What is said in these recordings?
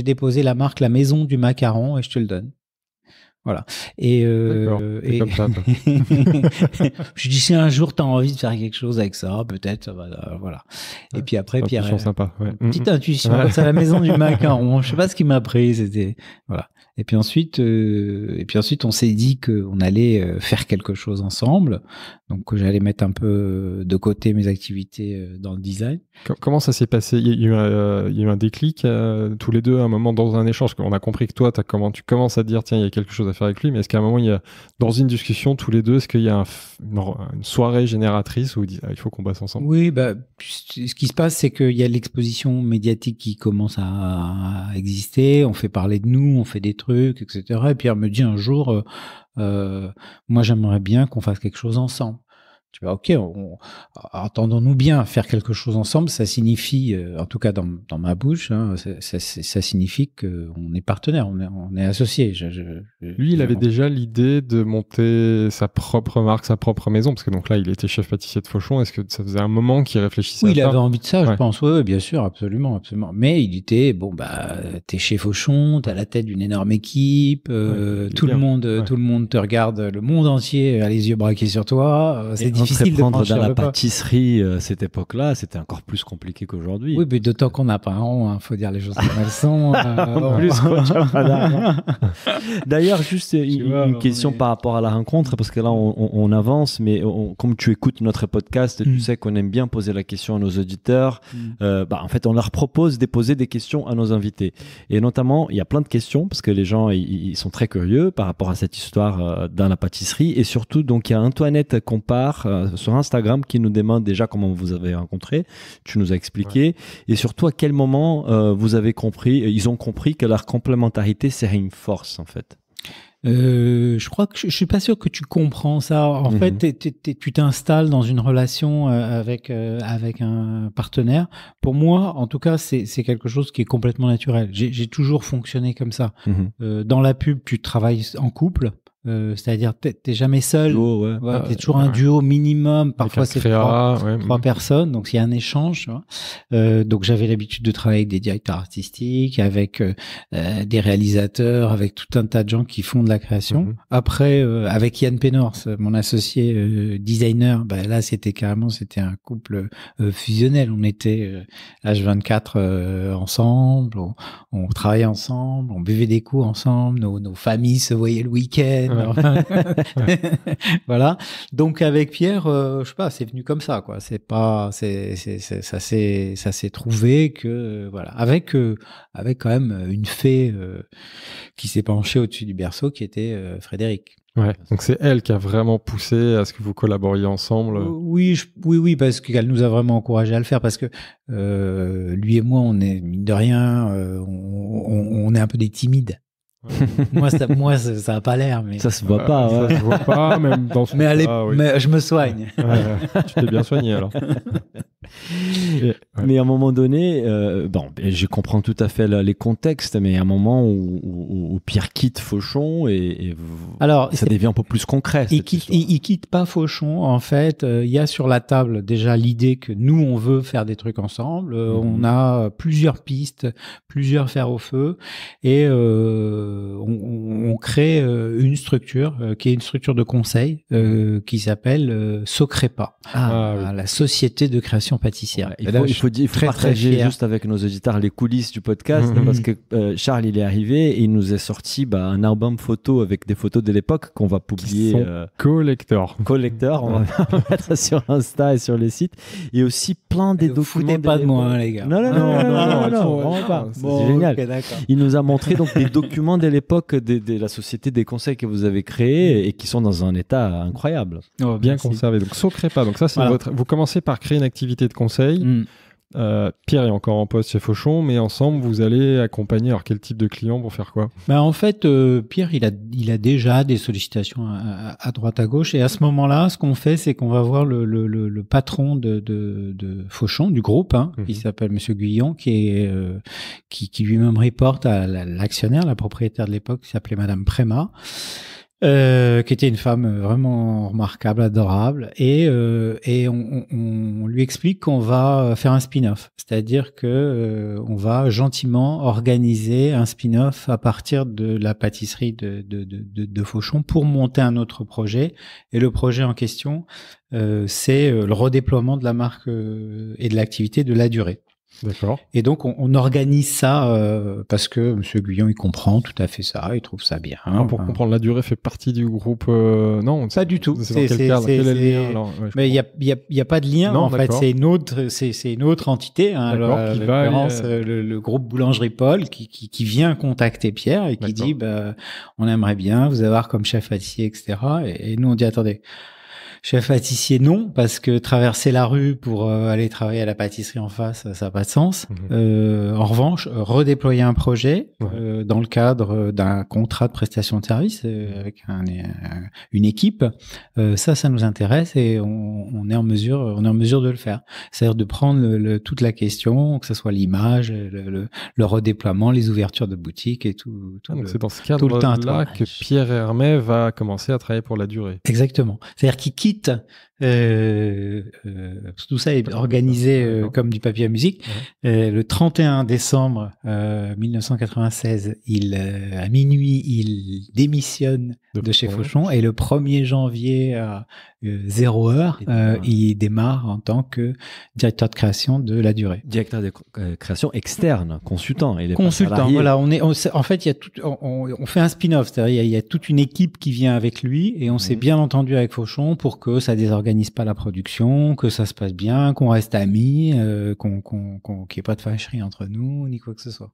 J'ai déposé la marque La Maison du Macaron et je te le donne. Voilà. Euh, et, Comme ça, je dis si un jour tu as envie de faire quelque chose avec ça, peut-être, euh, voilà. Et puis après, Pierre. Mm, petite mm. intuition. C'est la maison du macaron. Hein. Je sais pas ce qui m'a pris. C'était voilà. Et puis ensuite, euh, et puis ensuite, on s'est dit qu'on allait faire quelque chose ensemble. Donc que j'allais mettre un peu de côté mes activités dans le design. Comment ça s'est passé il y, a eu un, déclic tous les deux à un moment dans un échange. On a compris que toi, as comment tu commences à dire tiens, il y a quelque chose à faire avec lui, mais est-ce qu'à un moment, il y a, dans une discussion, tous les deux, est-ce qu'il y a une, soirée génératrice où dit, ah, il faut qu'on passe ensemble Oui, bah, ce qui se passe, c'est qu'il y a l'exposition médiatique qui commence à, exister, on fait parler de nous, on fait des trucs, etc. Et Pierre me dit un jour, euh, euh, moi j'aimerais bien qu'on fasse quelque chose ensemble. Tu vois, ok, entendons-nous bien, faire quelque chose ensemble, ça signifie, euh, en tout cas dans, ma bouche, hein, ça, signifie qu'on est partenaire, on est, on associé. Lui, il avait déjà l'idée de monter sa propre marque, sa propre maison, parce que donc là, il était chef pâtissier de Fauchon. Est-ce que ça faisait un moment qu'il réfléchissait à ça Il avait envie de ça, je pense, oui, bien sûr, absolument, absolument. Mais il était, bon, bah, t'es chez Fauchon, t'as la tête d'une énorme équipe, euh, tout, le monde, tout le monde te regarde, le monde entier a les yeux braqués sur toi. Euh, c'est Hein, difficile de prendre dans la pâtisserie euh, à cette époque-là, c'était encore plus compliqué qu'aujourd'hui. Oui, mais de temps qu'on n'a pas un rond, il hein, faut dire les choses comme elles sont. Euh, en plus, D'ailleurs, juste euh, une, question par rapport à la rencontre, parce que là, on, avance, mais comme tu écoutes notre podcast, tu mm. sais qu'on aime bien poser la question à nos auditeurs. Mm. Bah, en fait, on leur propose de poser des questions à nos invités. Et notamment, il y a plein de questions, parce que les gens, ils sont très curieux par rapport à cette histoire dans la pâtisserie. Et surtout, donc, il y a Antoinette compare euh, sur Instagram qui nous demande déjà comment vous avez rencontré. Tu nous as expliqué. Et surtout, à quel moment euh, vous avez compris, euh, ils ont compris que leur complémentarité serait une force, en fait. je crois que je, suis pas sûr que tu comprends ça. En mhm. fait, tu t'installes dans une relation avec avec un partenaire. Pour moi, en tout cas, c'est quelque chose qui est complètement naturel. J'ai toujours fonctionné comme ça. Mhm. dans la pub, tu travailles en couple. Euh, c'est-à-dire t'es, t'es jamais seul, ouais. Ah, t'es toujours un duo minimum, parfois c'est trois, mm. trois, personnes, donc il y a un échange. Euh, donc j'avais l'habitude de travailler avec des directeurs artistiques, avec euh, euh, des réalisateurs, avec tout un tas de gens qui font de la création. Mm-hmm. Après, avec Yann Penors mon associé designer, bah, là c'était carrément c'était un couple fusionnel. On était âge 24 ensemble, on, travaillait ensemble, on buvait des coups ensemble, nos, nos familles se voyaient le week-end. voilà. Donc avec Pierre, euh, je sais pas, c'est venu comme ça, quoi. C'est pas, c'est, ça s'est, ça s'est trouvé que euh, voilà, avec euh, avec quand même une fée qui s'est penchée au-dessus du berceau, qui était Frédéric. Ouais. Donc c'est elle qui a vraiment poussé à ce que vous collaboriez ensemble. Oui, oui, oui, parce qu'elle nous a vraiment encouragé à le faire parce que lui et moi, on est mine de rien, on est un peu des timides moi, ça, moi, ça n'a pas l'air, mais ça se voit pas. Ouais. Ça se voit pas, même dans son mais, cas, allez, mais je me soigne. Ouais, tu t'es bien soigné alors. mais à un moment donné, euh, bon, je comprends tout à fait les contextes, mais à un moment où, Pierre quitte Fauchon et, alors ça devient un peu plus concret. Il quitte, quitte pas Fauchon. En fait, euh, il y a sur la table déjà l'idée que nous on veut faire des trucs ensemble. Euh, mhm. On a plusieurs pistes, plusieurs fers au feu, et on, crée une structure qui est une structure de conseil qui s'appelle Socrépa ah. la société de création pâtissière. Il, faut, partager juste avec nos auditeurs les coulisses du podcast parce que Charles il est arrivé et il nous est sorti bah, un album photo avec des photos de l'époque qu'on va publier. collector. Collector, on va mettre sur Insta et sur les sites et aussi plein des documents. Foutez pas de moi, les gars. Non non non non non, non, C'est génial. il nous a montré donc des documents de l'époque de, la société des conseils que vous avez créé et qui sont dans un état incroyable. bien conservé. Donc, pas. Donc ça, c'est votre. Vous commencez par créer une activité de conseil. Hmm. Euh, Pierre est encore en poste chez Fauchon, mais ensemble, vous allez accompagner. Alors, quel type de client pour faire quoi bah En fait, euh, Pierre, il a, il a déjà des sollicitations à, droite, à gauche. Et à ce moment-là, ce qu'on fait, c'est qu'on va voir le, patron de, Fauchon, du groupe, hein, qui mhm. s'appelle Monsieur Guyon, qui, est, euh, qui, lui-même reporte à l'actionnaire, la, propriétaire de l'époque, qui s'appelait Madame Préma. Euh, qui était une femme vraiment remarquable, adorable, et, euh, et on, lui explique qu'on va faire un spin-off, c'est-à-dire que euh, on va gentiment organiser un spin-off à partir de la pâtisserie de, de, de, de, Fauchon pour monter un autre projet. Et le projet en question, c'est le redéploiement de la marque et de l'activité de la durée. D'accord. Et donc, on, organise ça euh, parce que Monsieur Guyon, il comprend tout à fait ça, il trouve ça bien. Ah, pour comprendre, la durée fait partie du groupe. Euh, non, pas du tout. Mais il n'y a, pas de lien. en fait, c'est une autre, une autre entité. Hein, alors, qui va euh, le, groupe Boulangerie Paul qui, vient contacter Pierre et qui dit, bah, on aimerait bien vous avoir comme chef pâtissier, etc. et nous, on dit, attendez. Chef pâtissier, non, parce que traverser la rue pour euh, aller travailler à la pâtisserie en face, ça n'a pas de sens. Mhm. Euh, en revanche, redéployer un projet euh, dans le cadre d'un contrat de prestation de service avec une équipe, ça, ça nous intéresse et on, est en mesure, on est en mesure de le faire. C'est-à-dire de prendre le, toute la question, que ce soit l'image, le, le, redéploiement, les ouvertures de boutiques et tout. tout ah, C'est dans ce cadre-là que Pierre Hermé va commencer à travailler pour la durée. Exactement. C'est-à-dire qu'il quitte vite euh, euh, tout ça est organisé euh, comme du papier à musique. le 31 décembre 1996, il, à minuit, il démissionne de, chez Fauchon et le 1er janvier à 0 heure, il démarre en tant que directeur de création de la durée. Directeur de création externe, consultant. consultant, voilà. On est, en fait, il y a on, fait un spin-off, c'est-à-dire il y, a toute une équipe qui vient avec lui et on s'est mmh. bien entendu avec Fauchon pour que ça désorganise pas la production, que ça se passe bien, qu'on reste amis, euh, qu'on qu'il n'y ait pas de fâcherie entre nous, ni quoi que ce soit.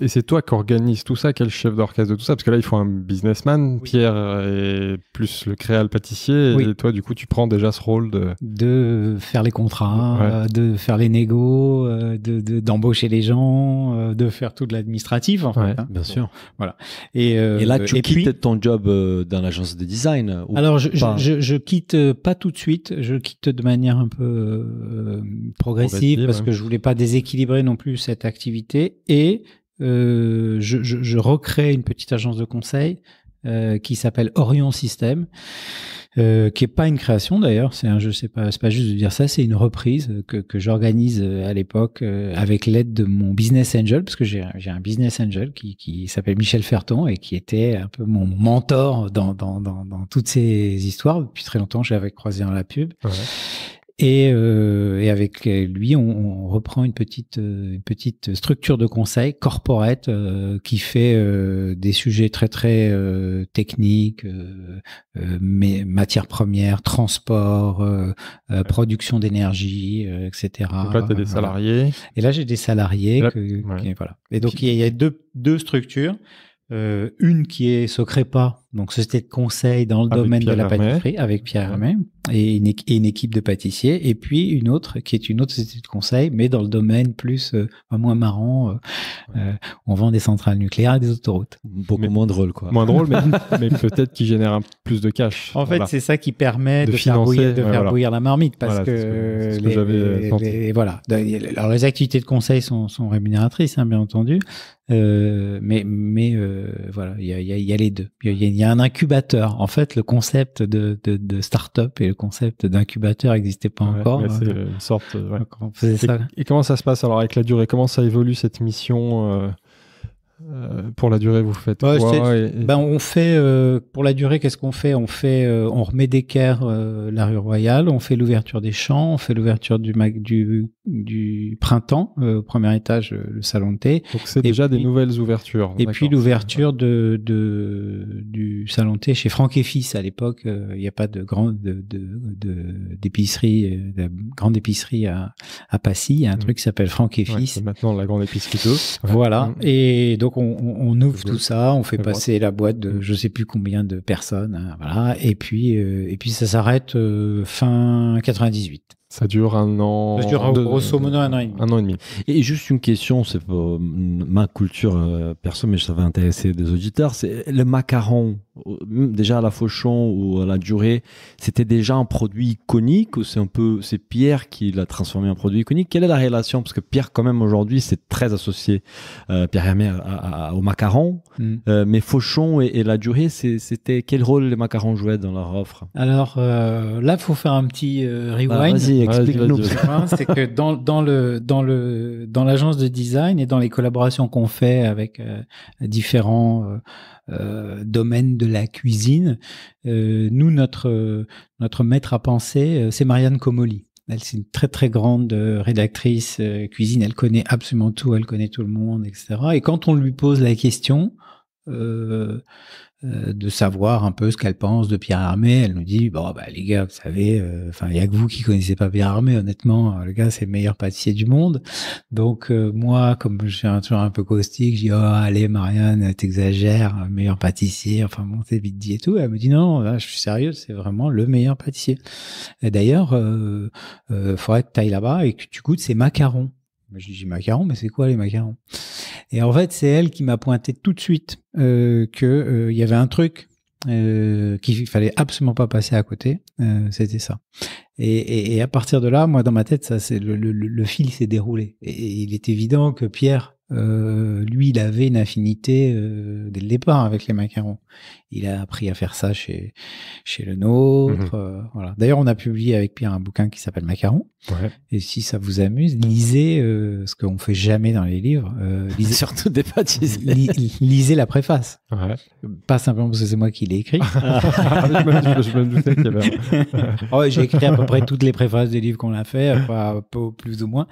Et c'est toi qui organise tout ça, quel chef d'orchestre de tout ça Parce que là, il faut un businessman, Pierre est plus le créal pâtissier, et toi, du coup, tu prends déjà ce rôle de... De faire les contrats, de faire les négos, euh, d'embaucher les gens, euh, de faire tout de l'administratif, hein. Bien sûr. Voilà. Et, euh, là, tu quittes ton job dans l'agence de design Alors, je, je quitte pas tout de suite je quitte de manière un peu euh, progressive parce que je voulais pas déséquilibrer non plus cette activité. Et euh, je, recrée une petite agence de conseil euh, qui s'appelle Orion System, euh, qui est pas une création d'ailleurs. C'est un je sais pas, c'est pas juste de dire ça, c'est une reprise que, que j'organise euh, à l'époque euh, avec l'aide de mon business angel, parce que j'ai, j'ai un business angel qui, qui s'appelle Michel Ferton et qui était un peu mon mentor dans, dans, dans, dans toutes ces histoires. Depuis très longtemps, J'avais croisé dans la pub. Ouais. Et, euh, et, avec euh, lui, on, on reprend une petite, euh, petite structure de conseil corporate euh, qui fait euh, des sujets très très techniques, mais matières premières, transport, production d'énergie, etc. Donc là, tu as des salariés. Et là, j'ai des salariés. Et, et donc, il y, a, deux, deux structures. une qui est pas donc société de conseil dans le domaine de la pâtisserie avec Pierre et une, équipe de pâtissiers et puis une autre qui est une autre société de conseil mais dans le domaine plus euh, moins marrant euh, euh, on vend des centrales nucléaires et des autoroutes beaucoup moins drôle quoi moins drôle mais, peut-être qui génère un, plus de cash en fait c'est ça qui permet de, faire, bouillir, la marmite parce que, les, voilà alors les activités de conseil sont, rémunératrices hein, bien entendu mais mais voilà il y a, les deux il y a un incubateur. En fait, le concept de, de, start-up et le concept d'incubateur n'existait pas encore. Euh, sorte. et, et, comment ça se passe alors avec la durée Comment ça évolue cette mission euh? Euh, pour la durée, vous faites quoi Ben, On fait, euh, pour la durée, qu'est-ce qu'on fait On fait, euh, on remet d'équerre la rue Royale, on fait l'ouverture des champs, on fait l'ouverture du, du, du printemps, au premier étage, le salon de thé. Donc c'est déjà des nouvelles ouvertures. Et puis l'ouverture de, de, du salon de thé chez Franck et Fils à l'époque. Il n'y a pas de grande de, grande épicerie à, à Passy. Il y a un mm. truc qui s'appelle Franck et Fils. maintenant la grande épicerie de. Voilà. Mm. Et donc, donc on, ouvre tout ça, on fait passer la boîte de je sais plus combien de personnes, hein, voilà. Et puis euh, et puis ça s'arrête euh, fin 98. Ça dure un an. Ça dure grosso modo un an et demi. Un an et demi. Et juste une question, c'est pour ma culture euh, perso, mais ça va intéresser des auditeurs. C'est le macaron déjà à la Fauchon ou à la Durée, c'était déjà un produit iconique ou c'est un peu c'est Pierre qui l'a transformé en produit iconique Quelle est la relation Parce que Pierre, quand même, aujourd'hui, c'est très associé, euh, Pierre Hermé, au macaron. Mm. Euh, mais Fauchon et, la Durée, c'était quel rôle les macarons jouaient dans leur offre Alors là euh, là, faut faire un petit rewind. Bah, vas-y, explique-nous. c'est que dans, dans le dans le dans l'agence de design et dans les collaborations qu'on fait avec différents euh, domaine de la cuisine. Euh, nous, notre, notre maître à penser, euh, c'est Marianne Comoli. Elle, c'est une très très grande rédactrice cuisine. Elle connaît absolument tout. Elle connaît tout le monde, etc. Et quand on lui pose la question, euh, euh, de savoir un peu ce qu'elle pense de Pierre Armé. Elle nous dit bon bah les gars, vous savez, euh, enfin il y a que vous qui connaissez pas Pierre Armé. Honnêtement, hein, le gars c'est le meilleur pâtissier du monde. Donc euh, moi, comme je suis toujours un peu caustique, je dis oh allez Marianne, t'exagères, meilleur pâtissier. Enfin bon, c'est vite dit et tout. Elle me dit non, je suis sérieux, c'est vraiment le meilleur pâtissier. Et d'ailleurs, euh, faudrait que tu ailles là-bas et que tu goûtes ses macarons je dis macarons, mais c'est quoi les macarons Et en fait, c'est elle qui m'a pointé tout de suite euh, qu'il euh, y avait un truc euh, qu'il ne fallait absolument pas passer à côté. C'était ça. Et, à partir de là, moi, dans ma tête, ça, c'est le, fil s'est déroulé. Et, et, il est évident que Pierre, lui, il avait une affinité dès le départ avec les macarons il a appris à faire ça chez, chez le nôtre. Mmh euh, voilà. D'ailleurs, on a publié avec Pierre un bouquin qui s'appelle Macaron. Et si ça vous amuse, lisez euh, ce qu'on fait jamais dans les livres. Euh, lisez, Surtout des lisez la préface. Pas simplement parce que c'est moi qui l'ai écrit. oh, J'ai écrit à peu près toutes les préfaces des livres qu'on a fait, plus ou moins.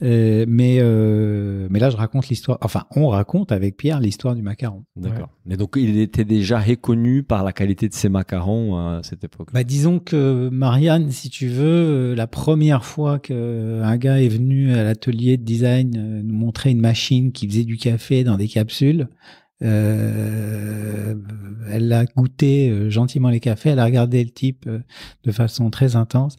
mais, mais là, je raconte l'histoire. Enfin, on raconte avec Pierre l'histoire du macaron. D'accord. Mais donc, il était déjà connu par la qualité de ses macarons à cette époque bah, Disons que Marianne, si tu veux, euh, la première fois qu'un euh, gars est venu à l'atelier de design euh, nous montrer une machine qui faisait du café dans des capsules, elle a goûté gentiment les cafés, elle a regardé le type de façon très intense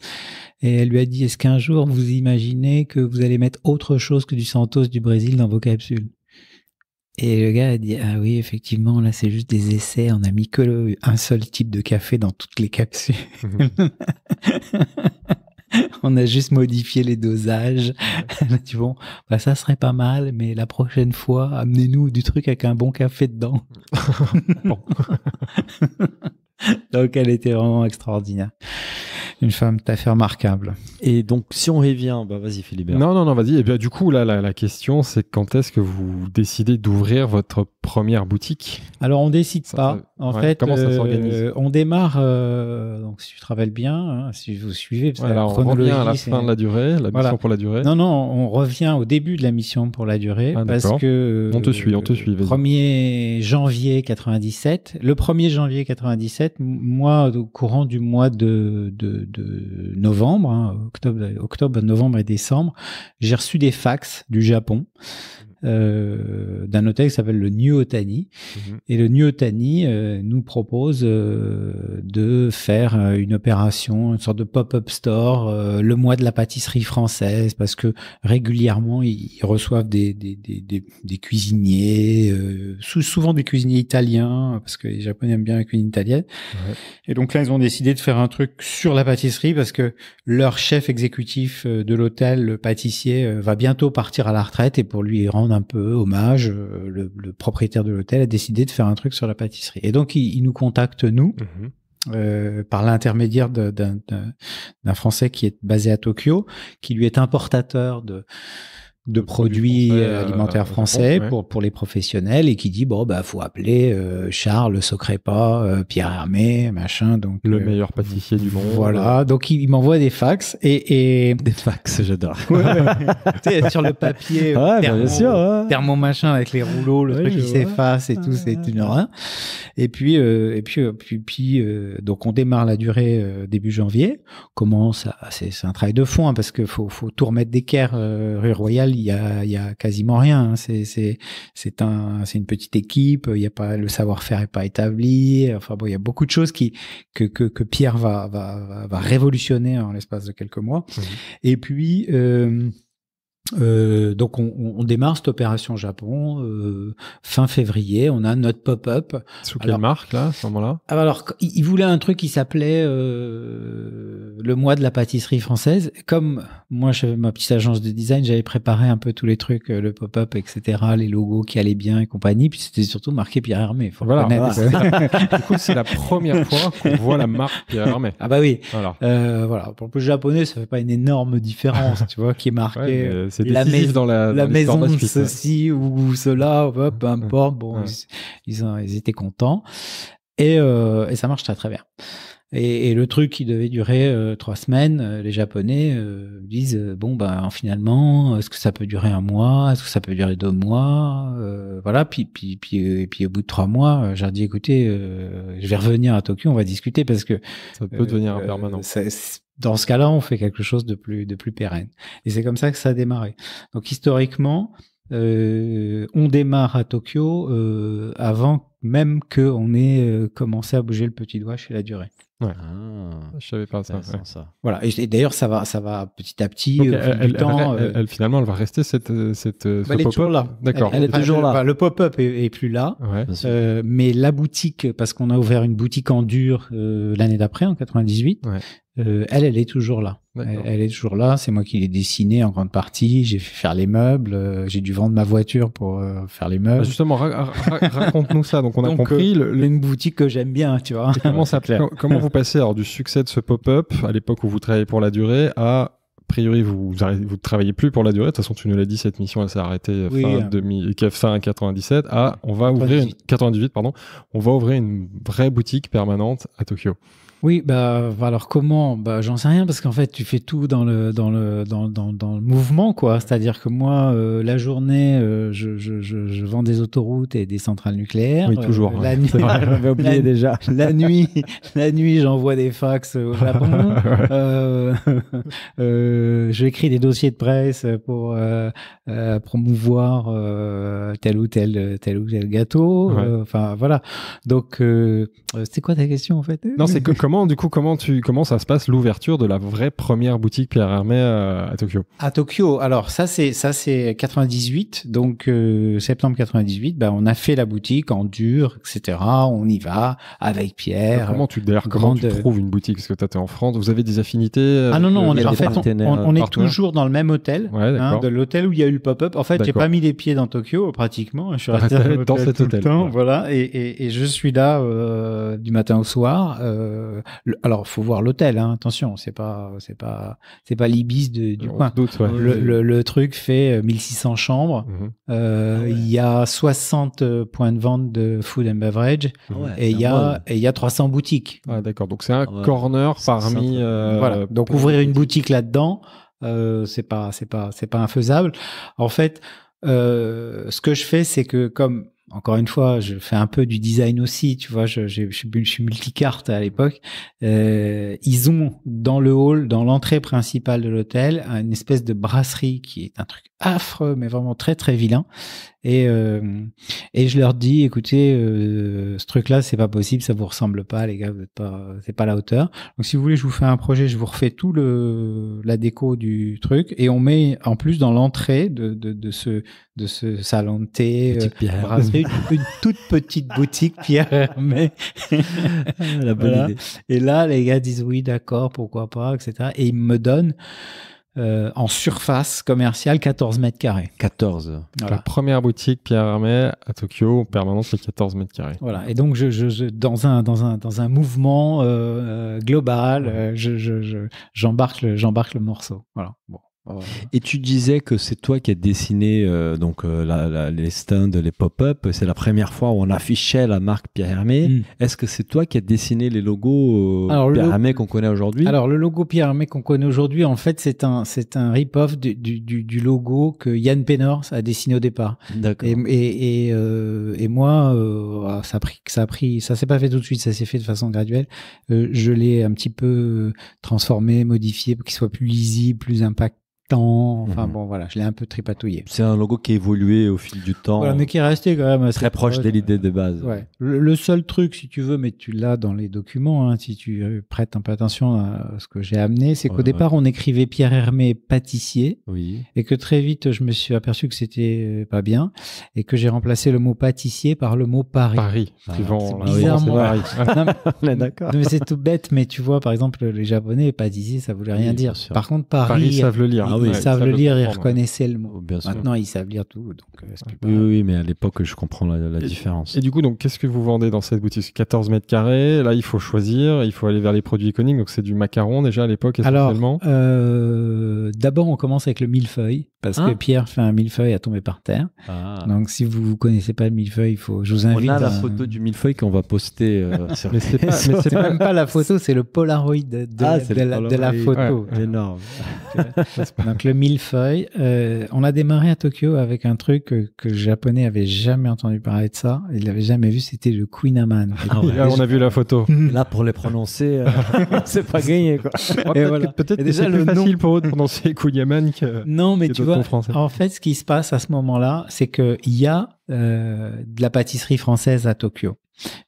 et elle lui a dit est-ce qu'un jour vous imaginez que vous allez mettre autre chose que du Santos du Brésil dans vos capsules et le gars a dit Ah oui, effectivement, là, c'est juste des essais. On a mis que un seul type de café dans toutes les capsules. Mhm. on a juste modifié les dosages. tu vois bah, ça serait pas mal, mais la prochaine fois, amenez-nous du truc avec un bon café dedans. donc elle était vraiment extraordinaire. Une femme tout à fait remarquable. Et donc, si on revient, bah vas-y Philippe. Non, non, non, vas-y. Et bien, du coup, là, la, question, c'est quand est-ce que vous décidez d'ouvrir votre première boutique Alors, on décide pas. En fait, comment euh, On démarre, euh, donc si tu travailles bien, hein, si vous suivez, on revient à la fin de la durée, la mission pour la durée. Non, non, on revient au début de la mission pour la durée ah, parce que. On te suit, on te suit. 1er janvier 97, le 1er janvier 97, moi, au courant du mois de, novembre, hein, octobre, octobre, novembre et décembre, j'ai reçu des fax du Japon euh, d'un hôtel qui s'appelle le New Otani. Mhm. Et le New Otani euh, nous propose euh, de faire une opération, une sorte de pop-up store, le mois de la pâtisserie française, parce que régulièrement, ils reçoivent des, des, cuisiniers, souvent des cuisiniers italiens, parce que les Japonais aiment bien la cuisine italienne. Et donc là, ils ont décidé de faire un truc sur la pâtisserie, parce que leur chef exécutif de l'hôtel, le pâtissier, va bientôt partir à la retraite, et pour lui rendre un peu hommage. Euh, le, propriétaire de l'hôtel a décidé de faire un truc sur la pâtisserie. Et donc, il, nous contacte, nous, mhm. euh, par l'intermédiaire d'un Français qui est basé à Tokyo, qui lui est importateur de de produits euh, euh, alimentaires français pour, pour les professionnels et qui dit bon bah faut appeler euh, Charles Socrépa, Pierre Armé machin donc le meilleur pâtissier du monde. Voilà, donc il, m'envoie des fax et, et... des fax, j'adore. sur le papier ouais, thermo, bien sûr, machin avec les rouleaux, le truc qui s'efface et tout, c'est une horreur. Et puis et puis puis, donc on démarre la durée début janvier. commence c'est un travail de fond hein, parce que faut faut tout remettre d'équerre rue Royale il y a, quasiment rien. Hein. C'est un une petite équipe. Il y a pas le savoir-faire n'est pas établi. Enfin il y a beaucoup de choses qui que Pierre va va révolutionner en l'espace de quelques mois. Mmh. Et puis euh, euh, donc on, on, démarre cette opération Japon euh, fin février. On a notre pop-up. Sous quelle marque là, à ce moment-là ah, Alors il voulait un truc qui s'appelait euh, le mois de la pâtisserie française. Comme moi, j'avais ma petite agence de design, j'avais préparé un peu tous les trucs, euh, le pop-up, etc., les logos qui allaient bien et compagnie. Puis c'était surtout marqué Pierre Hermé. voilà. Ah, du coup, c'est la première fois qu'on voit la marque Pierre Hermé. Ah bah oui. Voilà. Euh, voilà. Pour le japonais, ça fait pas une énorme différence, tu vois, qui est marqué. Euh, c'est décisif dans la, la maison de ceci ou cela, peu importe. Bon, ils, ils, étaient contents euh, et, ça marche très très bien. Et, le truc qui devait durer euh, trois semaines, euh, les Japonais disent bon ben finalement, est-ce que ça peut durer un mois, est-ce que ça peut durer deux mois, voilà. Puis puis puis et puis au bout de trois mois, j'ai dit écoutez, je vais revenir à Tokyo, on va discuter parce que ça peut devenir permanent dans ce cas-là, on fait quelque chose de plus, de plus pérenne. Et c'est comme ça que ça a démarré. Donc historiquement, euh, on démarre à Tokyo euh, avant même qu'on ait euh, commencé à bouger le petit doigt chez la durée. Ah, je savais pas ça, Voilà. Et, d'ailleurs, ça va, ça va petit à petit. temps, euh, elle, finalement, elle va rester cette, euh, cette euh, bah, elle est toujours là. D'accord. Elle, est toujours bah, le pop-up est, plus là. mais la boutique, parce qu'on a ouvert une boutique en dur l'année d'après, en 98. elle, elle est toujours là. Elle, est toujours là. C'est moi qui l'ai dessinée en grande partie. J'ai fait faire les meubles. Euh, j'ai dû vendre ma voiture pour euh, faire les bah, meubles. justement, raconte-nous ça. Donc, on a compris. Euh, une boutique que j'aime bien, tu vois. Comment, ça, comment vous passez alors du succès de ce pop-up à l'époque où vous travaillez pour la durée à priori, vous ne travaillez plus pour la durée. De toute façon, tu nous l'as dit, cette mission, elle s'est arrêtée fin, 97. à on va ouvrir une, 98, pardon. On va ouvrir une vraie boutique permanente à Tokyo. Oui, bah alors comment Bah j'en sais rien parce qu'en fait tu fais tout dans le dans le dans, dans, dans le mouvement quoi. C'est-à-dire que moi euh, la journée euh, je, je, je, je, vends des autoroutes et des centrales nucléaires. Oui euh, toujours. la nuit, j'avais oublié déjà. La nuit, la nuit j'envoie des fax au Japon. J'écris des dossiers de presse pour promouvoir tel ou tel tel ou tel gâteau. Enfin voilà. Donc c'est quoi ta question en fait Non c'est comment du coup, comment, tu, comment ça se passe l'ouverture de la vraie première boutique Pierre Hermé euh, à Tokyo À Tokyo, alors ça c'est ça c'est 98, donc euh, septembre 98, bah, on a fait la boutique en dur, etc. On y va avec Pierre. comment tu d'ailleurs comment tu trouves une boutique parce que tu étais en France, vous avez des affinités euh, Ah non non, on est on, est hein toujours dans le même hôtel, hein, de l'hôtel où il y a eu le pop-up. En fait, j'ai pas mis les pieds dans Tokyo pratiquement, je suis resté dans, cet hôtel, tout le temps, voilà, et, et, je suis là du matin au soir. Alors, alors, faut voir l'hôtel. Hein, attention, c'est pas, c'est pas, c'est pas l'ibis du euh, coin. Le, truc fait 1600 euh, chambres. Mhm. Euh, ah il y a 60 points de vente de food and beverage ah et il y a il y 300 boutiques. Ah, d'accord. Donc c'est un corner parmi. voilà. Donc ouvrir une boutique là-dedans, euh, c'est pas, c'est pas, c'est pas infaisable. En fait, ce que je fais, c'est que comme encore une fois, je fais un peu du design aussi, tu vois, je, je, suis multicarte à l'époque. Euh, ils ont dans le hall, dans l'entrée principale de l'hôtel, une espèce de brasserie qui est un truc affreux, mais vraiment très très vilain. Et, euh, et je leur dis, écoutez, euh, ce truc-là, c'est pas possible, ça vous ressemble pas, les gars, vous êtes pas, c'est pas la hauteur. Donc, si vous voulez, je vous fais un projet, je vous refais tout le, la déco du truc, et on met en plus dans l'entrée de, de, de ce, de ce salon de thé, euh, une, toute petite boutique Pierre Hermé. Ah, la bonne idée. Et là, les gars disent oui, d'accord, pourquoi pas, etc. Et ils me donnent euh, en surface commerciale, 14 mètres carrés. 14. La première boutique Pierre Hermé à Tokyo, en permanence, c'est 14 mètres carrés. Voilà. Et donc, je, dans, un, dans, un, dans un mouvement euh, euh, global, j'embarque j'embarque le, le morceau. Voilà. Bon. Et tu disais que c'est toi qui as dessiné euh, donc euh, les stands, les pop-up. C'est la première fois où on affichait la marque Pierre Hermé. Hmm. Est-ce que c'est toi qui as dessiné les logos euh, Pierre Hermé qu'on connaît aujourd'hui Alors le logo Pierre Hermé qu'on connaît aujourd'hui, en fait, c'est un c'est un rip-off du, logo que Yann Penors a dessiné au départ. D'accord. Et et, et moi, ah, ça a pris ça a pris ça s'est pas fait tout de suite, ça s'est fait de façon graduelle. je l'ai un petit peu transformé, modifié pour qu'il soit plus lisible, plus impact Enfin mhm. bon, voilà, je l'ai un peu tripatouillé. C'est un logo qui a évolué au fil du temps. Voilà, mais qui est resté quand même assez très proche, de l'idée de base. Ouais. Le, seul truc, si tu veux, mais tu l'as dans les documents, hein, si tu euh, prêtes un peu attention à ce que j'ai amené, c'est qu'au départ, on écrivait Pierre Hermé pâtissier, oui. et que très vite, je me suis aperçu que c'était euh, pas bien, et que j'ai remplacé le mot pâtissier par le mot Paris. Paris, ah, vont, bizarrement. mais c'est tout bête, mais tu vois, par exemple, les Japonais, pâtissier, ça voulait rien dire. Par contre, Paris, Paris savent le lire ils, savent le lire, ils reconnaissaient le mot. Oh, Maintenant, ils savent lire tout. Donc, euh, oui, oui, mais à l'époque, je comprends la, différence. Et du coup, donc, qu'est-ce que vous vendez dans cette boutique 14 mètres carrés. Là, il faut choisir, il faut aller vers les produits iconiques. Donc, c'est du macaron déjà à l'époque, essentiellement. Alors, euh, d'abord, on commence avec le millefeuille, parce hein que Pierre fait un millefeuille à tomber par terre. Ah. Donc, si vous ne connaissez pas le millefeuille, il faut, je vous invite. On a la photo du millefeuille qu'on va poster. Euh, mais c'est pas, même pas la photo, c'est le Polaroid de, ah, la, photo. énorme. donc le millefeuille. Euh, on a démarré à Tokyo avec un truc que, le japonais avait jamais entendu parler de ça. Il l'avait jamais vu. C'était le Queenaman Ah on a vu la photo. Là, pour les prononcer, euh, c'est pas gagné. peut-être que plus facile pour eux de prononcer Queenaman que. Non, mais tu En fait, ce qui se passe à ce moment-là, c'est qu'il y a euh, de la pâtisserie française à Tokyo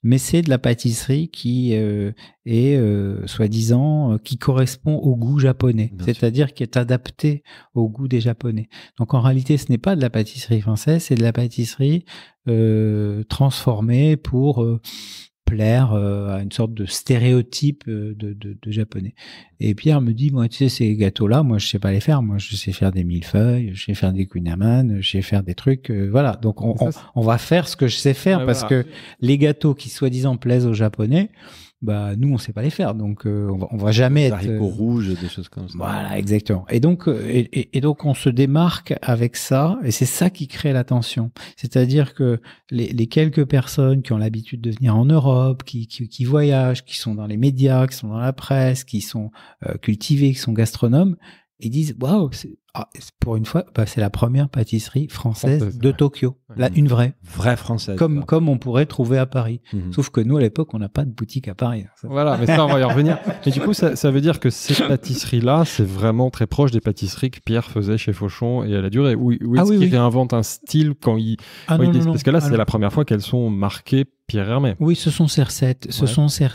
mais c'est de la pâtisserie qui euh, est euh, soi-disant euh, qui correspond au goût japonais, c'est-à-dire qui est adapté au goût des japonais. Donc en réalité, ce n'est pas de la pâtisserie française, c'est de la pâtisserie transformée pour plaire euh, à une sorte de stéréotype euh, de, japonais. Et Pierre me dit, moi, tu sais, ces gâteaux-là, moi, je sais pas les faire. Moi, je sais faire des millefeuilles, je sais faire des kunaman, je sais faire des trucs. Euh, voilà. Donc, on, va faire ce que je sais faire parce que les gâteaux qui soi-disant plaisent aux japonais, bah nous on sait pas les faire donc euh, on, va, va jamais être haricots euh, rouges des choses comme ça voilà exactement et donc euh, et, donc on se démarque avec ça et c'est ça qui crée la tension c'est-à-dire que les, quelques personnes qui ont l'habitude de venir en Europe qui, qui, voyagent qui sont dans les médias qui sont dans la presse qui sont cultivés, qui sont gastronomes ils disent waouh ah, pour une fois, bah, c'est la première pâtisserie française, de Tokyo. Là, une vraie. Vraie française. Comme, comme on pourrait trouver à Paris. Mhm. Sauf que nous, à l'époque, on n'a pas de boutique à Paris. Hein, voilà, mais ça, on va y revenir. Mais du coup, ça, veut dire que cette pâtisserie-là, c'est vraiment très proche des pâtisseries que Pierre faisait chez Fauchon et à la durée. Oui, ah est-ce oui, qu'il réinvente un style quand il. Ah Parce que là, c'est la première fois qu'elles sont marquées Pierre Hermé. Oui, ce sont ses Ce sont ses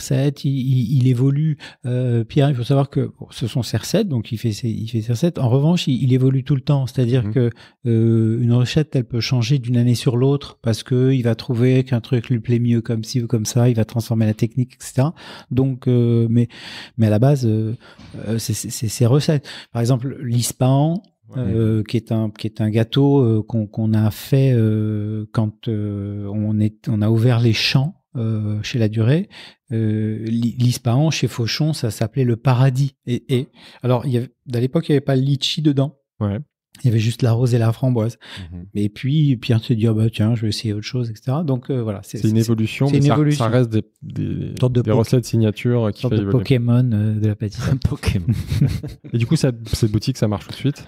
Il, évolue. Euh, Pierre, il faut savoir que ce sont ses donc il fait, il fait En revanche, il il évolue tout le temps. C'est-à-dire mmh. que euh, une recette, elle peut changer d'une année sur l'autre parce que il va trouver qu'un truc lui plaît mieux comme ci ou comme ça. Il va transformer la technique, etc. Donc, euh, mais mais à la base, euh, c'est ces recettes. Par exemple, l'ispahan, qui est un gâteau qu'on a fait quand on a ouvert les champs chez la durée. L'Ispahan, chez Fauchon, ça s'appelait le paradis. Et, alors, d'à l'époque, il n'y avait pas le litchi dedans. Ouais. Il y avait juste la rose et la framboise. Et mhm. puis Pierre se dit ah bah tiens, je vais essayer autre chose, etc. Donc euh, voilà. C'est une évolution. C'est une ça, évolution. Ça reste des, des, de recettes signatures qui sorte de Pokémon euh, de la pâtisserie. Pokémon. et du coup, cette boutique, ça marche tout de suite.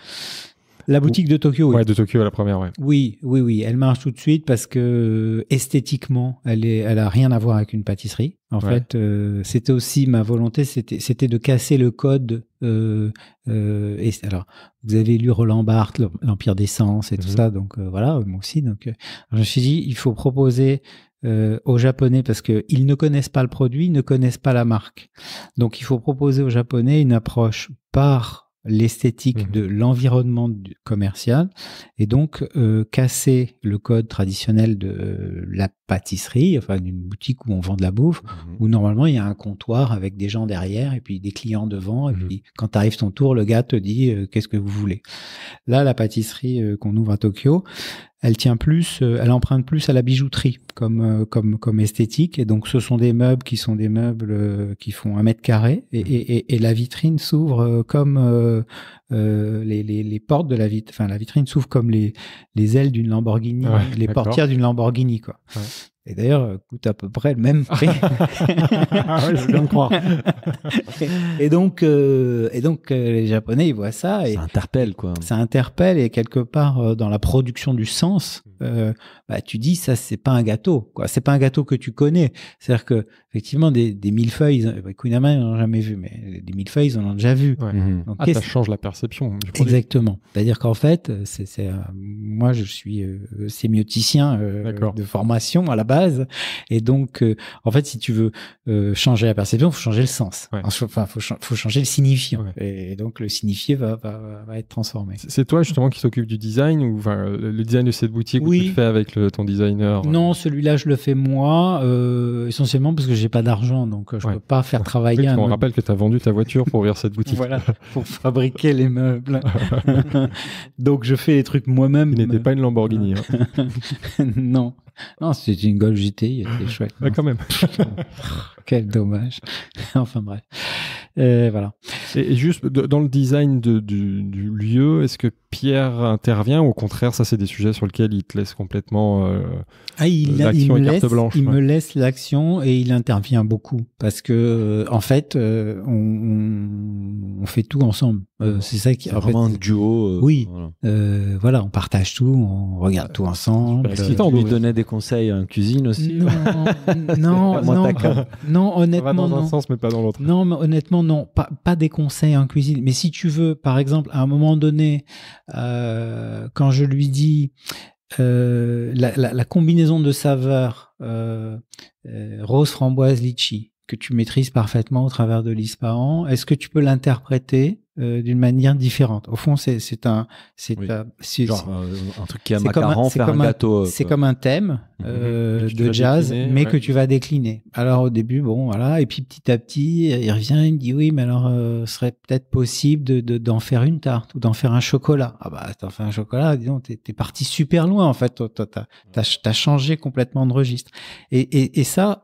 La boutique de Tokyo. Ouais, de Tokyo, la première, ouais. Oui, oui, oui. Elle marche tout de suite parce que euh, esthétiquement, elle est, elle a rien à voir avec une pâtisserie. En fait, c'était aussi ma volonté, c'était, c'était de casser le code euh, euh, et alors, vous avez lu Roland Barthes, l'Empire des Sens et tout mmh ça, donc euh, voilà, moi aussi. Donc, euh, je me suis dit, il faut proposer aux Japonais parce qu'ils ne connaissent pas le produit, ils ne connaissent pas la marque. Donc, il faut proposer aux Japonais une approche par l'esthétique mmh de l'environnement commercial et donc euh, casser le code traditionnel de euh, la pâtisserie, enfin d'une boutique où on vend de la bouffe, mmh où normalement il y a un comptoir avec des gens derrière et puis des clients devant et mmh puis quand arrive arrives ton tour, le gars te dit euh, qu'est-ce que vous voulez. Là, la pâtisserie qu'on ouvre à Tokyo, elle tient plus, euh, elle emprunte plus à la bijouterie comme, euh, comme, comme esthétique. Et donc, ce sont des meubles qui sont des meubles euh, qui font un mètre carré. Et, mmh. la vitrine s'ouvre comme les, les, les, portes de la vitrine. Enfin, la vitrine s'ouvre comme les, les ailes d'une Lamborghini, les portières d'une Lamborghini, quoi. Et d'ailleurs, euh, coûte à peu près le même prix. Ah je viens de croire. et donc, euh, et donc euh, les Japonais, ils voient ça. Et ça interpelle, quoi. Ça interpelle, et quelque part, dans la production du sens, mm. bah, tu dis, ça, c'est pas un gâteau, quoi. C'est pas un gâteau que tu connais. C'est-à-dire que effectivement, des, des millefeuilles, euh, bah, Kunaman, ils n'en jamais vu, mais des millefeuilles, ils en ont déjà vu. Mhm. Donc, ah, ça change la perception. Exactement. C'est-à-dire qu'en fait, euh, c'est, euh, moi, je suis euh, sémioticien de formation à la base. Et donc, en fait, si tu veux changer la perception, faut changer le sens. Enfin, faut, faut, changer le signifiant. Et, donc, le signifié va, va, va être transformé. C'est toi, justement, qui s'occupe du design ou enfin, le design de cette boutique oui. tu le fais avec ton designer Non, celui-là, je le fais moi, essentiellement parce que j'ai pas d'argent, donc euh, je peux pas faire travailler. un on rappelle que tu as vendu ta voiture pour ouvrir cette boutique. voilà, pour fabriquer les meubles. donc je fais les trucs moi-même. Il n'était pas une Lamborghini. Hein. non. Non, c'est une Golf GTI, c'est chouette. quand même. Quel dommage. enfin bref. Et euh, voilà. Et, juste dans le design du, du, lieu, est-ce que Pierre intervient ou au contraire, ça c'est des sujets sur lesquels il te laisse complètement euh, ah, il, blanche, il me laisse, l'action et il intervient beaucoup parce que euh, en fait, euh, on, on, on fait tout ensemble. Euh, c'est ça qui. vraiment un duo. Euh, oui. Euh, voilà. on partage tout, on regarde tout ensemble. Parce que envie lui donnait des conseils en cuisine aussi. Non, non, non, honnêtement. dans non. sens, mais pas dans l'autre. Non, mais honnêtement, non. Pas, des conseils en cuisine. Mais si tu veux, par exemple, à un moment donné, quand je lui dis. La, combinaison de saveurs rose framboise litchi que tu maîtrises parfaitement au travers de l'Ispahan, est-ce que tu peux l'interpréter euh, d'une manière différente. Au fond, c'est un, c'est un, euh, un, truc qui est macaron, faire un gâteau. Euh, c'est comme un thème mhm. de jazz, mais que tu vas décliner. Alors au début, bon, voilà, et puis petit à petit, il revient, il me dit oui, mais alors, euh, serait peut-être possible de d'en faire une tarte ou d'en faire un chocolat. Ah bah, t'en fais un chocolat, disons, t'es parti super loin en fait. T'as as, changé complètement de registre. Et, et ça.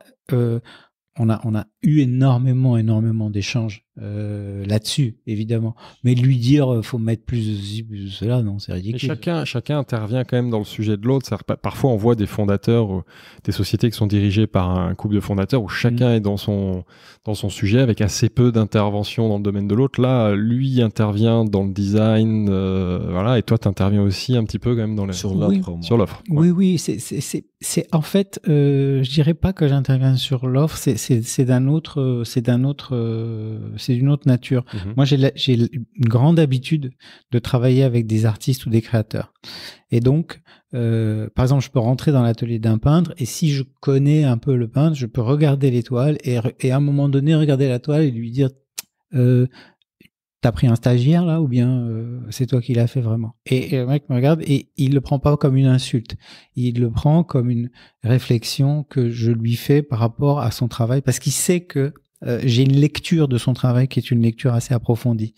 on a, on a eu énormément, énormément d'échanges euh, là-dessus, évidemment. Mais lui dire, euh, faut mettre plus de cela, non, c'est ridicule. chacun, chacun intervient quand même dans le sujet de l'autre. Parfois, on voit des fondateurs, euh, des sociétés qui sont dirigées par un couple de fondateurs où chacun mm. est dans son, dans son sujet avec assez peu d'intervention dans le domaine de l'autre. Là, lui intervient dans le design, voilà, et toi, tu interviens aussi un petit peu quand même dans sur l'offre. Oui, Oui, c'est en fait, je je dirais pas que j'interviens sur l'offre, c'est d'un autre, c'est d'un autre c'est d'une autre nature. Mhm. Moi, j'ai une grande habitude de travailler avec des artistes ou des créateurs. Et donc, euh, par exemple, je peux rentrer dans l'atelier d'un peintre et si je connais un peu le peintre, je peux regarder l'étoile et, à un moment donné, regarder la toile et lui dire euh, T'as pris un stagiaire là ou bien euh, c'est toi qui l'as fait vraiment et, et, le mec me regarde et il le prend pas comme une insulte, il le prend comme une réflexion que je lui fais par rapport à son travail parce qu'il sait que euh, j'ai une lecture de son travail qui est une lecture assez approfondie.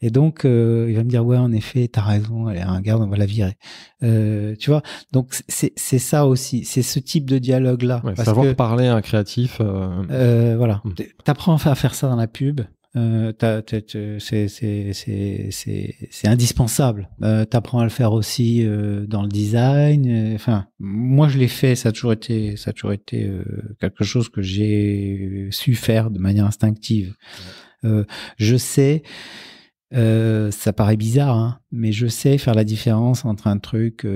Et donc, euh, il va me dire, ouais, en effet, t'as raison, allez, regarde, on va la virer. Euh, tu vois, donc c'est ça aussi, c'est ce type de dialogue-là. savoir parler à un créatif. Voilà, hum. t'apprends à faire ça dans la pub, euh, c'est indispensable. Euh, tu apprends à le faire aussi euh, dans le design. Euh, enfin, moi, je l'ai fait. Ça a toujours été, ça toujours été quelque chose que j'ai su faire de manière instinctive. je sais. ça paraît bizarre, hein, mais je sais faire la différence entre un truc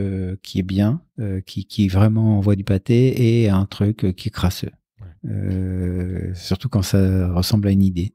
qui est bien, qui, qui vraiment envoie du pâté, et un truc qui est crasseux. surtout quand ça ressemble à une idée.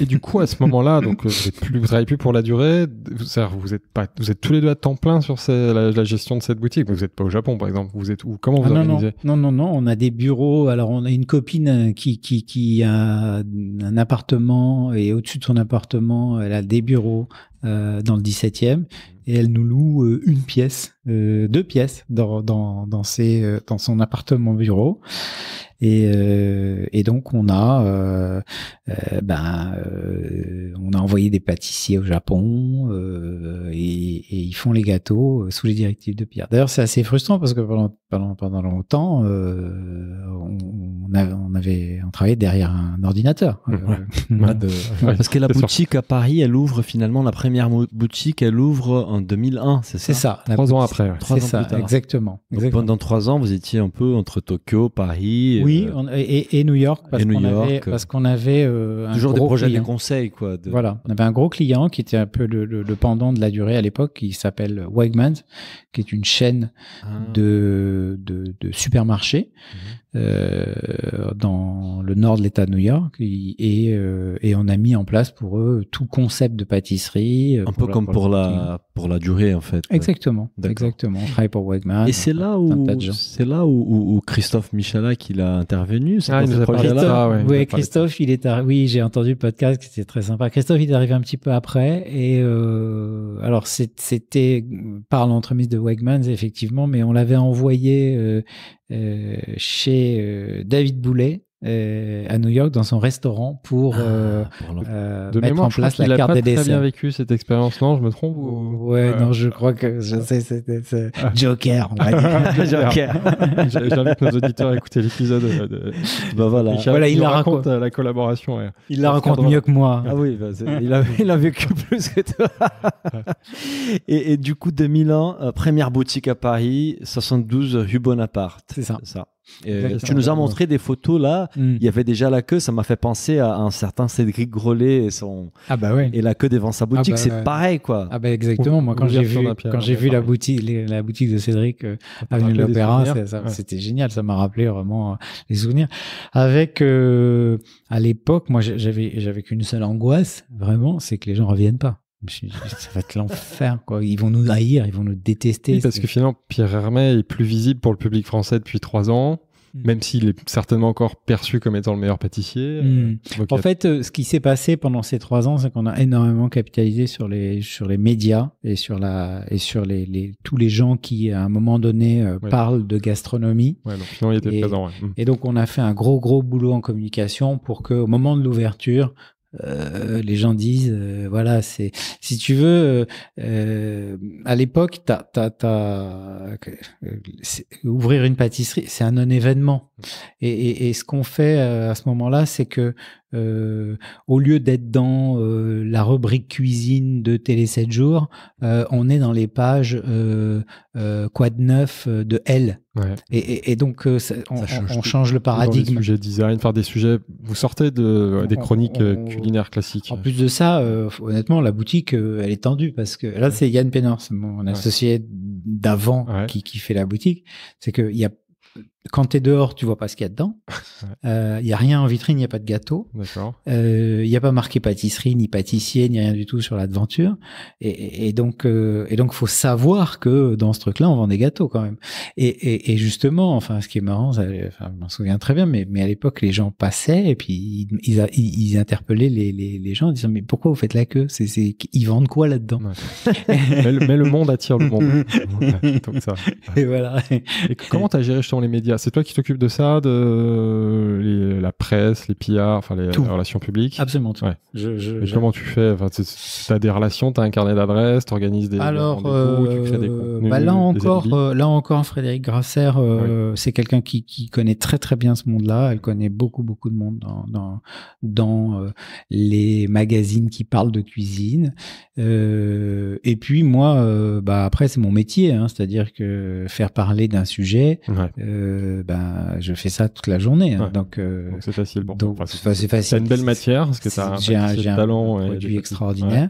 Et du coup, à ce moment-là, donc euh, vous, ne plus, travaillez plus pour la durée. Vous, vous êtes pas, vous êtes tous les deux à temps plein sur la, gestion de cette boutique. Vous n'êtes pas au Japon, par exemple. Vous êtes où Comment vous ah, organisez non, non, non, on a des bureaux. Alors, on a une copine euh, qui qui, a un appartement et au-dessus de son appartement, elle a des bureaux euh, dans le 17e et elle nous loue une pièce, deux pièces dans dans dans son appartement bureau. Et, euh, et donc on a, euh, euh ben, euh, on a envoyé des pâtissiers au Japon et, et, ils font les gâteaux sous les directives de Pierre. D'ailleurs, c'est assez frustrant parce que pendant pendant, pendant longtemps, on, on, avait on travaillait derrière un ordinateur. Parce que la boutique à Paris, elle ouvre finalement la première boutique, elle ouvre en 2001, c'est ça, ça Trois ans après. C'est Trois ans ça, Exactement. Donc pendant trois ans, vous étiez un peu entre Tokyo, Paris. Oui, euh, et, New York, parce qu'on avait, euh, parce qu'on avait euh, un gros des de conseil. Quoi, Voilà, on avait un gros client qui était un peu le, pendant de la durée à l'époque, qui s'appelle Wegmans, qui est une chaîne ah. de, de, supermarchés. Mhm. Euh, dans le nord de l'État de New York euh, et, on a mis en place pour eux tout concept de pâtisserie. Euh, un peu comme pour, la, pour la durée en fait. Exactement, exactement. On pour Wegman. Et c'est là, où, c'est là où, Christophe Michalak ah, il a intervenu. Ah, nous oui, Christophe, il est arrivé. oui, j'ai entendu le podcast, c'était très sympa. Christophe, il est arrivé un petit peu après et alors c'était par l'entremise de Wegmans effectivement, mais on l'avait envoyé euh, chez euh, David Boulet euh, à New York dans son restaurant pour, ah, euh, euh mettre en place la carte a pas des dessins. très bien vécu cette expérience, non Je me trompe ou... Ouais, non, je crois que je sais, c'était ah. Joker, Joker. J'invite nos auditeurs à écouter l'épisode. De, Bah, voilà. voilà, il, raconte, euh, la collaboration. Il la raconte mieux que moi. Ah oui, bah, il, a, il, a, vécu plus que toi. et, et, du coup, 2001, première boutique à Paris, 72 rue Bonaparte. C'est ça tu nous as montré des photos là, hmm. il y avait déjà la queue, ça m'a fait penser à un certain Cédric Grolet et son ah bah et la queue devant sa boutique, ah, bah c'est pareil quoi. Ah bah exactement, moi quand j'ai vu la quand j'ai vu la boutique la boutique de Cédric euh, avenue de l'Opéra, c'était génial, ça m'a rappelé vraiment euh, les souvenirs avec euh, à l'époque, moi j'avais j'avais qu'une seule angoisse vraiment, c'est que les gens reviennent pas ça va être l'enfer, quoi. Ils vont nous haïr, ils vont nous détester. parce que finalement, Pierre Hermé est plus visible pour le public français depuis trois ans, hmm. même s'il est certainement encore perçu comme étant le meilleur pâtissier. Euh, hmm. en fait, euh, ce qui s'est passé pendant ces trois ans, c'est qu'on a énormément capitalisé sur les, sur les médias et sur, la, et sur les, tous les gens qui, à un moment donné, euh, parlent de gastronomie. et, hmm. Et donc, on a fait un gros, gros boulot en communication pour qu'au moment de l'ouverture, euh, les gens disent, euh, voilà, c'est, si tu veux, euh, à l'époque, t'as, ouvrir une pâtisserie, c'est un non-événement. et, ce qu'on fait à ce moment-là, c'est que euh, au lieu d'être dans euh, la rubrique cuisine de Télé 7 jours, euh, on est dans les pages Quad 9 de L. Et, donc, on, change, le paradigme. faire des sujets. Vous sortez de, des chroniques culinaires classiques. En plus de ça, honnêtement, la boutique, elle est tendue parce que là, c'est Yann Pénor, mon associé d'avant qui, qui fait la boutique. C'est qu'il y a quand tu es dehors, tu vois pas ce qu'il y a dedans. Il n'y euh, y a rien en vitrine, il n'y a pas de gâteau. Il n'y euh, a pas marqué pâtisserie, ni pâtissier, ni rien du tout sur l'adventure. Et, donc, il euh, et donc, faut savoir que dans ce truc-là, on vend des gâteaux quand même. Et, justement, enfin, ce qui est marrant, je m'en souviens très bien, mais, mais à l'époque, les gens passaient et puis ils, ils, interpellaient les, gens en disant mais pourquoi vous faites la queue ils vendent quoi là-dedans mais, le monde attire le monde. donc ça. Et voilà. Et comment t'as géré justement les médias c'est toi qui t'occupes de ça, de la presse, les PR, enfin les, relations publiques. Absolument. Tout. comment tu fais enfin, T'as des relations, t'as un carnet d'adresses, t'organises des. Alors, tu fais des euh, bah, là encore, euh, là encore, Frédéric Grasser, euh, c'est quelqu'un qui, connaît très très bien ce monde-là. Elle connaît beaucoup beaucoup de monde dans dans, les magazines qui parlent de cuisine. et puis moi, bah après c'est mon métier, hein, c'est-à-dire que faire parler d'un sujet ben, je fais ça toute la journée. Hein. Euh, donc, c'est facile. c'est, facile. une belle matière parce que ça j'ai un, talent produit extraordinaire.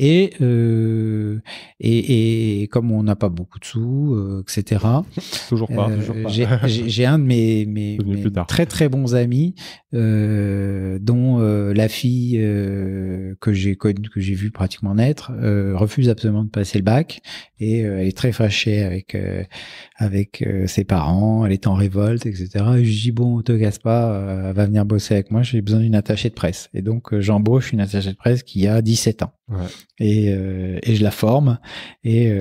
Euh, et, et, et comme on n'a pas beaucoup de sous, etc. toujours pas. J'ai, un de mes, mes, très très bons amis, dont la fille que j'ai connue, que j'ai vue pratiquement naître, refuse absolument de passer le bac et elle est très fâchée avec avec ses parents. Elle est en révolte, etc. Et je dis bon, te casse pas, euh, va venir bosser avec moi, j'ai besoin d'une attachée de presse. Et donc euh, j'embauche une attachée de presse qui a 17 ans. Euh, et, je la forme. Et,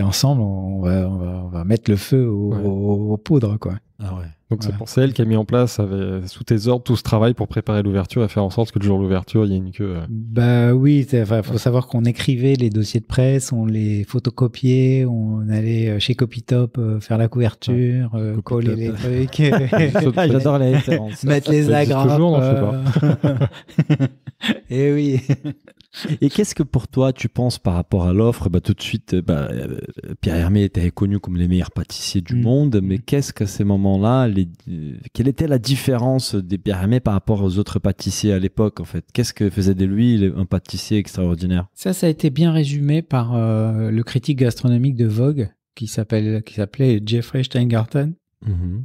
ensemble, on va, on, va, on va mettre le feu aux, aux poudres, quoi. Ah Donc c'est pour ça elle qui a mis en place, sous tes ordres, tout ce travail pour préparer l'ouverture et faire en sorte que le jour de l'ouverture, il y ait une queue. Euh. Bah oui, il faut savoir qu'on écrivait les dossiers de presse, on les photocopiait, on allait euh, chez Copytop euh, faire la couverture, coller les trucs. J'adore la référence. Mettre les agrafes. et eh oui. Et qu'est-ce que pour toi tu penses par rapport à l'offre bah, Tout de suite, bah, Pierre Hermé était reconnu comme les meilleurs pâtissiers du mm. monde, mais mm. qu'est-ce qu'à ces moments là quelle était la différence des pyramides par rapport aux autres pâtissiers à l'époque, en fait Qu'est-ce que faisait de lui un pâtissier extraordinaire Ça, ça a été bien résumé par euh, le critique gastronomique de Vogue, qui qui s'appelait Jeffrey Steingarten. Mm-hmm.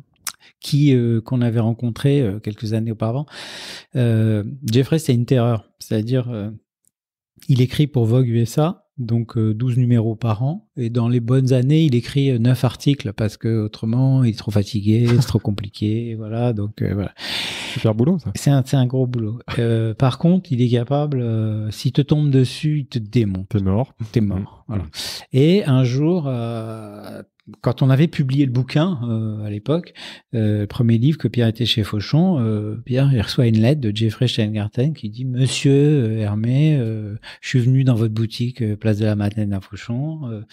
qui euh, qu'on avait rencontré euh, quelques années auparavant. Jeffrey, c'est une terreur, c'est-à-dire il écrit pour Vogue USA, donc 12 euh, numéros par an. Et dans les bonnes années, il écrit 9 euh, articles parce que autrement, il est trop fatigué, c'est trop compliqué, voilà. Donc euh, voilà. Super boulot, ça. C'est un, un, gros boulot. Euh, par contre, il est capable, euh, s'il te tombe dessus, il te démonte. T'es mort. T'es mort. Mmh. Voilà. Et un jour, quand on avait publié le bouquin euh, à l'époque, euh, premier livre que Pierre était chez Fauchon, euh, Pierre il reçoit une lettre de Jeffrey Steingarten qui dit Monsieur Hermé, je suis venu dans votre boutique Place de la Madeleine à Fauchon,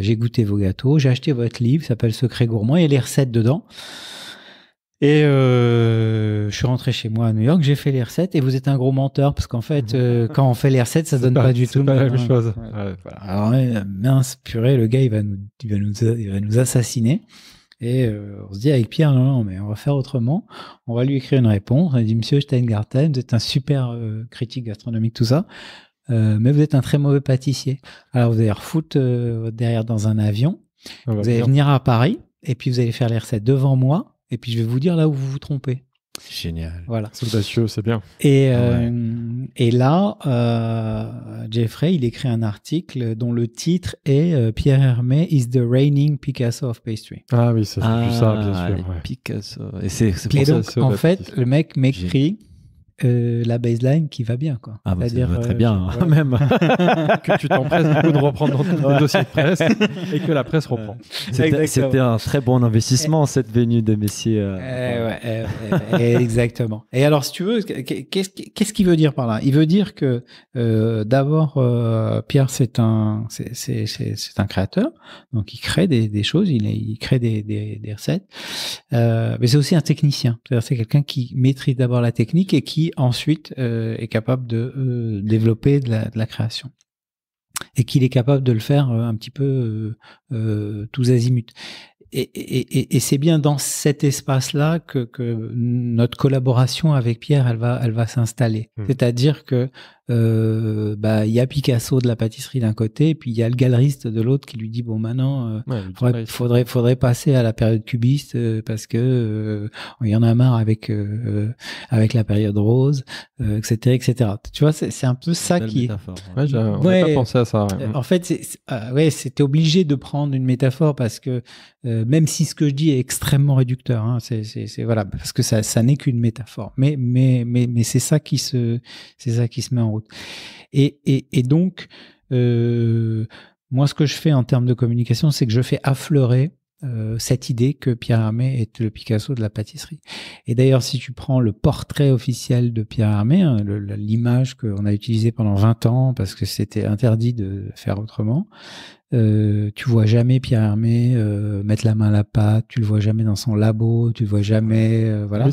j'ai goûté vos gâteaux, j'ai acheté votre livre, s'appelle Secret gourmand, il y a les recettes dedans. Et euh, je suis rentré chez moi à New York, j'ai fait les recettes et vous êtes un gros menteur parce qu'en fait, euh, quand on fait les recettes, ça donne pas, du tout. la même hein. chose. Alors mince, purée, le gars il va nous, nous, nous assassiner. Et euh, on se dit avec Pierre, non, non, mais on va faire autrement. On va lui écrire une réponse. On dit, Monsieur Steingarten, vous êtes un super critique gastronomique, tout ça. mais vous êtes un très mauvais pâtissier. Alors vous allez refoutre derrière dans un avion. vous allez venir à Paris et puis vous allez faire les recettes devant moi et puis je vais vous dire là où vous vous trompez. Génial. Voilà. C'est c'est bien. Et, euh, et là, euh, Jeffrey, il écrit un article dont le titre est euh, Pierre Hermé is the reigning Picasso of pastry. Ah oui, c'est ça, bien ah, sûr. Picasso. Et c'est pour et ça, donc, En fait, le mec m'écrit euh, la baseline qui va bien. Quoi. Ah, bah, très euh, bien, hein, même. que tu t'empresses beaucoup de reprendre dans dossier de presse et que la presse reprend. C'était un très bon investissement, eh. cette venue des messieurs euh, eh Ouais, eh exactement. Et alors, si tu veux, qu'est-ce qu'il veut dire par là Il veut dire que d'abord, Pierre, c'est un, c'est un créateur, donc il crée des, des choses, il, crée des, des, des recettes, mais c'est aussi un technicien, c'est quelqu'un qui maîtrise d'abord la technique et qui ensuite euh, est capable de euh, développer de la, création et qu'il est capable de le faire euh, un petit peu tous azimuts. Et, c'est bien dans cet espace-là que, notre collaboration avec Pierre, elle va, elle va s'installer. Mmh. C'est-à-dire que euh, bah il y a Picasso de la pâtisserie d'un côté, et puis il y a le galeriste de l'autre qui lui dit bon maintenant euh, il faudrait, faudrait, passer à la période cubiste euh, parce que euh, il y en a marre avec avec la période rose, etc etc. Tu vois c'est un peu ça qui on ouais, pas pensé à ça. En fait c'est ah, ouais c'était obligé de prendre une métaphore parce que même si ce que je dis est extrêmement réducteur, hein, c'est voilà parce que ça ça n'est qu'une métaphore. Mais mais mais mais c'est ça qui se c'est ça qui se met en route. Et, donc, euh, moi, ce que je fais en termes de communication, c'est que je fais affleurer euh, cette idée que Pierre Hermé est le Picasso de la pâtisserie. Et d'ailleurs, si tu prends le portrait officiel de Pierre Hermé, hein, l'image qu'on a utilisée pendant 20 ans parce que c'était interdit de faire autrement, euh, tu vois jamais Pierre Hermé euh, mettre la main à la pâte, tu le vois jamais dans son labo, tu le vois jamais, euh, voilà.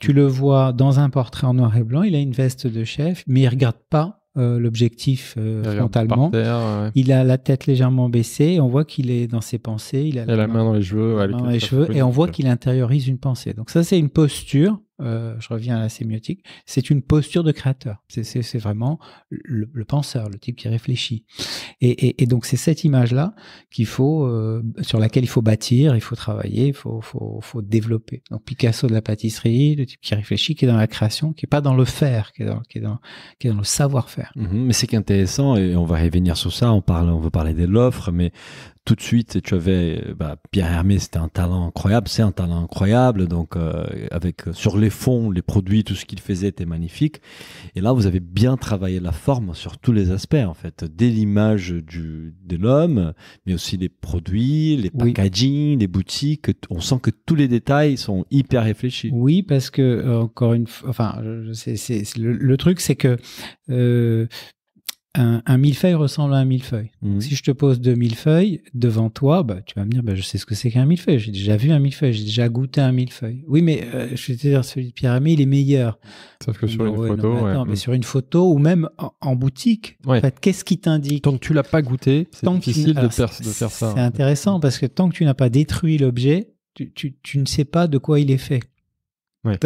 Tu le vois dans un portrait en noir et blanc, il a une veste de chef, mais il regarde pas euh, l'objectif euh, frontalement. Il a la tête légèrement baissée. On voit qu'il est dans ses pensées. Il a, la, main, dans les les cheveux et on voit qu'il intériorise une pensée. Donc ça, c'est une posture euh, je reviens à la sémiotique, c'est une posture de créateur. C'est vraiment le, penseur, le type qui réfléchit. Et, donc c'est cette image-là qu'il faut, euh, sur laquelle il faut bâtir, il faut travailler, il faut, développer. Donc Picasso de la pâtisserie, le type qui réfléchit, qui est dans la création, qui est pas dans le faire, qui est dans, dans, le savoir-faire. Mhm, mais c'est intéressant et on va revenir sur ça. On parle, on veut parler de l'offre, mais tout de suite, tu avais bah, Pierre Hermé, c'était un talent incroyable, c'est un talent incroyable. Donc, euh, avec euh, sur les fonds, les produits, tout ce qu'il faisait était magnifique. Et là, vous avez bien travaillé la forme sur tous les aspects, en fait, dès l'image de l'homme, mais aussi les produits, les packaging, les boutiques. On sent que tous les détails sont hyper réfléchis. Oui, parce que euh, encore une fois, enfin, c'est, le, le, truc, c'est que euh, un, millefeuille ressemble à un millefeuille. Mhm. Si je te pose deux millefeuilles devant toi, bah, tu vas me dire, bah, je sais ce que c'est qu'un millefeuille. J'ai déjà vu un millefeuille, j'ai déjà goûté un millefeuille. Oui, mais euh, je vais dire, celui de Pyramide, il est meilleur. Sauf que sur une photo. mais mm. sur une photo ou même en, boutique, qu'est-ce qui t'indique Tant que tu l'as pas goûté, c'est difficile de, faire, ça. C'est intéressant parce que tant que tu n'as pas détruit l'objet, tu ne sais pas de quoi il est fait.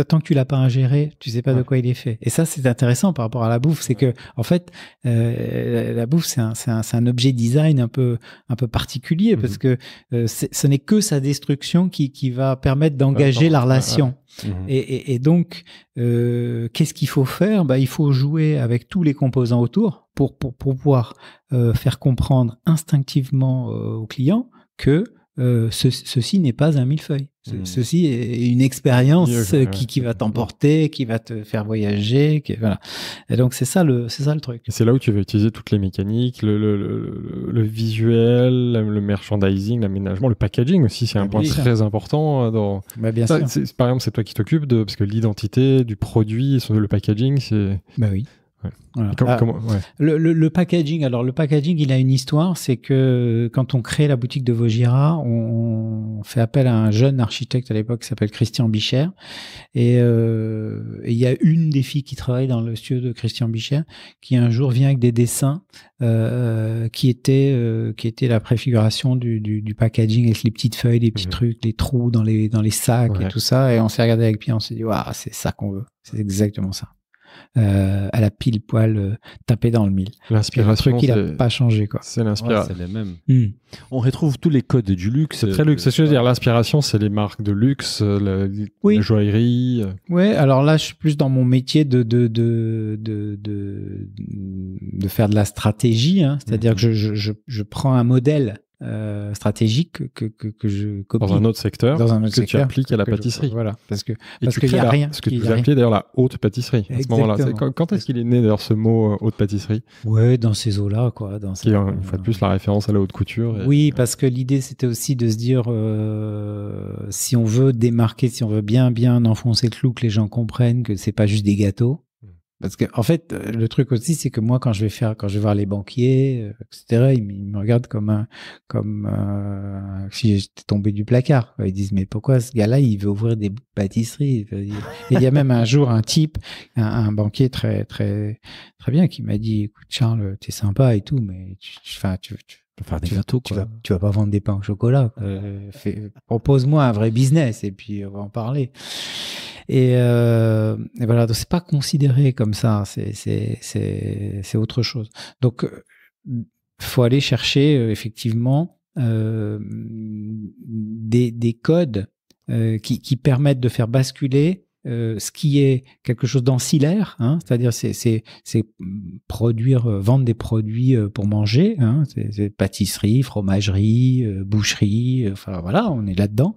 Tant que tu l'as pas ingéré, tu sais pas de quoi il est fait. Et ça, c'est intéressant par rapport à la bouffe, c'est que en fait, euh, la bouffe c'est un, objet design un peu un peu particulier mm-hmm. parce que euh, ce n'est que sa destruction qui, va permettre d'engager la relation. Mm-hmm. et, donc, euh, qu'est-ce qu'il faut faire bah, il faut jouer avec tous les composants autour pour pour pouvoir faire comprendre instinctivement au client que euh, ceci n'est pas un millefeuille. Hmm. Ceci est une expérience qui, qui, va t'emporter, qui va te faire voyager. Qui, Et donc, c'est ça le, c'est ça le truc. C'est là où tu vas utiliser toutes les mécaniques, le, le, le, visuel, le merchandising, l'aménagement, le packaging aussi. C'est ah un point très important. Euh, dans... Bah, bien Par exemple, c'est toi qui t'occupes de, parce que l'identité du produit, le packaging, c'est. Bah oui. Ah. le, packaging, alors le packaging, il a une histoire, c'est que euh, quand on crée la boutique de Vaugirard, on, on fait appel à un jeune architecte à l'époque qui s'appelle Christian Bichère, euh, et il y a une des filles qui travaille dans le studio de Christian Bichère qui un jour vient avec des dessins euh, qui étaient qui étaient la préfiguration du, packaging avec les petites feuilles, les petits mhm. trucs, les trous dans les dans les sacs et tout ça, et on s'est regardé avec Pierre, on s'est dit waouh, c'est ça qu'on veut, c'est exactement ça. Euh, à la pile poil euh, tapé dans le mille. L'inspiration, truc, n'a pas changé. quoi. C'est l'inspiration. c'est les mêmes. Hmm. On retrouve tous les codes du luxe. C'est très luxe. C'est ce je veux dire. L'inspiration, c'est les marques de luxe, euh, la, joaillerie. Oui, alors là, je suis plus dans mon métier de, de, de, de, de, faire de la stratégie. Hein. C'est-à-dire mhm. que je, je, je prends un modèle euh, stratégique que, que, que, je Dans un autre secteur, dans que tu appliques à la pâtisserie. voilà, parce que parce n'y a rien. Ce que tu as d'ailleurs la haute pâtisserie à ce moment-là. Quand, est-ce qu'il est né d'ailleurs ce mot euh, haute pâtisserie Ouais, dans ces eaux-là, quoi. Dans Qui une fois de plus la référence à la haute couture. oui, euh, parce que l'idée c'était aussi de se dire si on veut démarquer, si on veut bien bien enfoncer le clou, que les gens comprennent que c'est pas juste des gâteaux. Parce que, en fait, euh, le truc aussi, c'est que moi, quand je vais faire, quand je vais voir les banquiers, euh, etc., ils, me regardent comme un, comme euh, si j'étais tombé du placard. Ils disent, mais pourquoi ce gars-là, il veut ouvrir des pâtisseries Il y a même un jour un type, un, banquier très, très, très bien, qui m'a dit, écoute, Charles, t'es sympa et tout, mais tu, tu, Faire des tu, vas, pas vendre des pains au chocolat. Propose-moi un vrai business et puis on va en parler. Et, euh, voilà, c'est pas considéré comme ça, hein, c'est, autre chose. Donc, il euh, faut aller chercher euh, effectivement euh, des, des, codes qui, qui, permettent de faire basculer euh, ce qui est quelque chose d'ancillaire, hein, c'est-à-dire c'est, produire, euh, vendre des produits euh, pour manger, hein, c'est, pâtisserie, fromagerie, boucherie, enfin voilà, on est là-dedans,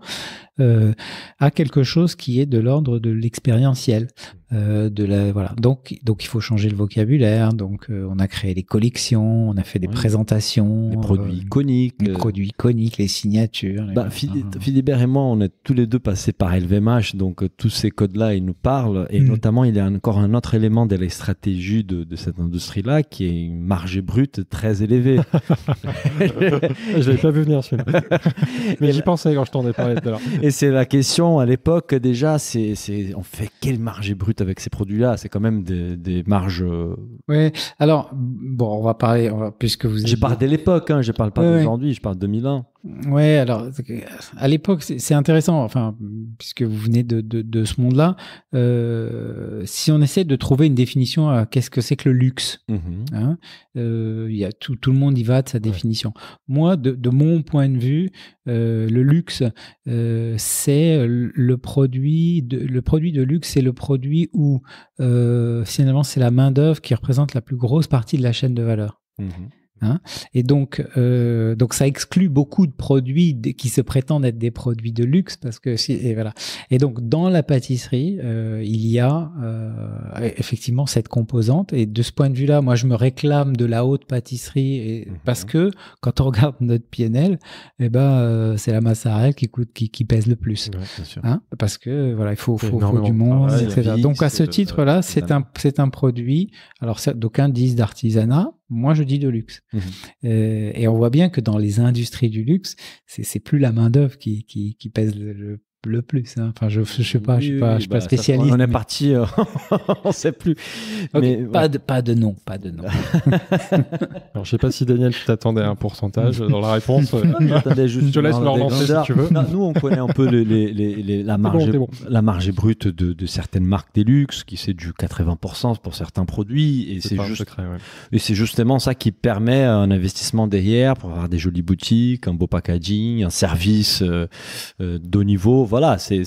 à quelque chose qui est de l'ordre de l'expérientiel. Euh, de la, voilà. Donc, donc il faut changer le vocabulaire. Donc euh, on a créé des collections, on a fait des présentations, les produits coniques euh, iconiques, les produits iconiques, les signatures. Bah, Philibert et moi, on est tous les deux passés par LVMH, donc tous ces codes-là, ils nous parlent. Et mm. notamment, il y a encore un autre élément de la stratégie de, cette industrie-là, qui est une marge brute très élevée. je l'avais pas vu venir celui-là, mais j'y pensais quand je t'en ai parlé à Et c'est la question à l'époque déjà, c'est on fait quelle marge brute avec ces produits-là. C'est quand même des, marges. Euh, oui. Alors bon, on va parler puisque vous. J'ai parlé de l'époque. Hein, je parle pas d'aujourd'hui. Je parle de 2001. Ouais, alors à l'époque, c'est intéressant, enfin, puisque vous venez de, de, ce monde-là, euh, si on essaie de trouver une définition à qu'est-ce que c'est que le luxe, mhm. hein, euh, y a tout, tout, le monde y va de sa définition. Moi, de, mon point de vue, euh, le luxe, c'est le produit, de, le produit de luxe, c'est le produit où finalement c'est la main-d'œuvre qui représente la plus grosse partie de la chaîne de valeur. Mhm. Hein. et donc, euh, donc ça exclut beaucoup de produits qui se prétendent être des produits de luxe parce que et voilà. Et donc dans la pâtisserie, euh, il y a euh, e-, effectivement cette composante. Et de ce point de vue-là, moi je me réclame de la haute pâtisserie et, mmh parce que quand on regarde notre PNL, eh ben euh, c'est la massarelle qui coûte, qui, qui pèse le plus. Hein. parce que voilà, il faut, faut, du monde, donc à ce titre-là, c'est un, c'est un produit. Alors d'aucuns disent d'artisanat moi, je dis de luxe. Mmh. Euh, et on voit bien que dans les industries du luxe, c'est plus la main-d'œuvre qui, pèse le le plus. Hein. Enfin, je, ne sais pas, je suis pas, suis pas bah, spécialiste. on est parti, euh, on sait plus. mais, pas de pas de nom, pas de nom. Alors, je sais pas si Daniel, tu t'attendais à un pourcentage dans la réponse. je te laisse leur lancer si tu veux. nous, on connaît un peu les, les, la marge, brute de, certaines marques des luxe, qui c'est du 80% pour certains produits, et c'est justement ça qui permet un investissement derrière pour avoir des jolies boutiques, un beau packaging, un service euh, euh de haut niveau voilà, c'est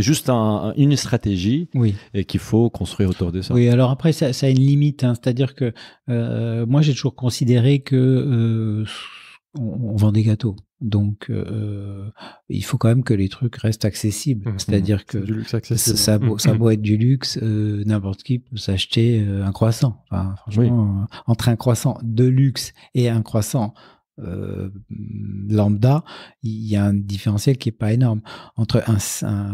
juste une stratégie et qu'il faut construire autour de ça. Oui, alors après, ça, a une limite. Hein. C'est-à-dire que euh, moi, j'ai toujours considéré que euh, on, vend des gâteaux. Donc, euh, il faut quand même que les trucs restent accessibles. Hum, hum. C'est-à-dire que ça, peut hum, être du luxe, n'importe qui peut s'acheter un croissant. entre un croissant de luxe et un croissant euh, lambda, il y a un différentiel qui est pas énorme entre un,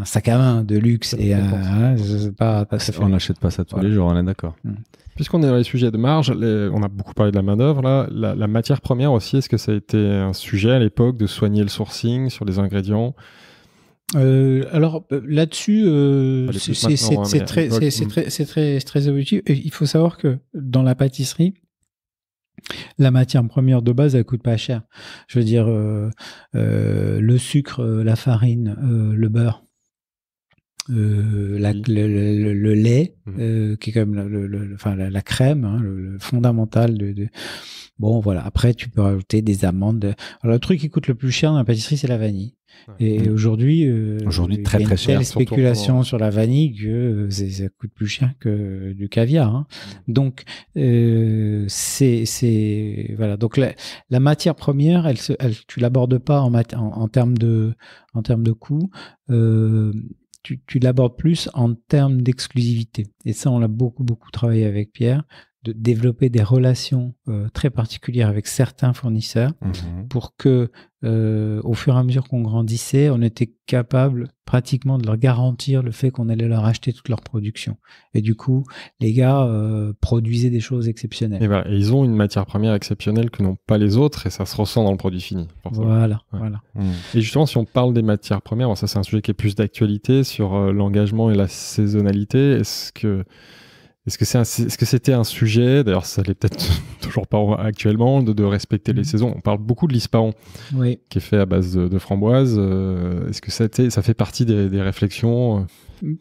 sac à main de luxe et un, hein, pas, on n'achète pas ça tous les jours, on est d'accord. Mm. Puisqu'on est dans les sujets de marge, on a beaucoup parlé de la main d'œuvre là, la, matière première aussi, est-ce que ça a été un sujet à l'époque de soigner le sourcing sur les ingrédients? Euh, alors euh, là-dessus, c'est très, c'est très, il faut savoir que dans la pâtisserie, la matière première de base, elle coûte pas cher. Je veux dire, euh, euh, le sucre, euh, la farine, le beurre, mmh. le, lait, mmh. qui est la, crème, hein, le, fondamental. Bon, voilà. Après, tu peux rajouter des amandes. le truc qui coûte le plus cher dans la pâtisserie, c'est la vanille. Et aujourd'hui, euh, il y a telle spéculation sur la vanille que euh, ça coûte plus cher que du caviar. Hein. Mm. Donc, euh, c'est voilà. Donc la, matière première, elle, elle tu l'abordes pas en, en, termes de en termes de coût. tu, tu l'abordes plus en termes d'exclusivité. Et ça, on l'a beaucoup beaucoup travaillé avec Pierre de développer des relations euh, très particulières avec certains fournisseurs mhm. pour que, euh, au fur et à mesure qu'on grandissait, on était capable pratiquement de leur garantir le fait qu'on allait leur acheter toute leur production. Et du coup, les gars euh, produisaient des choses exceptionnelles. Et, ils ont une matière première exceptionnelle que n'ont pas les autres et ça se ressent dans le produit fini. Voilà, voilà. Mhm. Et justement, si on parle des matières premières, ça c'est un sujet qui est plus d'actualité sur l'engagement et la saisonnalité. Est-ce que est-ce que c'est que c'était un sujet d'ailleurs ça l'est peut-être toujours pas actuellement de, respecter les mm-hmm. saisons. On parle beaucoup de l'isparon qui est fait à base de, framboises. Euh, est-ce que ça, fait partie des réflexions euh?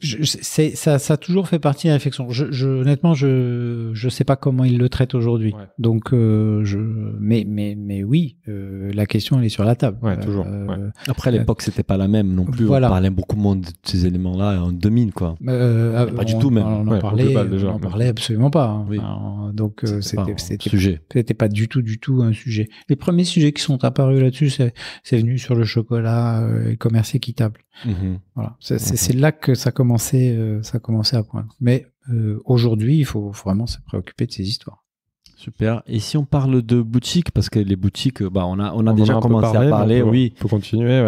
je, ça, ça a toujours fait partie de la réflexion. Je, je, honnêtement, je je sais pas comment ils le traitent aujourd'hui. Donc, euh, je mais mais mais oui, euh, la question elle est sur la table. Ouais, toujours. Euh, Après l'époque c'était pas la même non plus. Voilà. On parlait beaucoup moins de ces éléments-là en 2000 quoi. pas du tout même. On en parlait, on parlait absolument pas. Hein. donc c'était sujet. C'était pas du tout du tout un sujet. Les premiers sujets qui sont apparus là-dessus, c'est venu sur le chocolat et le commerce équitable. Mhm. Voilà. Mhm. C'est là que ça commençait, euh, ça commençait à poindre. Mais euh, aujourd'hui, il faut vraiment se préoccuper de ces histoires. Super. Et si on parle de boutiques, parce que les boutiques, euh, bah, on a, on a déjà commencé à parler, oui. On continuer.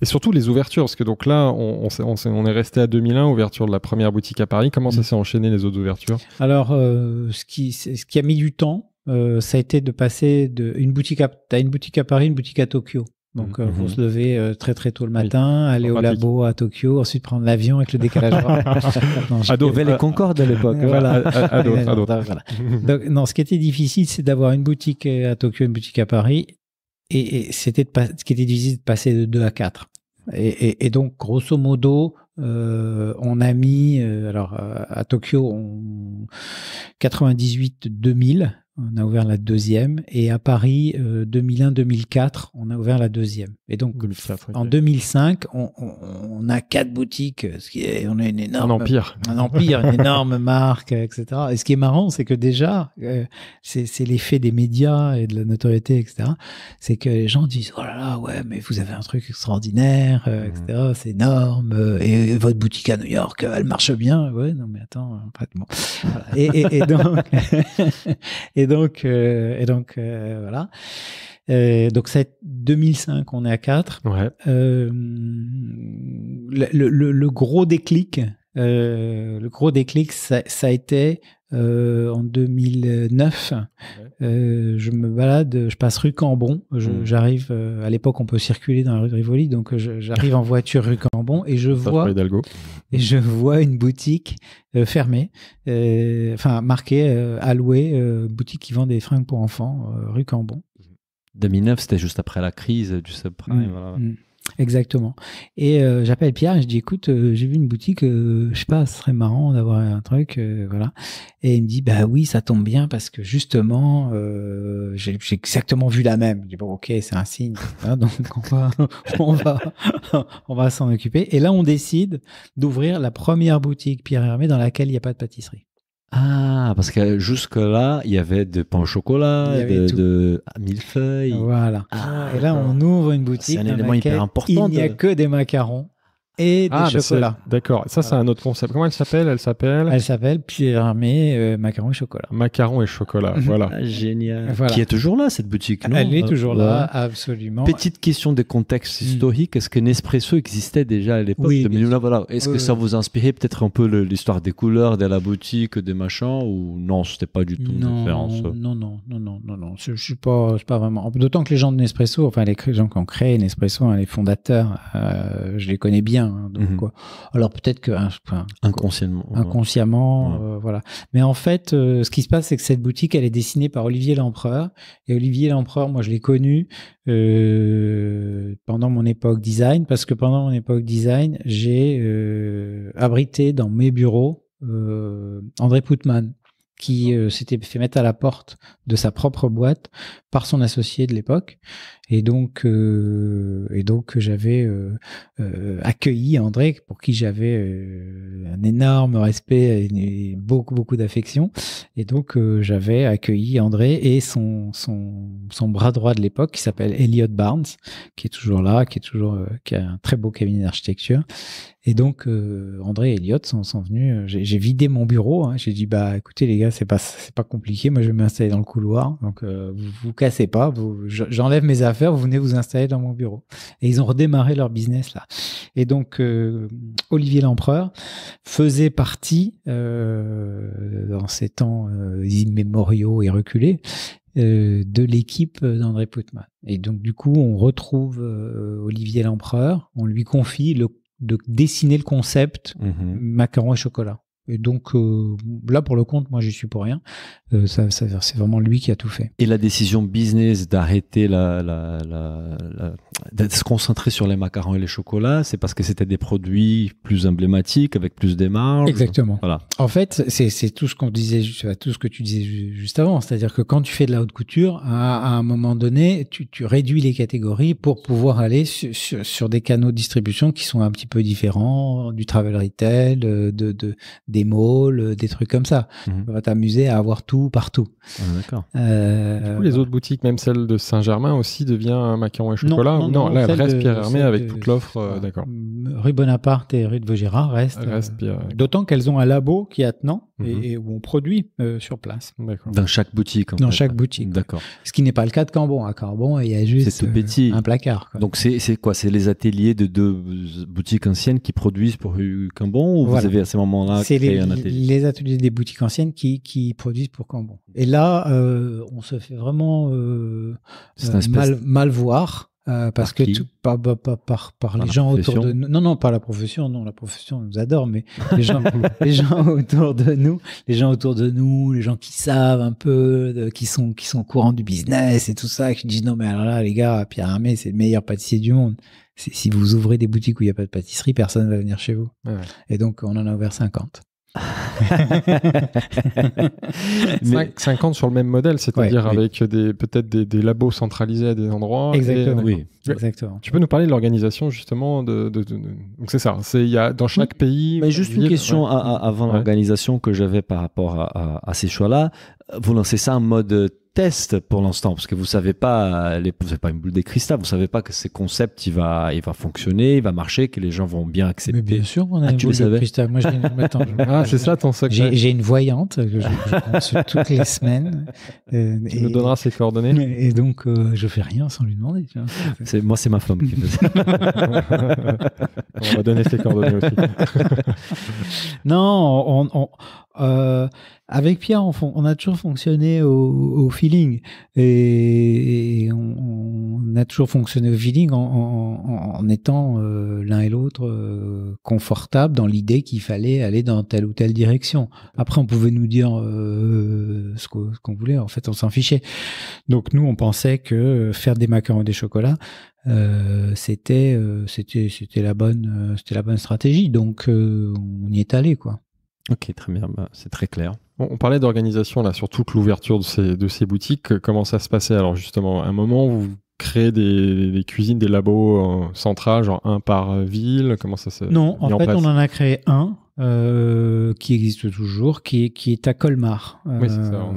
Et surtout les ouvertures, parce que donc là, on, est, resté à 2001, ouverture de la première boutique à Paris. Comment ça mm. s'est enchaîné les autres ouvertures Alors, ce, qui, a mis du temps, ça a été de passer d'une boutique une boutique à Paris, une boutique à Tokyo. Donc, il mm-hmm. vous euh, faut se lever euh, très très tôt le matin, aller au labo à Tokyo, ensuite prendre l'avion avec le décalage horaire. Ado les Concorde à l'époque. Hein. Voilà. Donc, non, ce qui était difficile, c'est d'avoir une boutique euh, à Tokyo, une boutique à Paris. Et, c'était ce qui était difficile de passer de 2 à 4. Et, et, et, donc, grosso modo, euh, on a mis, alors à Tokyo, 98-2000, on a ouvert la deuxième. Et à Paris, 2001-2004, euh, on a ouvert la deuxième. Et donc, en 2005, on, a quatre boutiques, ce qui est, on a une énorme. Un empire. Un empire, une énorme marque, etc. Et ce qui est marrant, c'est que déjà, euh, c'est l'effet des médias et de la notoriété, etc. C'est que les gens disent, oh là là, ouais, mais vous avez un truc extraordinaire, euh, etc. Mmh. C'est énorme. Et, votre boutique à New York, elle marche bien. Ouais, non, mais attends, en fait, et, et, donc, et donc, euh, et donc euh, voilà. Euh, donc c'est 2005, on est à 4. le, gros déclic, le gros déclic, ça, a été euh, en 2009. Euh, je me balade, je passe rue Cambon. Hmm. J'arrive, euh, à l'époque, on peut circuler dans la rue de Rivoli, donc j'arrive en voiture rue Cambon et je vois et je vois une boutique fermée, enfin marquée allouée boutique qui vend des fringues pour enfants, rue Cambon. 2009, c'était juste après la crise du subprime. Hmm. Voilà. Hmm. Exactement. Et euh, j'appelle Pierre et je dis écoute, euh, j'ai vu une boutique, euh, je sais pas, ce serait marrant d'avoir un truc, voilà. Et il me dit bah oui, ça tombe bien parce que justement, j'ai exactement vu la même. Je dis bon ok, c'est un signe, hein, donc on va, on va, on va s'en occuper. Et là, on décide d'ouvrir la première boutique Pierre Hermé dans laquelle il n'y a pas de pâtisserie. Ah, parce que jusque-là, il y avait des pains au chocolat, de, de ah, millefeuilles. Voilà. Ah, et là, on ouvre une boutique. C'est un élément hyper important. Il n'y a que des macarons et des ah, chocolats. D'accord. Ça, c'est un autre concept. Comment elle s'appelle Elle s'appelle Elle s'appelle Pierre Armé euh, macaron et chocolat. Macaron et chocolat. Mhm. Voilà. Ah, génial. Qui est toujours là cette boutique Elle est toujours là, absolument. Petite question de contexte hmm. historique. Est-ce que Nespresso existait déjà à l'époque oui, de voilà. Est-ce que ça vous inspirait peut-être un peu l'histoire des couleurs de la boutique, des machins ou non C'était pas du tout une référence. Non, non, non, non, non, non. Je, suis pas, pas vraiment. D'autant que les gens de Nespresso, enfin les gens qui ont créé Nespresso, hein, les fondateurs, euh, je les connais bien Hein, mhm. Alors peut-être que hein, inconsciemment, euh, voilà. Mais en fait, euh, ce qui se passe, c'est que cette boutique, elle est dessinée par Olivier Lempereur. Et Olivier Lempereur, moi, je l'ai connu euh, pendant mon époque design, parce que pendant mon époque design, j'ai abrité dans mes bureaux André Poutman qui s'était fait mettre à la porte de sa propre boîte par son associé de l'époque. Et donc, euh, et donc j'avais euh, euh, accueilli André, pour qui j'avais un énorme respect et, beaucoup, beaucoup d'affection. Et donc, j'avais accueilli André et son, son, son bras droit de l'époque, qui s'appelle Elliot Barnes, qui est toujours là, qui, est toujours, qui a un très beau cabinet d'architecture. Et donc, André et Elliot sont, venus. J'ai vidé mon bureau. Hein. J'ai dit, bah, écoutez, les gars, c'est pas, pas compliqué. Moi, je vais m'installer dans le couloir. Donc, vous vous cassez pas. J'enlève mes affaires vous venez vous installer dans mon bureau. Et ils ont redémarré leur business là. Et donc, euh, Olivier Lempereur faisait partie, euh, dans ces temps euh, immémoriaux et reculés, de l'équipe d'André Poutman. Et donc, du coup, on retrouve Olivier Lempereur, on lui confie le, de dessiner le concept mm-hmm. macaron et chocolat. Et donc euh, là, pour le compte, moi, j'y suis pour rien. Euh, ça, c'est vraiment lui qui a tout fait. Et la décision business d'arrêter la, de se concentrer sur les macarons et les chocolats, c'est parce que c'était des produits plus emblématiques, avec plus de marge. Exactement. Voilà. En fait, c'est tout ce qu'on disait, tout ce que tu disais juste avant. C'est-à-dire que quand tu fais de la haute couture, à, un moment donné, tu, réduis les catégories pour pouvoir aller sur, des canaux de distribution qui sont un petit peu différents du travel retail, euh, de des malls, euh, des trucs comme ça. Mhm. On va t'amuser à avoir tout partout. Ah, euh, les autres boutiques, même celle de Saint-Germain aussi, devient un macaron et chocolat Non, là, reste Pierre Hermé avec toute l'offre. Euh, d'accord. Rue Bonaparte et rue de Vaugirard restent. Reste, D'autant qu'elles ont un labo qui est attenant Mhm. et, où on produit euh, sur place. Dans chaque boutique. Dans chaque boutique. D'accord. Ce qui n'est pas le cas de Cambon. À Cambon, il y a juste euh, un placard. Donc c'est quoi C'est les ateliers de deux boutiques anciennes qui produisent pour Cambon ou vous avez à ce moment-là les, ateliers des boutiques anciennes qui, produisent pour Cambon. Et là, euh, on se fait vraiment mal, mal voir euh, parce que pas par, par, par, les gens autour de nous, non, non, pas la profession, non, la profession nous adore, mais les gens, les gens autour de nous, les gens autour de nous, les gens qui savent un peu, qui sont qui sont courants du business et tout ça, qui disent non mais alors là les gars, Pierre Armé, c'est le meilleur pâtissier du monde. Si vous ouvrez des boutiques où il n'y a pas de pâtisserie, personne ne va venir chez vous. Et donc on en a ouvert 50. 50 sur le même modèle, c'est-à-dire avec peut-être des, labos centralisés à des endroits. Exactement. oui. Exactement. Tu peux nous parler de l'organisation justement de, c'est ça, y dans chaque pays. Mais juste une question avant l'organisation que j'avais par rapport à, à ces choix-là. Vous lancez ça en mode test pour l'instant parce que vous savez pas les, vous n'avez pas une boule de cristal, vous savez pas que ces concepts il va il va fonctionner, il va marcher, que les gens vont bien accepter. Mais bien sûr qu'on a ah, une boule de cristal. Moi, ah, c'est ça ton J'ai une voyante que je, consulte toutes les semaines. Euh, tu nous donneras ses coordonnées. Et donc euh, je fais rien sans lui demander. Tu moi c'est ma femme qui fait on va donner ses coordonnées aussi. non, on, euh, avec Pierre, on, a toujours fonctionné au, feeling et, on, a toujours fonctionné au feeling en, étant euh, l'un et l'autre euh, confortable dans l'idée qu'il fallait aller dans telle ou telle direction. Après, on pouvait nous dire ce qu'on voulait. En fait, on s'en fichait. Donc nous, on pensait que faire des macarons et des chocolats, c'était c'était c'était la bonne c'était la bonne stratégie donc on y est allé quoi Ok, très bien, bah, c'est très clair. On, parlait d'organisation là, sur toute l'ouverture de ces, boutiques. Comment ça se passait Alors justement, à un moment, vous créez des, cuisines, des labos euh, centrales, genre un par ville Comment ça se Non, en fait, on en a créé un euh, qui existe toujours, qui est, qui est à Colmar.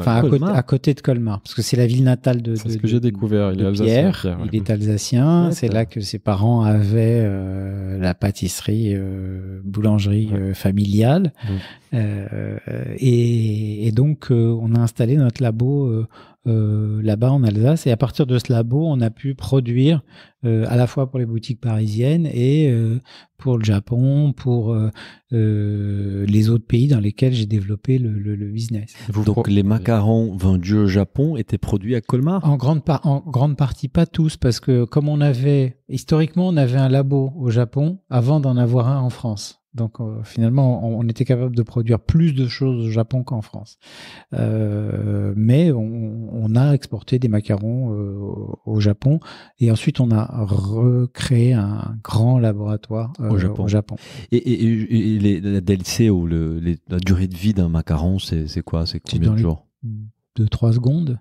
à, Côté, de Colmar, parce que c'est la ville natale de, de, ce que j'ai découvert. Il, est il est alsacien. c'est là que ses parents avaient euh, la pâtisserie, euh, boulangerie familiale. Mm. et, et, donc, on a installé notre labo euh, là-bas en Alsace. Et à partir de ce labo, on a pu produire euh, à la fois pour les boutiques parisiennes et euh, pour le Japon, pour les autres pays dans lesquels j'ai développé le, business. Donc les macarons vendus au Japon étaient produits à Colmar en grande, en grande partie, pas tous, parce que comme on avait, historiquement, on avait un labo au Japon avant d'en avoir un en France. Donc euh, finalement, on, était capable de produire plus de choses au Japon qu'en France. Euh, mais on, a exporté des macarons euh, au Japon et ensuite on a recréé un grand laboratoire au Japon. Et, la DLC ou la durée de vie d'un macaron, c'est quoi C'est combien de jours Deux, trois secondes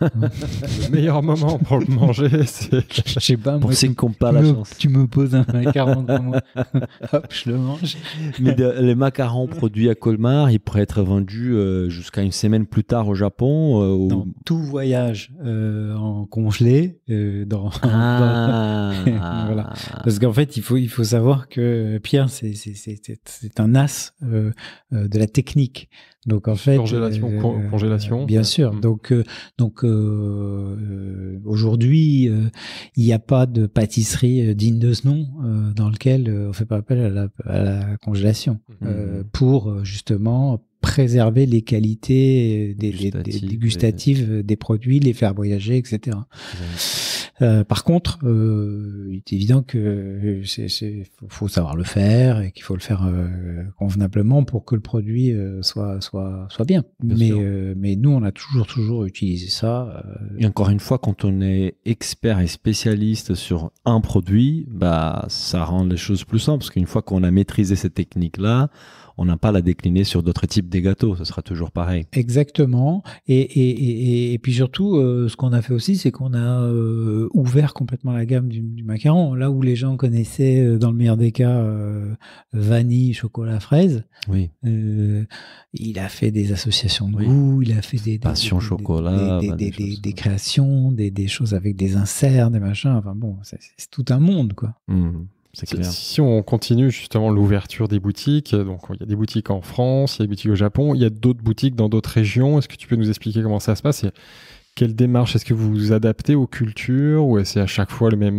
le meilleur moment pour le manger, c'est. Je sais pas, moi. pas la chance. Tu me poses un macaron devant moi. Hop, je le mange. Mais les macarons produits à Colmar, ils pourraient être vendus euh, jusqu'à une semaine plus tard au Japon. Euh, tout voyage euh, en congelé. dans, ah. voilà. Parce qu'en fait, il faut, il faut savoir que Pierre, c'est un as de la technique. Donc en fait, congélation, euh, congélation. Bien sûr. Donc mm. donc euh, euh, euh aujourd'hui, il n'y a pas de pâtisserie digne de ce nom dans lequel on fait pas appel à la, à la congélation mm. Mm, pour justement préserver les qualités des, des, gustatives des produits, les faire voyager, etc. Euh, par contre, euh, il est évident que euh, c'est, faut, savoir le faire et qu'il faut le faire convenablement pour que le produit soit, soit, soit bien. mais, mais nous, on a toujours, toujours utilisé ça. Et encore une fois, quand on est expert et spécialiste sur un produit, bah, ça rend les choses plus simples parce qu'une fois qu'on a maîtrisé cette technique-là, on n'a pas la décliner sur d'autres types de gâteaux, ce sera toujours pareil. Exactement. Et, puis surtout, euh, ce qu'on a fait aussi, c'est qu'on a euh, ouvert complètement la gamme du, macaron. Là où les gens connaissaient, euh, dans le meilleur des cas, vanille, chocolat, fraise, oui. il a fait des associations de goûts, il a fait des... chocolat. Des, bah, des, créations, des, choses avec des inserts, des machins. Enfin bon, c'est tout un monde, quoi. Mmh. Si, on continue justement l'ouverture des boutiques, euh, donc il y a des boutiques en France, il y a des boutiques au Japon, il y a d'autres boutiques dans d'autres régions. Est-ce que tu peux nous expliquer comment ça se passe quelle démarche Est-ce que vous vous adaptez aux cultures ou est -ce à chaque fois le même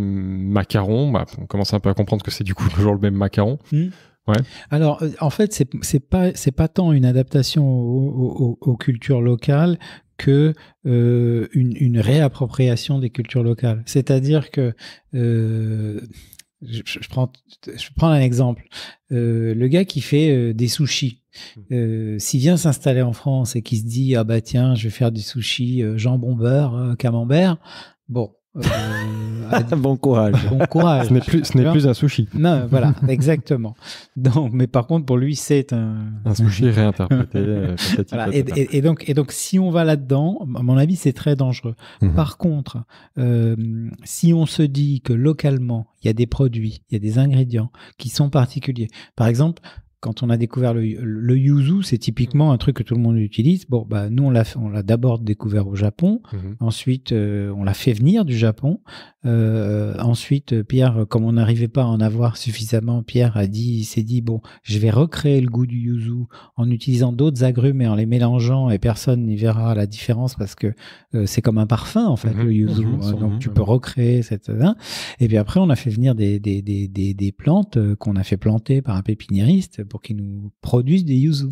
macaron bah, On commence un peu à comprendre que c'est du coup toujours le même macaron. Hmm. Ouais. Alors, euh, en fait, c'est n'est pas, pas tant une adaptation aux, cultures locales que euh, une, réappropriation des cultures locales. C'est-à-dire que je, je, prends, je prends un exemple. Euh, le gars qui fait euh, des sushis, mmh. euh, s'il vient s'installer en France et qui se dit ah bah tiens, je vais faire du sushi jambon beurre camembert, bon, euh, bon courage. courage. ce n'est plus, ce n'est plus un sushi. Non, voilà, exactement. Donc, mais par contre, pour lui, c'est un. Un sushi réinterprété. Euh, et, donc, et donc, si on va là-dedans, à mon avis, c'est très dangereux. Mhm. Par contre, euh, si on se dit que localement, il y a des produits, il y a des ingrédients qui sont particuliers. Par exemple, quand on a découvert le, yuzu, c'est typiquement mhm. un truc que tout le monde utilise. Bon, bah, nous, on l'a, on l'a d'abord découvert au Japon. Mhm. Ensuite, euh, on l'a fait venir du Japon. Euh, ensuite, euh, Pierre, euh, comme on n'arrivait pas à en avoir suffisamment, Pierre a dit, s'est dit, bon, je vais recréer le goût du yuzu en utilisant d'autres agrumes et en les mélangeant et personne n'y verra la différence parce que c'est comme un parfum, en fait, mhm. le yuzu. Hein. donc, tu peux recréer cette, hein. et puis après, on a fait venir des, des, des, des plantes qu'on a fait planter par un pépiniériste pour qu'ils nous produisent des yuzu.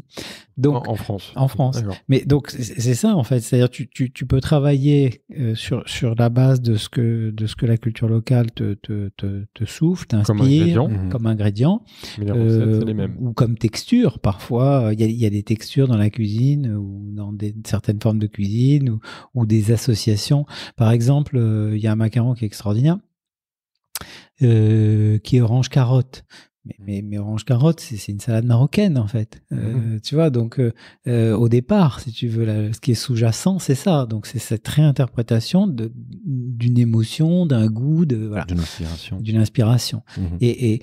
Donc, en, France. En France. Mais donc, c'est ça, en fait. C'est-à-dire, tu, tu, peux travailler euh, sur, la base de ce, que, de ce que la culture locale te, te, souffle, t'inspire, euh, mhm. comme ingrédient. Comme euh, ingrédient Ou comme texture, parfois. Il y, a, des textures dans la cuisine ou dans certaines formes de cuisine ou, des associations. Par exemple, il y a un macaron qui est extraordinaire. qui est orange carotte. Mm. mais, orange carotte, c'est une salade marocaine en fait. Euh, mm-hmm. Tu vois, donc euh, euh, au départ, si tu veux, ce qui est sous-jacent, c'est ça. Donc c'est cette réinterprétation d'une émotion, d'un goût, de voilà, d'une inspiration. Mm-hmm. Et,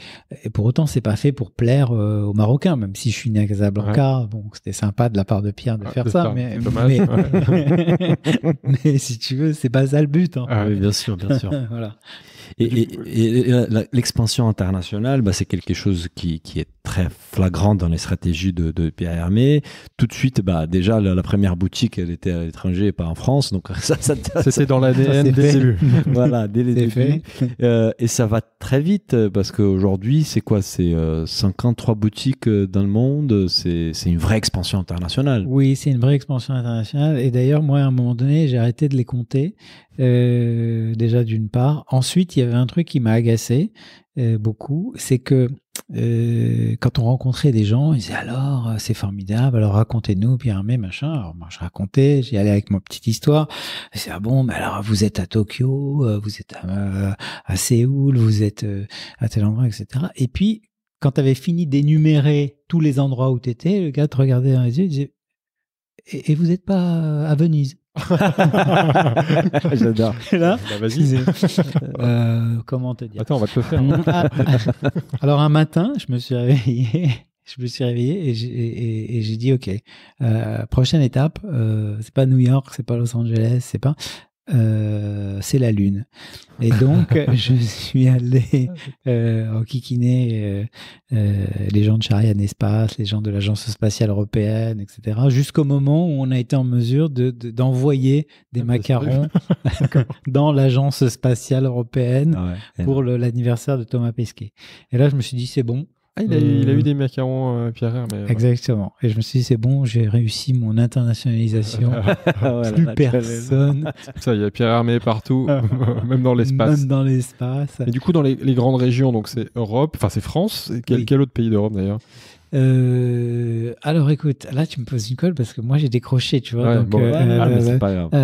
pour autant, c'est pas fait pour plaire aux Marocains, même si je suis né à Casablanca. Bon, c'était sympa de la part de Pierre de ah, faire ça, mais mais, si tu veux, c'est pas ça le but. Hein. Ah, oui, bien sûr, bien sûr. voilà. Et, l'expansion internationale, bah, c'est quelque chose qui, est très flagrant dans les stratégies de, de Pierre Hermé. Tout de suite, bah, déjà, la, première boutique, elle était à l'étranger et pas en France. Donc, ça, ça, c'est dans l'ADN les débuts. voilà, dès les débuts. Euh, et ça va très vite parce qu'aujourd'hui, c'est quoi C'est 53 euh, boutiques euh, dans le monde. C'est une vraie expansion internationale. Oui, c'est une vraie expansion internationale. Et d'ailleurs, moi, à un moment donné, j'ai arrêté de les compter. Euh, déjà d'une part. Ensuite, il y avait un truc qui m'a agacé euh, beaucoup, c'est que euh, quand on rencontrait des gens, ils disaient alors c'est formidable, alors racontez-nous, puis mais machin. Alors moi je racontais, j'y allais avec ma petite histoire. C'est ah bon, mais alors vous êtes à Tokyo, vous êtes à, Séoul, vous êtes à tel endroit, etc. Et puis quand tu avais fini d'énumérer tous les endroits où tu étais, le gars te regardait dans les yeux et disait et vous n'êtes pas à Venise J'adore. Bah, vas-y. Euh, comment te dire Attends, on va te le faire. Hein. Ah, ah. alors un matin, je me suis réveillé. Je me suis réveillé et j'ai, dit ok, euh, prochaine étape, euh, c'est pas New York, c'est pas Los Angeles, c'est pas, euh, c'est la lune. Et donc, je suis allé euh, enquiquiner euh, euh, les gens de Charian Espace, les gens de l'Agence spatiale européenne, etc., jusqu'au moment où on a été en mesure d'envoyer des ah, bah, macarons dans l'Agence spatiale européenne ah pour l'anniversaire de Thomas Pesquet. Et là, je me suis dit, c'est bon, ah, il a, eu, il a eu hmm. des macarons euh, Pierre mais. Exactement. Et je me suis dit, c'est bon, j'ai réussi mon internationalisation. Plus personne. Ça, il y a Pierre Hermé partout, ah. même dans l'espace. Même dans l'espace. Et du coup, dans les, grandes régions, donc c'est Europe, enfin c'est France. Et quel autre pays d'Europe d'ailleurs euh, alors écoute, là tu me poses une colle parce que moi j'ai décroché, tu vois. voilà,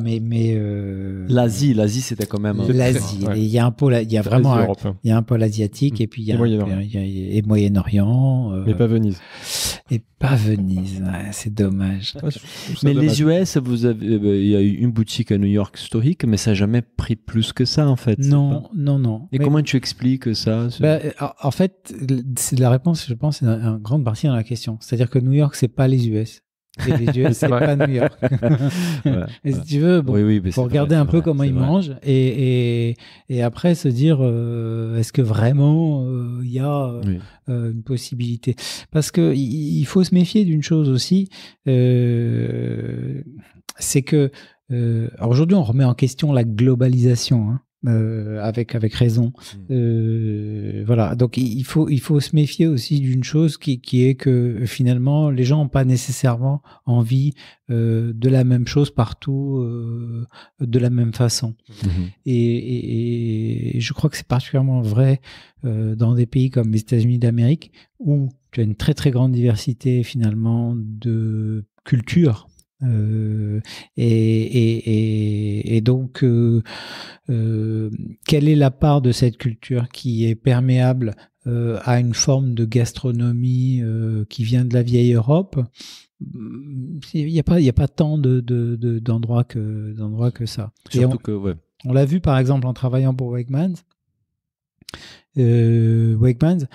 mais mais euh, l'Asie, l'Asie c'était quand même l'Asie. Il y a un pôle, il y a vraiment, hein. il y a un pôle asiatique mm. et puis il y a, et Moyen-Orient. et euh, mais pas Venise. Et pas Venise, c'est dommage. mais les US, vous avez, eh ben, il y a eu une boutique à New York historique, mais ça n'a jamais pris plus que ça en fait. Non, non, non. Et comment tu expliques ça bah, En fait, c'est la réponse, je pense, est en grande partie dans la question. C'est-à-dire que New York, c'est pas les US. les US, c'est pas New York. et si tu veux, bon, pour regarder un peu comment ils mangent et, après se dire, euh, est-ce que vraiment euh, il y a euh, une possibilité Parce que il faut se méfier d'une chose aussi, c'est que aujourd'hui, on remet en question la globalisation. Hein. Euh, avec avec raison. Mm. Euh, voilà. Donc il faut il faut se méfier aussi d'une chose qui, qui est que finalement les gens n'ont pas nécessairement envie euh, de la même chose partout de la même façon. Mm-hmm. Et, et, je crois que c'est particulièrement vrai dans des pays comme les États-Unis d'Amérique où tu as une très très grande diversité finalement de cultures euh, et, donc, euh, euh, quelle est la part de cette culture qui est perméable à une forme de gastronomie qui vient de la vieille Europe hum, Il n'y a, pas, il y a pas tant d'endroits de, de, que, que ça. on, On l'a vu par exemple en travaillant pour Wegmans. Wegmans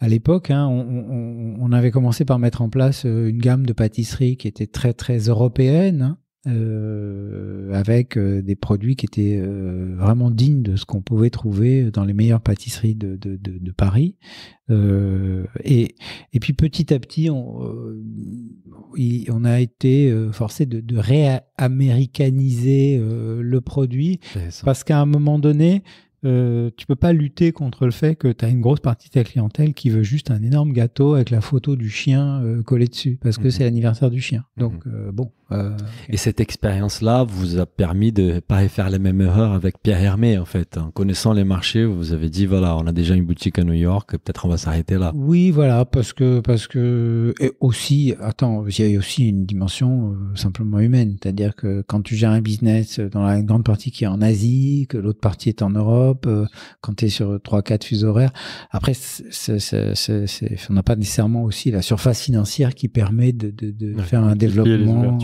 à l'époque, hein, on, avait commencé par mettre en place euh, une gamme de pâtisseries qui était très très européenne, hein, euh, avec euh, des produits qui étaient vraiment dignes de ce qu'on pouvait trouver dans les meilleures pâtisseries de, Paris. et, puis petit à petit, on, on a été forcé de, de réaméricaniser le produit, parce qu'à un moment donné, euh, tu peux pas lutter contre le fait que tu as une grosse partie de ta clientèle qui veut juste un énorme gâteau avec la photo du chien euh, collé dessus parce que mhm. c'est l'anniversaire du chien. Mhm. Donc euh, bon, euh, et cette expérience-là vous a permis de ne pas faire les mêmes erreurs avec Pierre Hermé, en fait. En connaissant les marchés, vous avez dit, voilà, on a déjà une boutique à New York, peut-être on va s'arrêter là. Oui, voilà, parce que, parce que, et aussi, attends, il y a aussi une dimension euh, simplement humaine. C'est-à-dire que quand tu gères un business dans la grande partie qui est en Asie, que l'autre partie est en Europe, euh, quand tu es sur trois, quatre fuseaux horaires, après, c'est, c'est, on n'a pas nécessairement aussi la surface financière qui permet de, de, de faire un développement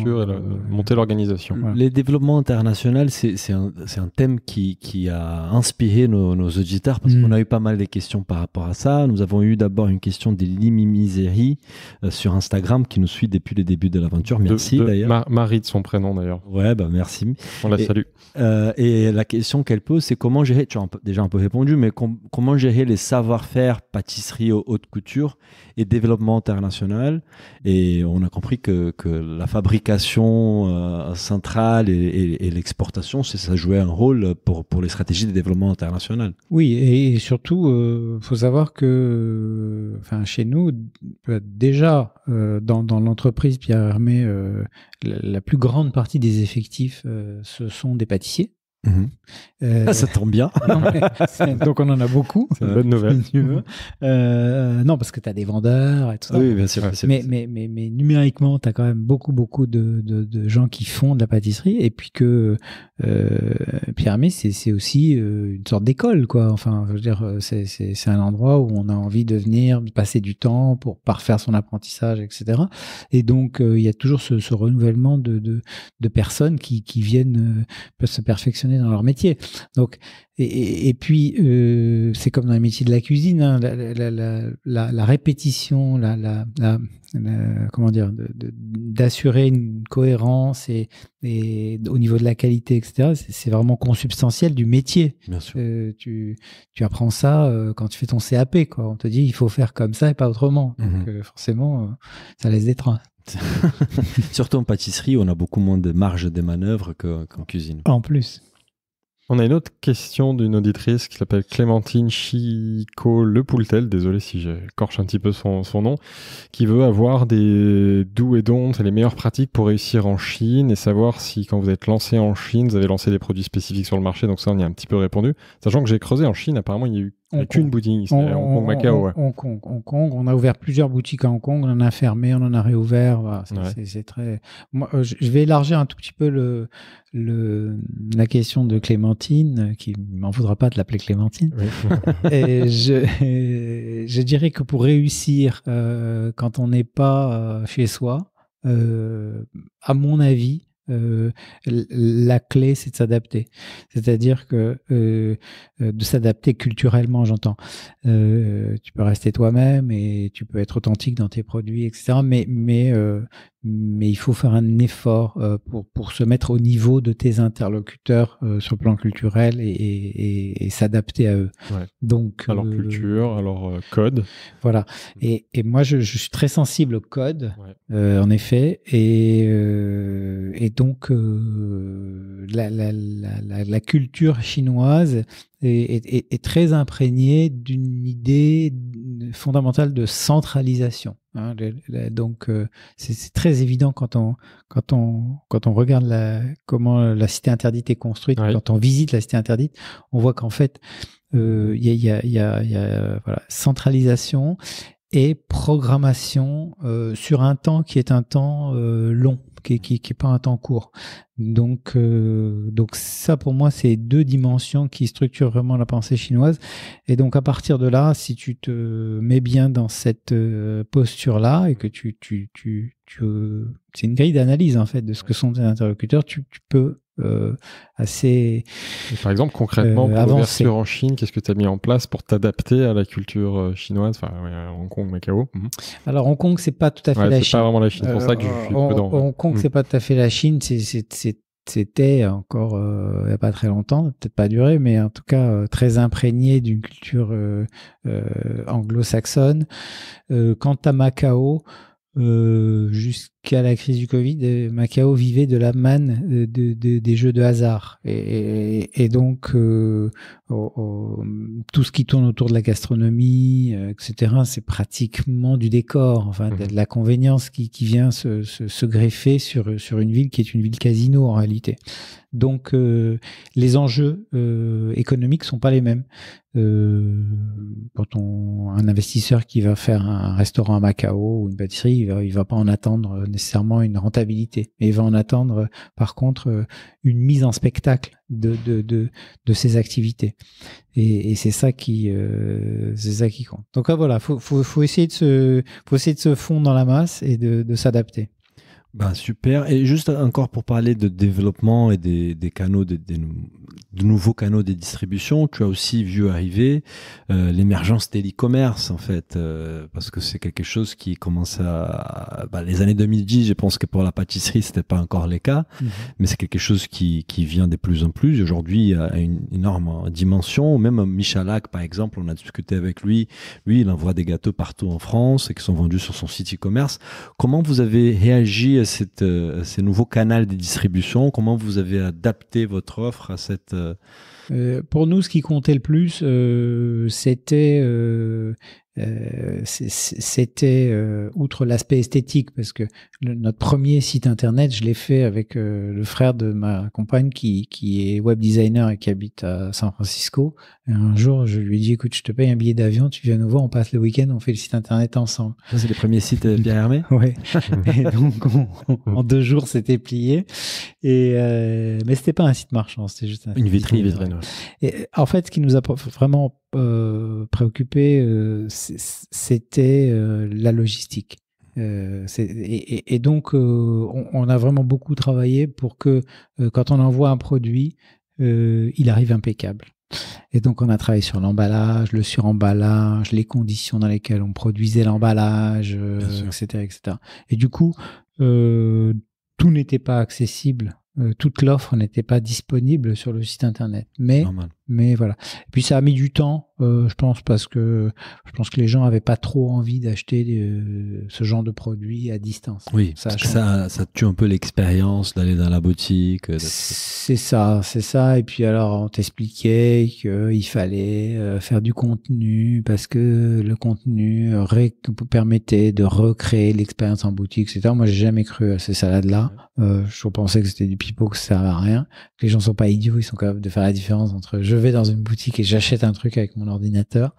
monter l'organisation. Le Les développements internationaux, c'est un, thème qui, a inspiré nos, auditeurs parce mm. qu'on a eu pas mal de questions par rapport à ça. Nous avons eu d'abord une question des Limimiseries euh, sur Instagram qui nous suit depuis les débuts de l'aventure. Merci d'ailleurs. Marie de son prénom d'ailleurs. Ouais, bah merci. On la salue. Euh, et la question qu'elle pose, c'est comment gérer, tu as déjà un peu répondu, mais comment gérer les savoir-faire pâtisserie haute couture et développement international. Et on a compris que la fabrication euh, centrale et, et, l'exportation, ça jouait un rôle pour, pour les stratégies de développement international. Oui, et, surtout, il euh, faut savoir que enfin, chez nous, euh, déjà dans, dans l'entreprise Pierre Hermé, la, la, plus grande partie des effectifs, ce sont des pâtissiers. Mhm. Euh, ça tombe bien. donc on en a beaucoup. C'est une bonne nouvelle. Euh, non, parce que tu as des vendeurs et tout ça. Oui, bien sûr. Mais, mais, mais, numériquement, tu as quand même beaucoup, beaucoup de, de, gens qui font de la pâtisserie. Et puis que euh, c'est aussi euh, une sorte d'école. quoi. Enfin, je veux dire, c'est un endroit où on a envie de venir, de passer du temps pour parfaire son apprentissage, etc. Et donc, il y a toujours ce, renouvellement de, de, de personnes qui, qui viennent se perfectionner dans leur métier. Donc, et, puis, euh, c'est comme dans les métiers de la cuisine, hein, la, répétition, la, comment dire, d'assurer une cohérence et, au niveau de la qualité, etc. C'est vraiment consubstantiel du métier. Euh, tu, tu, apprends ça euh, quand tu fais ton CAP, quoi. On te dit il faut faire comme ça et pas autrement. Donc, mhm. forcément, ça laisse des trains. Surtout en pâtisserie, on a beaucoup moins de marge de manœuvre qu'en cuisine. En plus. On a une autre question d'une auditrice qui s'appelle Clémentine Chico Le Poultel, désolé si j'écorche un petit peu son, nom, qui veut avoir des doux et dons les meilleures pratiques pour réussir en Chine et savoir si quand vous êtes lancé en Chine, vous avez lancé des produits spécifiques sur le marché, donc ça on y a un petit peu répondu. Sachant que j'ai creusé en Chine, apparemment il y a eu on, a ouvert plusieurs boutiques à Hong Kong, on en a fermé, on en a réouvert. c'est, très. Moi, euh, je vais élargir un tout petit peu le, le, la question de Clémentine, euh, qui m'en voudra pas de l'appeler Clémentine. et je, dirais que pour réussir, euh, quand on n'est pas chez soi, à mon avis, euh, la clé, c'est de s'adapter. C'est-à-dire que euh, euh, de s'adapter culturellement, j'entends. tu peux rester toi-même et tu peux être authentique dans tes produits, etc. mais mais il faut faire un effort euh, pour, pour se mettre au niveau de tes interlocuteurs euh, sur le plan culturel et, et, s'adapter à eux. Donc, à leur culture, à leur code. Voilà. Mm. Et, moi, je, je, suis très sensible au code, euh, en effet. Et, euh, donc, la, la, la, la, culture chinoise est, très imprégné d'une idée fondamentale de centralisation. Hein. donc, euh, c'est très évident quand on, quand on, quand on regarde la, comment la cité interdite est construite, quand on visite la cité interdite, on voit qu'en fait, euh, il y a, centralisation et programmation euh, sur un temps qui est un temps long qui, qui, qui part un temps court. Donc, euh, donc ça pour moi, c'est deux dimensions qui structurent vraiment la pensée chinoise. Et donc à partir de là, si tu te mets bien dans cette euh, posture-là et que tu, tu, tu, tu euh, c'est une grille d'analyse en fait de ce que sont tes interlocuteurs, tu peux euh, assez. par exemple, concrètement, euh, pour l'ouverture en Chine, qu'est-ce que tu as mis en place pour t'adapter à la culture euh, chinoise, enfin Hong Kong, Macao mhm. Alors Hong Kong, c'est pas tout à fait la Chine. C'est pas vraiment la Chine, c'est pour ça que je suis dedans. Hong Kong, mhm. c'est pas tout à fait la Chine, c'était encore il n'y a pas très longtemps, peut-être pas duré, mais en tout cas très imprégné d'une culture anglo-saxonne. quant à Macao, juste qu'à la crise du Covid, euh, Macao vivait de la manne euh, des jeux de hasard. Et, donc, euh, tout ce qui tourne autour de la gastronomie, etc., c'est pratiquement du décor, enfin, mhm. de la convenience qui, vient se, greffer sur, sur une ville qui est une ville casino en réalité. Donc, les enjeux économiques sont pas les mêmes. quand on, un investisseur qui va faire un restaurant à Macao ou une pâtisserie, il va, va pas en attendre nécessairement une rentabilité, mais va en attendre euh, par contre euh, une mise en spectacle de, de, de, activités. Et, euh, c'est ça qui compte. Donc ah, voilà, faut, faut, essayer de se faut de fondre dans la masse et de s'adapter. Ben, super. Et juste encore pour parler de développement et des, canaux, de, des, nouveaux canaux de distribution, tu as aussi vu arriver euh, l'émergence de e-commerce en fait, euh, parce que c'est quelque chose qui commence à... Ben, les années 2010, je pense que pour la pâtisserie, c'était pas encore le cas, mhm. mais c'est quelque chose qui, qui vient de plus en plus. Aujourd'hui, a une énorme dimension. Même Michalak, par exemple, on a discuté avec lui. Lui, il envoie des gâteaux partout en France et qui sont vendus sur son site e-commerce. Comment vous avez réagi cette, euh, ces nouveaux canaux de distribution Comment vous avez adapté votre offre à cette... Euh, euh, pour nous, ce qui comptait le plus, c'était, c'était outre l'aspect esthétique, parce que notre premier site internet, je l'ai fait avec euh, le frère de ma compagne qui, qui est web designer et qui habite à San Francisco. un jour, je lui ai dit écoute, je te paye un billet d'avion, tu viens nous voir, on passe le week-end, on fait le site internet ensemble. c'est le premier site euh, bien armé. Oui. et donc, en deux jours, c'était plié. Et, ce euh, mais c'était pas un site marchand, c'était juste un Une vitrine. Une vitrine et, en fait, ce qui nous a vraiment euh, préoccupé, c'était la logistique. Euh, et, donc, euh, on, a vraiment beaucoup travaillé pour que euh, quand on envoie un produit, il arrive impeccable. Et donc, on a travaillé sur l'emballage, le suremballage, les conditions dans lesquelles on produisait l'emballage, etc., etc. Et du coup, tout n'était pas accessible, toute l'offre n'était pas disponible sur le site internet. Mais Normal. Mais voilà. Et puis ça a mis du temps, euh, je pense, parce que je pense que les gens n'avaient pas trop envie d'acheter euh, ce genre de produit à distance. Oui, ça, ça, ça, tue un peu l'expérience d'aller dans la boutique. Euh, c'est ça, c'est ça. Et puis alors, on t'expliquait qu'il fallait faire du contenu parce que le contenu permettait de recréer l'expérience en boutique, etc. Moi, j'ai jamais cru à ces salades-là. je pensais que c'était du pipeau, que ça ne servait à rien. les gens sont pas idiots, ils sont capables de faire la différence entre je je vais dans une boutique et j'achète un truc avec mon ordinateur.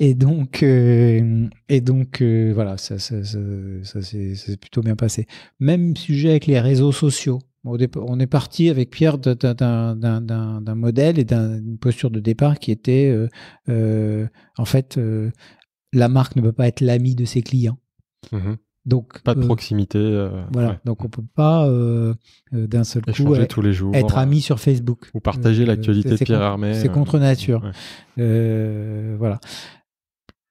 Et donc, euh, et donc euh, voilà, ça, ça, s'est plutôt bien passé. Même sujet avec les réseaux sociaux. On est parti avec Pierre d'un modèle et d'une posture de départ qui était, euh, en fait, la marque ne peut pas être l'ami de ses clients. Mmh donc, pas de euh, proximité. Euh, voilà. Donc, on peut pas euh, d'un seul coup être, tous ami sur Facebook ou partager l'actualité de Pierre Armé. C'est contre nature. voilà.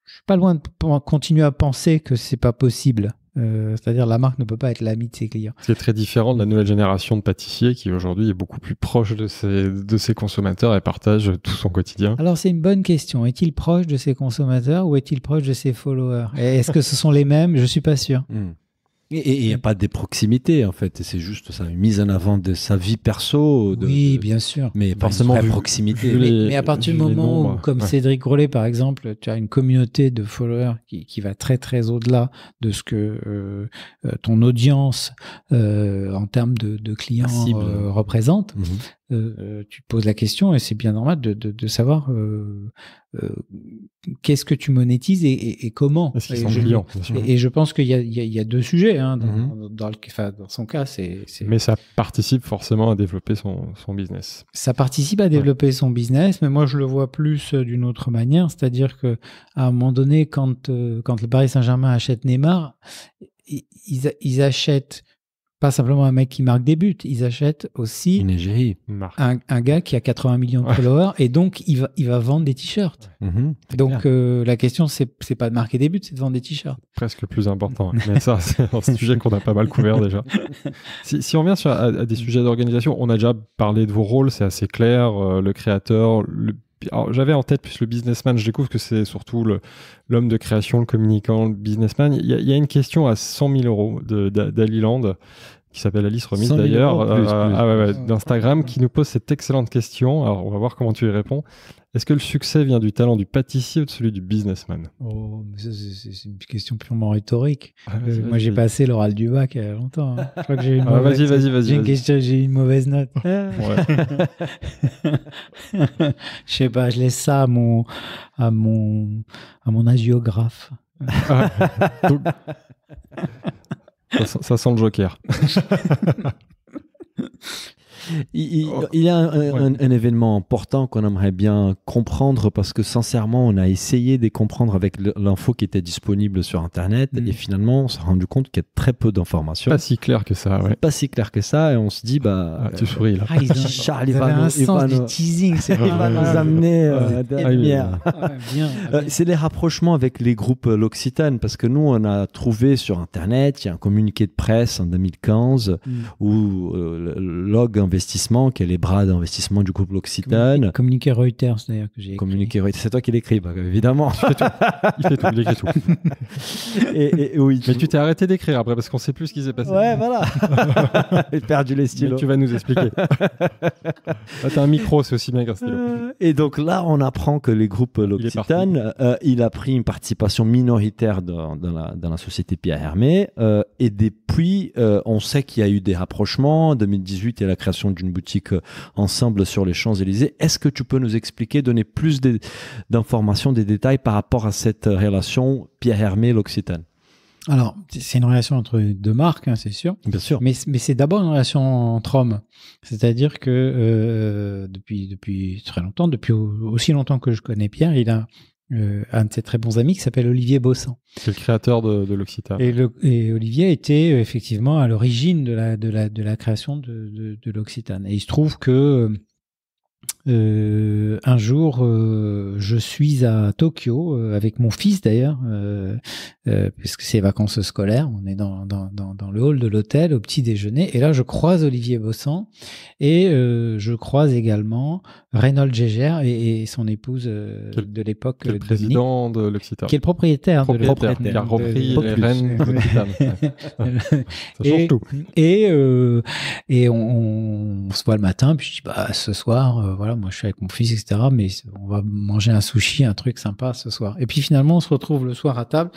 Je suis pas loin de continuer à penser que c'est pas possible. Euh, c'est-à-dire la marque ne peut pas être l'ami de ses clients. C'est très différent de la nouvelle génération de pâtissiers qui aujourd'hui est beaucoup plus proche de ses, de ses consommateurs et partage tout son quotidien. Alors c'est une bonne question. Est-il proche de ses consommateurs ou est-il proche de ses followers Est-ce que ce sont les mêmes Je suis pas sûr. Hmm. Et il n'y a pas des proximités, en fait. C'est juste ça, une mise en avant de sa vie perso. oui, bien sûr. Mais pas forcément, proximité. Mais, à partir du moment où, comme Cédric Rollet, par exemple, tu as une communauté de followers qui, va très, très au-delà de ce que euh, euh, ton audience, euh, en termes de, clients, représente, mhm tu te poses la question et c'est bien normal de, de, savoir qu'est-ce que tu monétises et, comment. Et, je, et, je pense qu'il y, y, a deux sujets hein, dans, mmh dans, son cas. Mais ça participe forcément à développer son, son business. Ça participe à développer son business, mais moi je le vois plus d'une autre manière, c'est-à-dire que à un moment donné, quand, quand le Paris Saint-Germain achète Neymar, ils, ils achètent pas simplement un mec qui marque des buts, ils achètent aussi un, un, gars qui a 80 millions de followers et donc il va, il va vendre des t-shirts. Mhm, donc euh, la question, c'est pas de marquer des buts, c'est de vendre des t-shirts. Presque le plus important. Mais ça, c'est un sujet qu'on a pas mal couvert déjà. Si, on vient à, des sujets d'organisation, on a déjà parlé de vos rôles, c'est assez clair. Euh, le créateur, j'avais en tête plus le businessman, je découvre que c'est surtout l'homme de création, le communicant, le businessman. Il y, a une question à 100 000 euros d'Aliland qui s'appelle Alice Remis d'ailleurs, euh, ah d'Instagram, qui nous pose cette excellente question. Alors, on va voir comment tu y réponds. Est-ce que le succès vient du talent du pâtissier ou de celui du businessman oh, C'est une question purement rhétorique. Ah, euh, moi, j'ai passé l'oral du bac il y a longtemps. j'ai une, mauvaise... vas -y, une, mauvaise note. je sais pas, je laisse ça à mon, à mon, à mon agiographe. Ah. ça, sent le joker. Oh. Il, y a un, événement important qu'on aimerait bien comprendre parce que sincèrement, on a essayé de comprendre avec l'info qui était disponible sur Internet mm. et finalement, on s'est rendu compte qu'il y a très peu d'informations. Pas si clair que ça, Pas si clair que ça et on se dit, bah. Ah, tu souris là. Ah, ils ah, Charles, il va nous, teasing, nous amener à C'est les rapprochements avec les groupes euh, l'Occitane parce que nous, on a trouvé sur Internet, il y a un communiqué de presse en 2015 mm. où euh, Log investissement, qui est les bras d'investissement du groupe L'Occitane. Communiqué Reuters, d'ailleurs, que j'ai Communiqué Reuters, c'est toi qui l'écris, bah, évidemment. Il fait tout, il, écrit tout. et, oui, Mais tu t'es arrêté d'écrire après, parce qu'on ne sait plus ce qui s'est passé. Ouais, voilà. J'ai perdu les stylos. Mais tu vas nous expliquer. Ah, t'as un micro, c'est aussi bien qu'un stylo. Euh, et donc là, on apprend que les groupes L'Occitane, euh, il, a pris une participation minoritaire dans, la, société Pierre Hermé, euh, et depuis, on sait qu'il y a eu des rapprochements. En 2018, et la création d'une boutique euh, ensemble sur les Champs-Élysées. Est-ce que tu peux nous expliquer, donner plus d'informations, des détails par rapport à cette euh, relation Pierre Hermé, l'Occitane alors, c'est une relation entre deux marques, hein, c'est sûr. Bien sûr. Mais, c'est d'abord une relation entre hommes. C'est-à-dire que euh, depuis, depuis très longtemps, depuis aussi longtemps que je connais Pierre, il a euh, un de ses très bons amis qui s'appelle Olivier Bossan. C'est le créateur de, l'Occitane. Et, Olivier était euh, effectivement à l'origine de la, création de, l'Occitane. Et il se trouve que euh, un jour, je suis à Tokyo avec mon fils d'ailleurs, euh, puisque c'est vacances scolaires, on est dans, dans, dans, dans le hall de l'hôtel au petit déjeuner. Et là, je croise Olivier Bossan et euh, je croise également Reynold Gégère et, son épouse euh, de l'époque, le euh, président de l'Occitane, qui est le propriétaire, propriétaire de l'Occitane, qui a repris Ça et, tout. Et, euh, on, se voit le matin, puis je dis bah ce soir, voilà, moi je suis avec mon fils, etc. Mais on va manger un sushi, un truc sympa ce soir. Et puis finalement, on se retrouve le soir à table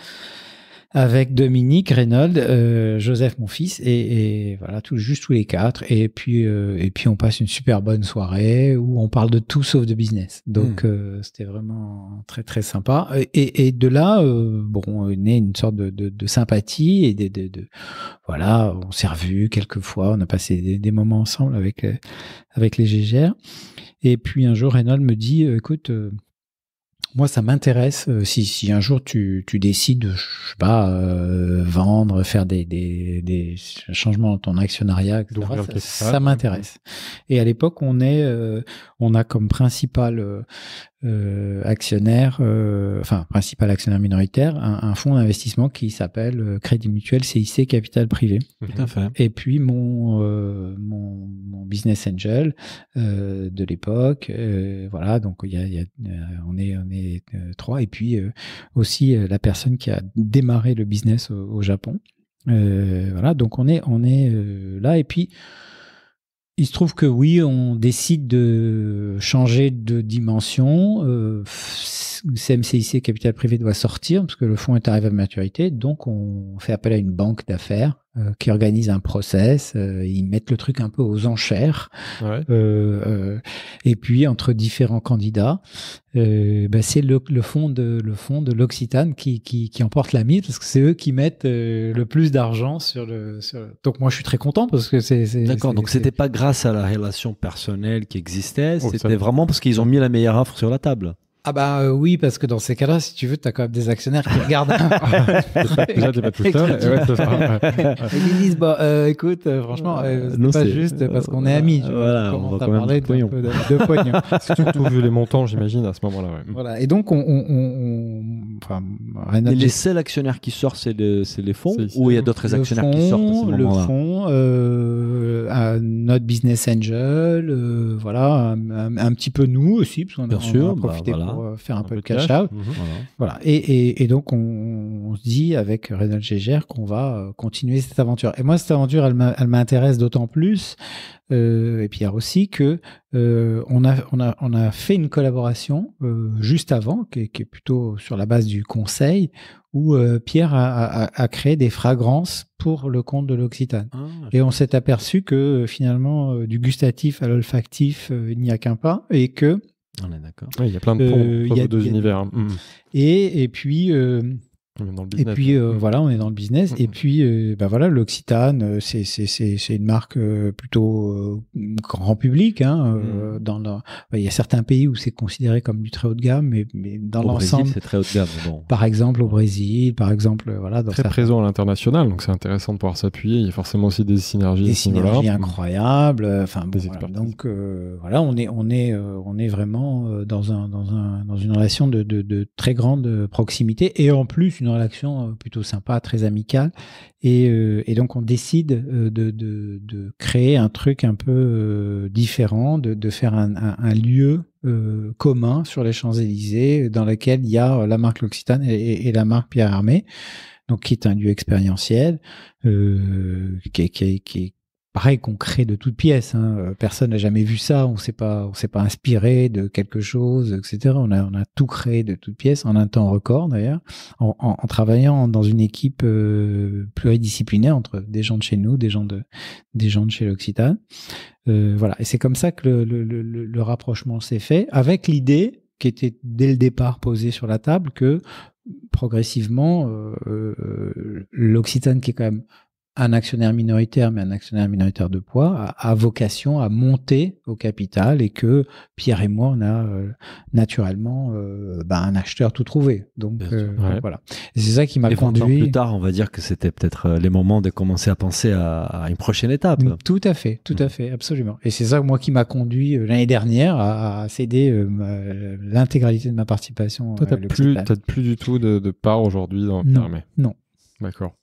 avec Dominique, Reynold, euh, Joseph, mon fils, et, et, voilà, tout, juste tous les quatre. Et puis, euh, et puis, on passe une super bonne soirée où on parle de tout sauf de business. Donc, hmm. euh, c'était vraiment très, très sympa. Et, et de là, bon, est née une sorte de, de, de sympathie et de, de voilà, on s'est revus quelques fois, on a passé des, moments ensemble avec, avec les GGR. Et puis, un jour, Reynold me dit, écoute, moi, ça m'intéresse. Euh, si, un jour tu, décides, je sais pas, euh, vendre, faire des, changements dans ton actionnariat, ça, m'intéresse. Et à l'époque, on est, euh, on a comme principal euh, actionnaire, euh, enfin principal actionnaire minoritaire, un, fonds d'investissement qui s'appelle euh, Crédit Mutuel CIC Capital Privé. Et puis mon, mon, business angel de l'époque, voilà, donc il y, a, on est, on est trois, et puis aussi la personne qui a démarré le business au, au Japon. voilà, donc on est, on est là, et puis il se trouve que oui, on décide de changer de dimension. Euh, CMCIC, capital privé, doit sortir parce que le fonds est arrivé à maturité. Donc, on fait appel à une banque d'affaires euh, qui organise un process. Euh, ils mettent le truc un peu aux enchères. Euh, et puis, entre différents candidats, ben c'est le, fonds de le l'Occitane qui, emporte la mise parce que c'est eux qui mettent le plus d'argent sur le, Donc, moi, je suis très content parce que c'est. D'accord. Donc, c'était pas grâce à la relation personnelle qui existait. Oh, c'était vraiment parce qu'ils ont mis la meilleure offre sur la table. Ah bah euh, oui, parce que dans ces cas-là, si tu veux, tu as quand même des actionnaires qui regardent. déjà, pas tout seul. Et ouais, ils disent, bon, bah, euh, écoute, euh, franchement, c'est pas juste parce qu'on est amis. voilà, on va quand même de, poignons de, surtout vu les montants, j'imagine, à ce moment-là. Ouais. Voilà, et donc, on... on, on, enfin, les seuls actionnaires qui sortent, c'est les, les, fonds ou il y a d'autres actionnaires qui sortent Le fonds, notre business angel, voilà, un, petit peu nous aussi, parce qu'on a, bah profité euh, faire un, peu, le de cash, out. Mhm. Voilà. Et, donc, on, se dit avec Renald Gégère qu'on va euh, continuer cette aventure. Et moi, cette aventure, elle m'intéresse d'autant plus, euh, et Pierre aussi, que on, a, on, a, on, a, fait une collaboration juste avant, qui, est plutôt sur la base du conseil, où Pierre a, créé des fragrances pour le compte de l'Occitane. Ah, et on s'est aperçu que finalement, du gustatif à l'olfactif, il n'y a qu'un pas, et que on est d'accord. Il ouais, y a plein de ponts entre deux univers. Mmh. Et, et puis, euh, et puis hein. euh, voilà, on est dans le business. Et puis ben voilà, l'Occitane, euh, c'est c'est une marque plutôt grand public. Hein, dans bah, il y a certains pays où c'est considéré comme du très haut de gamme, mais, dans l'ensemble, c'est très haut de gamme. Par exemple au Brésil, par exemple voilà. Dans très présent à l'international, donc c'est intéressant de pouvoir s'appuyer. Il y a forcément aussi des synergies. Des synergies mm. incroyables. Enfin bon, donc voilà, on est on est on est vraiment dans un dans un dans une relation de, de, de très grande proximité et en plus une l'action euh, plutôt sympa, très amicale. Et, euh, donc, on décide euh, de, créer un truc un peu différent, de, faire un, lieu commun sur les Champs-Élysées dans lequel il y a la marque L'Occitane et, la marque Pierre Armé, donc qui est un lieu expérientiel, qui, pareil qu'on crée de toutes pièces. Hein. Euh, personne n'a jamais vu ça. On s'est pas, on s'est pas inspiré de quelque chose, etc. On a, on a tout créé de toutes pièces en un temps record d'ailleurs, en, travaillant dans une équipe euh, pluridisciplinaire entre des gens de chez nous, des gens de, des gens de chez l'Occitane. Euh, voilà. Et c'est comme ça que le, rapprochement s'est fait, avec l'idée qui était dès le départ posée sur la table que progressivement l'Occitane qui est quand même un actionnaire minoritaire, mais un actionnaire minoritaire de poids, a, vocation à monter au capital et que Pierre et moi, on a euh, naturellement euh, bah, un acheteur tout trouvé. Donc, euh, voilà. c'est ça qui m'a conduit. plus tard, on va dire que c'était peut-être les moments de commencer à penser à, une prochaine étape. Mm, tout à fait, tout à mm. fait, absolument. Et c'est ça, moi, qui m'a conduit l'année dernière à, céder l'intégralité de ma participation. Toi, tu n'as plus, plus, du tout de, part aujourd'hui dans le non. D'accord.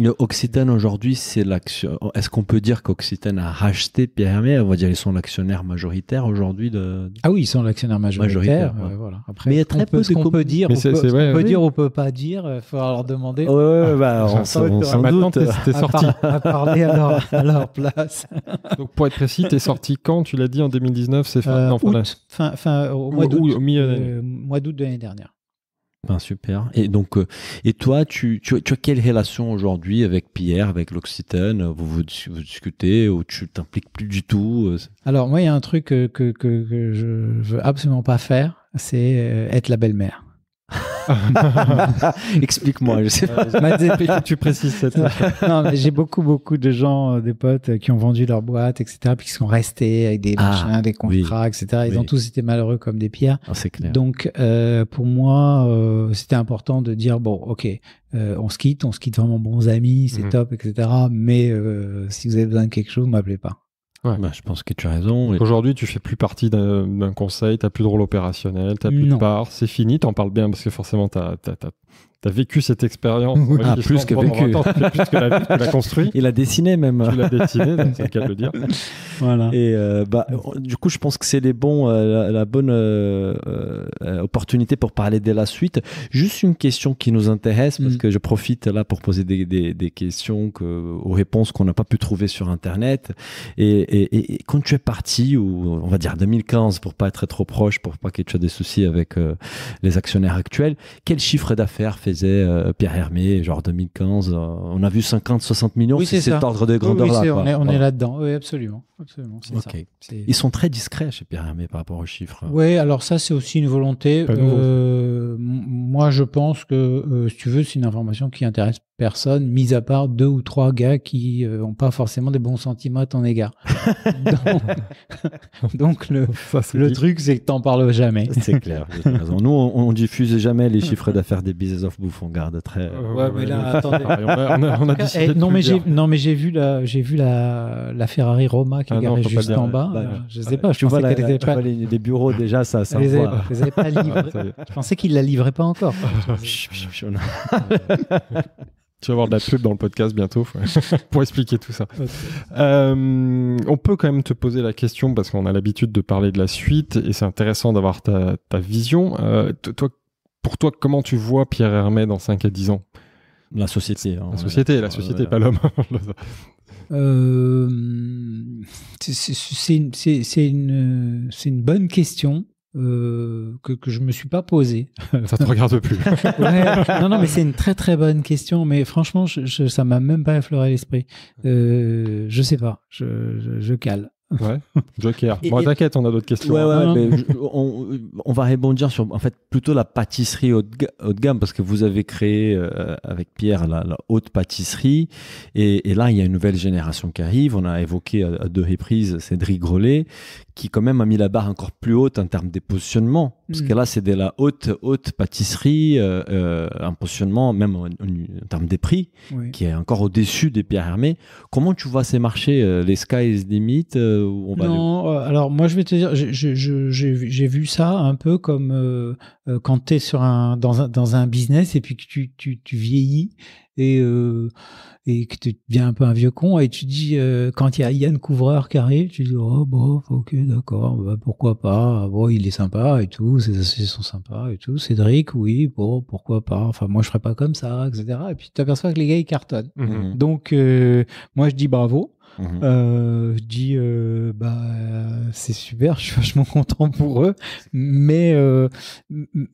Le Occitane aujourd'hui, c'est l'action. Est-ce qu'on peut dire qu'Occitane a racheté Pierre Hermé On va dire qu'ils sont l'actionnaire majoritaire aujourd'hui de. Ah oui, ils sont l'actionnaire majoritaire. Euh, mais il y a très peu ce qu'on peut dire. on peut, dire, ou on peut pas dire. Il faudra leur demander. Ouais, bah, on, sorti. À, parler à leur, place. Donc pour être précis, t'es sorti quand Tu l'as dit en 2019, c'est fin, euh, fin, fin, au mois euh, mois d'août de l'année dernière. Ben super. Et donc, euh, et toi, tu, tu, tu, as quelle relation aujourd'hui avec Pierre, avec l'Occitane vous, vous, discutez ou tu t'impliques plus du tout euh? Alors, moi, il y a un truc euh, que, que, que, je veux absolument pas faire, c'est être la belle-mère. Explique-moi. je sais euh, tu précises j'ai beaucoup, beaucoup de gens, euh, des potes euh, qui ont vendu leur boîte, etc., puis qui sont restés avec des ah, machins, des contrats, etc. Ils ont tous été malheureux comme des pierres. Ah, Donc, pour moi, c'était important de dire bon, ok, on se quitte, on se quitte vraiment bons amis, c'est mhm. top, etc. Mais si vous avez besoin de quelque chose, m'appelez pas. Ouais. Bah, je pense que tu as raison. Aujourd'hui, tu fais plus partie d'un conseil, tu plus de rôle opérationnel, tu plus de part, c'est fini, t'en en parles bien parce que forcément, tu tu as vécu cette expérience. Ah, plus que vécu. plus que la, tu construit. Il a dessiné même. Tu l'as dessiné, c'est le cas de le dire. Voilà. Et euh, bah, mm. du coup, je pense que c'est les bons, euh, la, bonne euh, opportunité pour parler de la suite. Juste une question qui nous intéresse, parce mm. que je profite là pour poser des, questions que, aux réponses qu'on n'a pas pu trouver sur Internet. Et, et, quand tu es parti, ou on va dire 2015, pour pas être trop proche, pour pas que tu aies des soucis avec les actionnaires actuels, quel chiffre d'affaires fait disait euh, Pierre Hermé, genre 2015, euh, on a vu 50, 60 millions. c'est cet ordre de grandeur là. on, est, là dedans. Oui, absolument, Ils sont très discrets chez Pierre Hermé par rapport aux chiffres. Oui, alors ça c'est aussi une volonté. Euh, moi, je pense que si tu veux, c'est une information qui intéresse personnes, mis à part deux ou trois gars qui n'ont pas forcément des bons sentiments à ton égard. donc, le, le truc, c'est que t'en parles jamais. C'est clair. Nous, on, diffuse jamais les chiffres d'affaires des business of bouffe. On garde très. non, mais j'ai, non, mais j'ai vu la, j'ai vu la, la Ferrari Roma qui est juste en bas. Je ne je sais pas. Je tu vois Les, bureaux déjà, ça. pas je pensais qu'ils la livrait pas encore. Tu vas avoir de la pub dans le podcast bientôt pour expliquer tout ça. Euh, on peut quand même te poser la question parce qu'on a l'habitude de parler de la suite et c'est intéressant d'avoir ta, vision. Euh, toi, pour toi, comment tu vois Pierre Hermé dans 5 à 10 ans hein, La société. la société, la société, pas l'homme. Euh, c'est une, bonne question. Euh, que, que je me suis pas posé. ça te regarde plus. non, non, mais c'est une très très bonne question. Mais franchement, je, ne ça m'a même pas effleuré l'esprit. Euh, je sais pas. je, je, cale. Ouais, Joker. bon, t'inquiète, on a d'autres questions. Ouais, on, va rebondir sur, en fait, plutôt la pâtisserie haut de, gamme, parce que vous avez créé euh, avec Pierre la, haute pâtisserie. Et, là, il y a une nouvelle génération qui arrive. On a évoqué à, deux reprises Cédric Grelet qui quand même a mis la barre encore plus haute en termes de positionnement. Parce mm. que là, c'est de la haute, haute pâtisserie, un euh, euh, positionnement, même en, termes des prix, qui est encore au-dessus des Pierre Hermé. Comment tu vois ces marchés, euh, les Skies Limit on va Non, alors moi, je vais te dire, j'ai vu ça un peu comme quand tu es sur un, dans, un, dans un business et puis que tu, tu, tu vieillis et et que tu deviens un peu un vieux con et tu dis euh, quand il y a Yann Couvreur qui arrive tu dis oh bon ok d'accord bah, pourquoi pas ah, bon il est sympa et tout ses associés sont sympas et tout Cédric oui bon pourquoi pas enfin moi je ferais pas comme ça etc et puis tu t'aperçois que les gars ils cartonnent mhm. Mhm. donc euh, moi je dis bravo mhm. Euh, je dis euh, bah c'est super, je suis vachement content pour eux, mais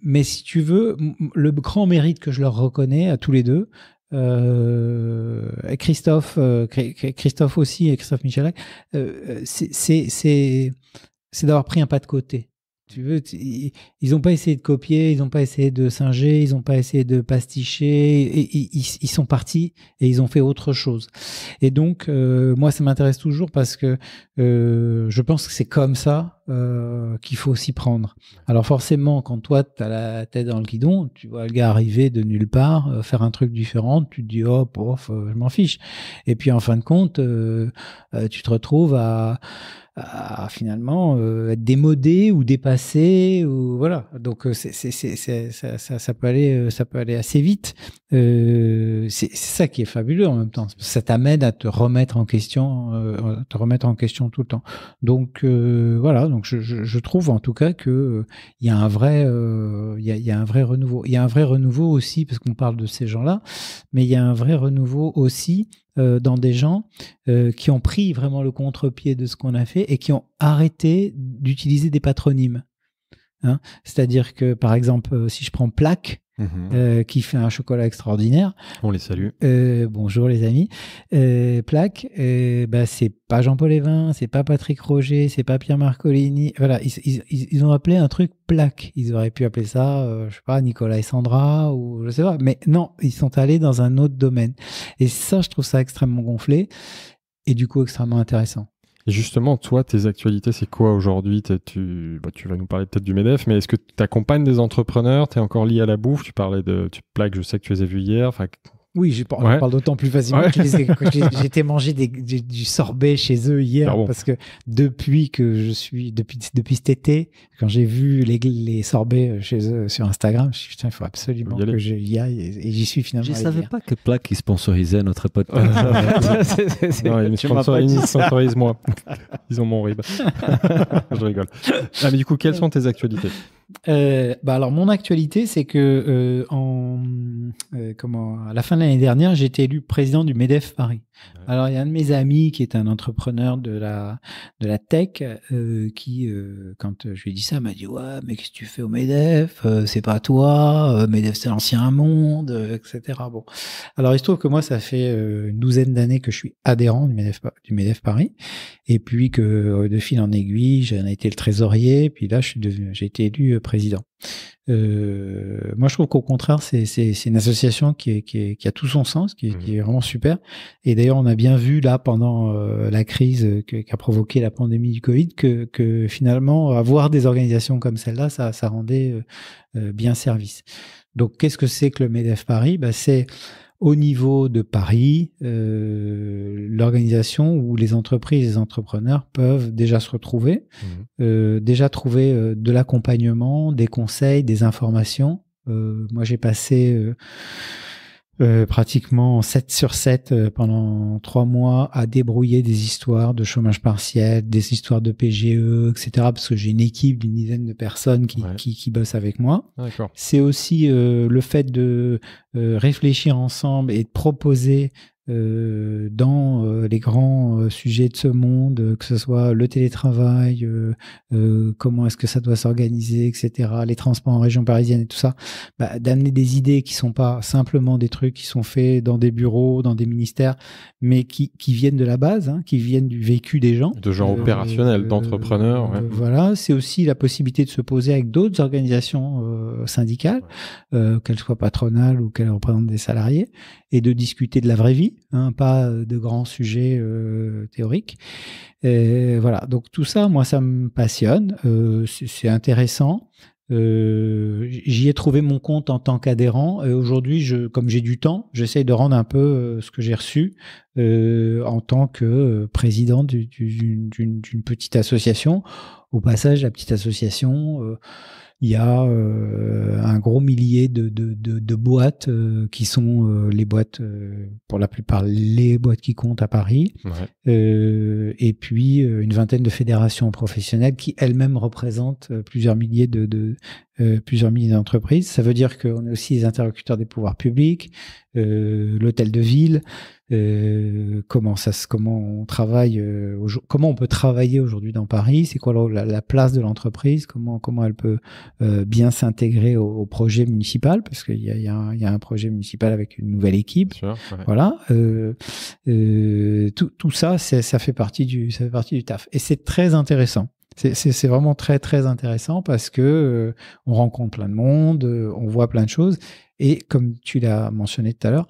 mais si tu veux le grand mérite que je leur reconnais à tous les deux, euh, Christophe, euh, Christophe aussi et Christophe Michelac, euh, c'est d'avoir pris un pas de côté. Tu veux, ils n'ont pas essayé de copier, ils n'ont pas essayé de singer, ils n'ont pas essayé de pasticher. Et, ils, sont partis et ils ont fait autre chose. Et donc, moi, ça m'intéresse toujours parce que je pense que c'est comme ça euh, qu'il faut s'y prendre. Alors forcément, quand toi, tu as la tête dans le guidon, tu vois le gars arriver de nulle part, euh, faire un truc différent, tu te dis, oh, euh, je m'en fiche. Et puis en fin de compte, tu te retrouves à, finalement être démodé ou dépassé ou voilà donc ça, peut aller ça peut aller assez vite c'est ça qui est fabuleux en même temps ça t'amène à te remettre en question te remettre en question tout le temps donc voilà donc je, trouve en tout cas qu'il il y a un vrai, euh, y a, un vrai renouveau. Il y a un vrai renouveau aussi parce qu'on parle de ces gens-là, mais il y a un vrai renouveau aussi euh, dans des gens euh, qui ont pris vraiment le contre-pied de ce qu'on a fait et qui ont arrêté d'utiliser des patronymes. Hein. C'est-à-dire que, par exemple, si je prends plaque, Mhm. Euh, qui fait un chocolat extraordinaire. On les salue. Euh, bonjour les amis. Euh, plaque, euh, bah, c'est pas Jean-Paul Evin, c'est pas Patrick Roger, c'est pas Pierre Marcolini. Voilà, ils, ils, ont appelé un truc plaque. Ils auraient pu appeler ça, je sais pas, Nicolas et Sandra ou je sais pas. Mais non, ils sont allés dans un autre domaine. Et ça, je trouve ça extrêmement gonflé et du coup extrêmement intéressant justement, toi, tes actualités, c'est quoi aujourd'hui tu, bah, tu vas nous parler peut-être du MEDEF, mais est-ce que tu accompagnes des entrepreneurs Tu es encore lié à la bouffe Tu parlais de tu plaques, je sais que tu les as vus hier. Oui, je parle, d'autant plus facilement j'étais mangé du, sorbet chez eux hier ah parce que depuis que je suis depuis depuis cet été, quand j'ai vu les, les, sorbets euh, chez eux sur Instagram, je me suis putain, il faut absolument que j'y aille et, j'y suis finalement. Je savais pas que Plaque qui sponsorisait notre pote. non, ils sponsorisent moi. Ils ont mon rib. je rigole. mais du coup, quelles sont tes actualités euh, bah alors mon actualité, c'est que euh, en, euh, comment, à la fin de l'année dernière, j'ai été élu président du Medef Paris. Alors il y a un de mes amis qui est un entrepreneur de la de la tech qui, quand je lui ai dit ça, m'a dit ouais mais qu'est-ce que tu fais au Medef C'est pas toi. Medef c'est l'ancien monde, etc. Bon. Alors il se trouve que moi ça fait une douzaine d'années que je suis adhérent du Medef, Paris et puis que de fil en aiguille, j'en ai été le trésorier, puis là je suis devenu, j'ai été élu président. Euh, moi, je trouve qu'au contraire, c'est une association qui, qui, a tout son sens, qui, mmh. est vraiment super. Et d'ailleurs, on a bien vu là pendant euh, la crise qu'a provoqué la pandémie du Covid que, finalement, avoir des organisations comme celle-là, ça, rendait euh, bien service. Donc, qu'est-ce que c'est que le Medef Paris bah, c'est au niveau de Paris, euh, l'organisation où les entreprises et les entrepreneurs peuvent déjà se retrouver, mhm. euh, déjà trouver euh, de l'accompagnement, des conseils, des informations. moi, j'ai passé euh, pratiquement 7 sur 7 euh, pendant 3 mois à débrouiller des histoires de chômage partiel, des histoires de PGE, etc. Parce que j'ai une équipe d'une dizaine de personnes qui, qui, qui bossent avec moi. Ah, C'est aussi euh, le fait de euh, réfléchir ensemble et de proposer euh, dans euh, les grands euh, sujets de ce monde, que ce soit le télétravail, comment est-ce que ça doit s'organiser, etc., les transports en région parisienne et tout ça, bah, d'amener des idées qui sont pas simplement des trucs qui sont faits dans des bureaux, dans des ministères, mais qui, viennent de la base, hein, qui viennent du vécu des gens. De gens opérationnels, d'entrepreneurs. voilà, c'est aussi la possibilité de se poser avec d'autres organisations syndicales, qu'elles soient patronales ou qu'elles représentent des salariés, et de discuter de la vraie vie, hein, pas euh, de grands sujets euh, théoriques. voilà, donc tout ça, moi, ça me passionne, euh, c'est intéressant. J'y ai trouvé mon compte en tant qu'adhérent. Et Aujourd'hui, je, comme j'ai du temps, j'essaye de rendre un peu ce que j'ai reçu en tant que président d'une petite association. Au passage, la petite association il y a euh, un gros millier de, de, de, boîtes euh, qui sont euh, les boîtes, pour la plupart, les boîtes qui comptent à Paris. et puis une vingtaine de fédérations professionnelles qui elles-mêmes représentent plusieurs milliers de, euh, plusieurs milliers d'entreprises. Ça veut dire qu'on est aussi les interlocuteurs des pouvoirs publics, euh, l'hôtel de ville, euh, comment ça, comment on travaille, comment on peut travailler aujourd'hui dans Paris, c'est quoi la, place de l'entreprise, comment comment elle peut bien s'intégrer au, projet municipal, parce qu'il y a, un projet municipal avec une nouvelle équipe, voilà. tout, tout ça, ça fait partie du ça fait partie du taf et c'est très intéressant c'est vraiment très très intéressant parce que euh, on rencontre plein de monde, euh, on voit plein de choses et comme tu l'as mentionné tout à l'heure,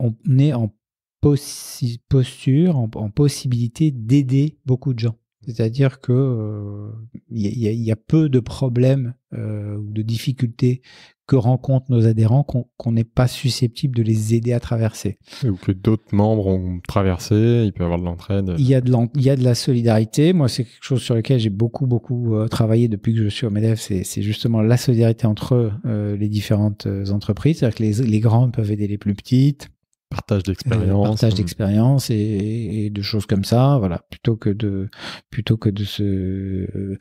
on est en posture, en, possibilité d'aider beaucoup de gens. C'est-à-dire que euh, il y, y, a peu de problèmes ou de difficultés que rencontrent nos adhérents qu'on n'est pas susceptible de les aider à traverser. Ou que d'autres membres ont traversé, il peut y avoir de l'entraide. Il, y a de il y a de la solidarité. Moi, c'est quelque chose sur lequel j'ai beaucoup, beaucoup euh, travaillé depuis que je suis au MEDEF. C'est justement la solidarité entre euh, les différentes euh, entreprises. cest que les, les grandes peuvent aider les plus petites partage d'expérience. Euh, partage euh. d'expérience et, de choses comme ça, voilà, plutôt que de plutôt que de se euh,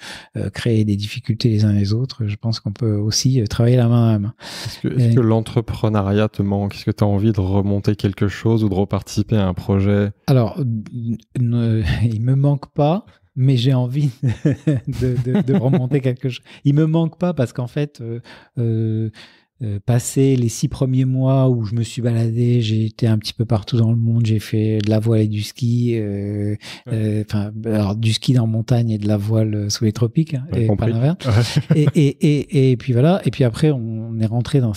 créer des difficultés les uns les autres, je pense qu'on peut aussi travailler la main à la main. Est-ce que, l'entrepreneuriat te manque Est-ce que tu as envie de remonter quelque chose ou de reparticiper à un projet Alors, ne, il me manque pas mais j'ai envie de, remonter quelque chose. Il me manque pas parce qu'en fait, euh, euh, passé les six premiers mois où je me suis baladé, j'ai été un petit peu partout dans le monde, j'ai fait de la voile et du ski, euh, euh enfin du ski dans montagne et de la voile euh, sous les tropiques, hein, et, pas et, et, et, puis voilà, et puis après on est rentré dans,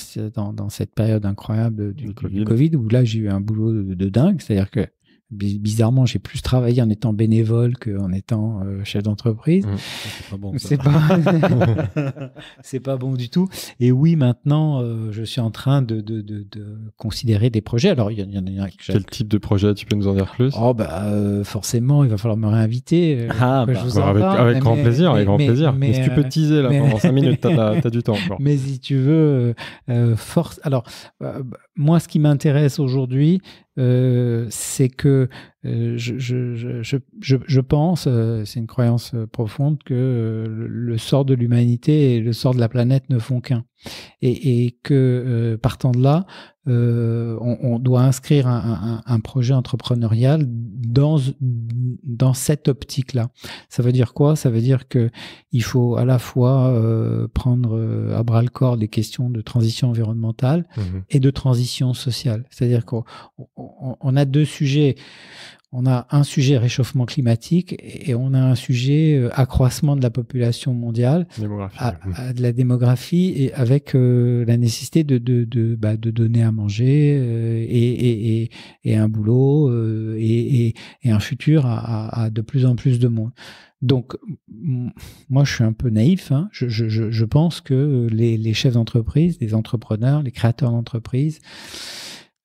dans, cette période incroyable du, COVID. où là j'ai eu un boulot de dingue, c'est-à-dire que bizarrement, j'ai plus travaillé en étant bénévole qu'en étant euh, chef d'entreprise. Mmh. c'est pas bon. C'est pas... bon du tout. Et oui, maintenant, euh, je suis en train de, de, de, considérer des projets. Alors, il y, en a, Quel type de projet tu peux nous en dire plus Oh, bah, euh, forcément, il va falloir me réinviter. Ah, bah, bah, avec, grand plaisir. avec grand plaisir. Mais, si tu peux teaser là pendant cinq minutes, t'as as du temps Mais si tu veux, force. Alors, bah, moi, ce qui m'intéresse aujourd'hui, euh, c'est que euh, je, je, je, je, pense, euh, c'est une croyance profonde, que le, sort de l'humanité et le sort de la planète ne font qu'un. Et, que euh, partant de là, euh, on, doit inscrire un, projet entrepreneurial dans, dans cette optique-là. Ça veut dire quoi Ça veut dire que il faut à la fois euh, prendre à bras le corps les questions de transition environnementale mmh et de transition sociale. C'est-à-dire qu'on on, a deux sujets on a un sujet réchauffement climatique et on a un sujet euh, accroissement de la population mondiale, de la démographie et avec euh, la nécessité de de, de, bah, de donner à manger euh, et, et, et, un boulot et, un futur à, de plus en plus de monde. Donc moi je suis un peu naïf. Hein. Je, je, je, pense que les, les chefs d'entreprise, les entrepreneurs, les créateurs d'entreprise,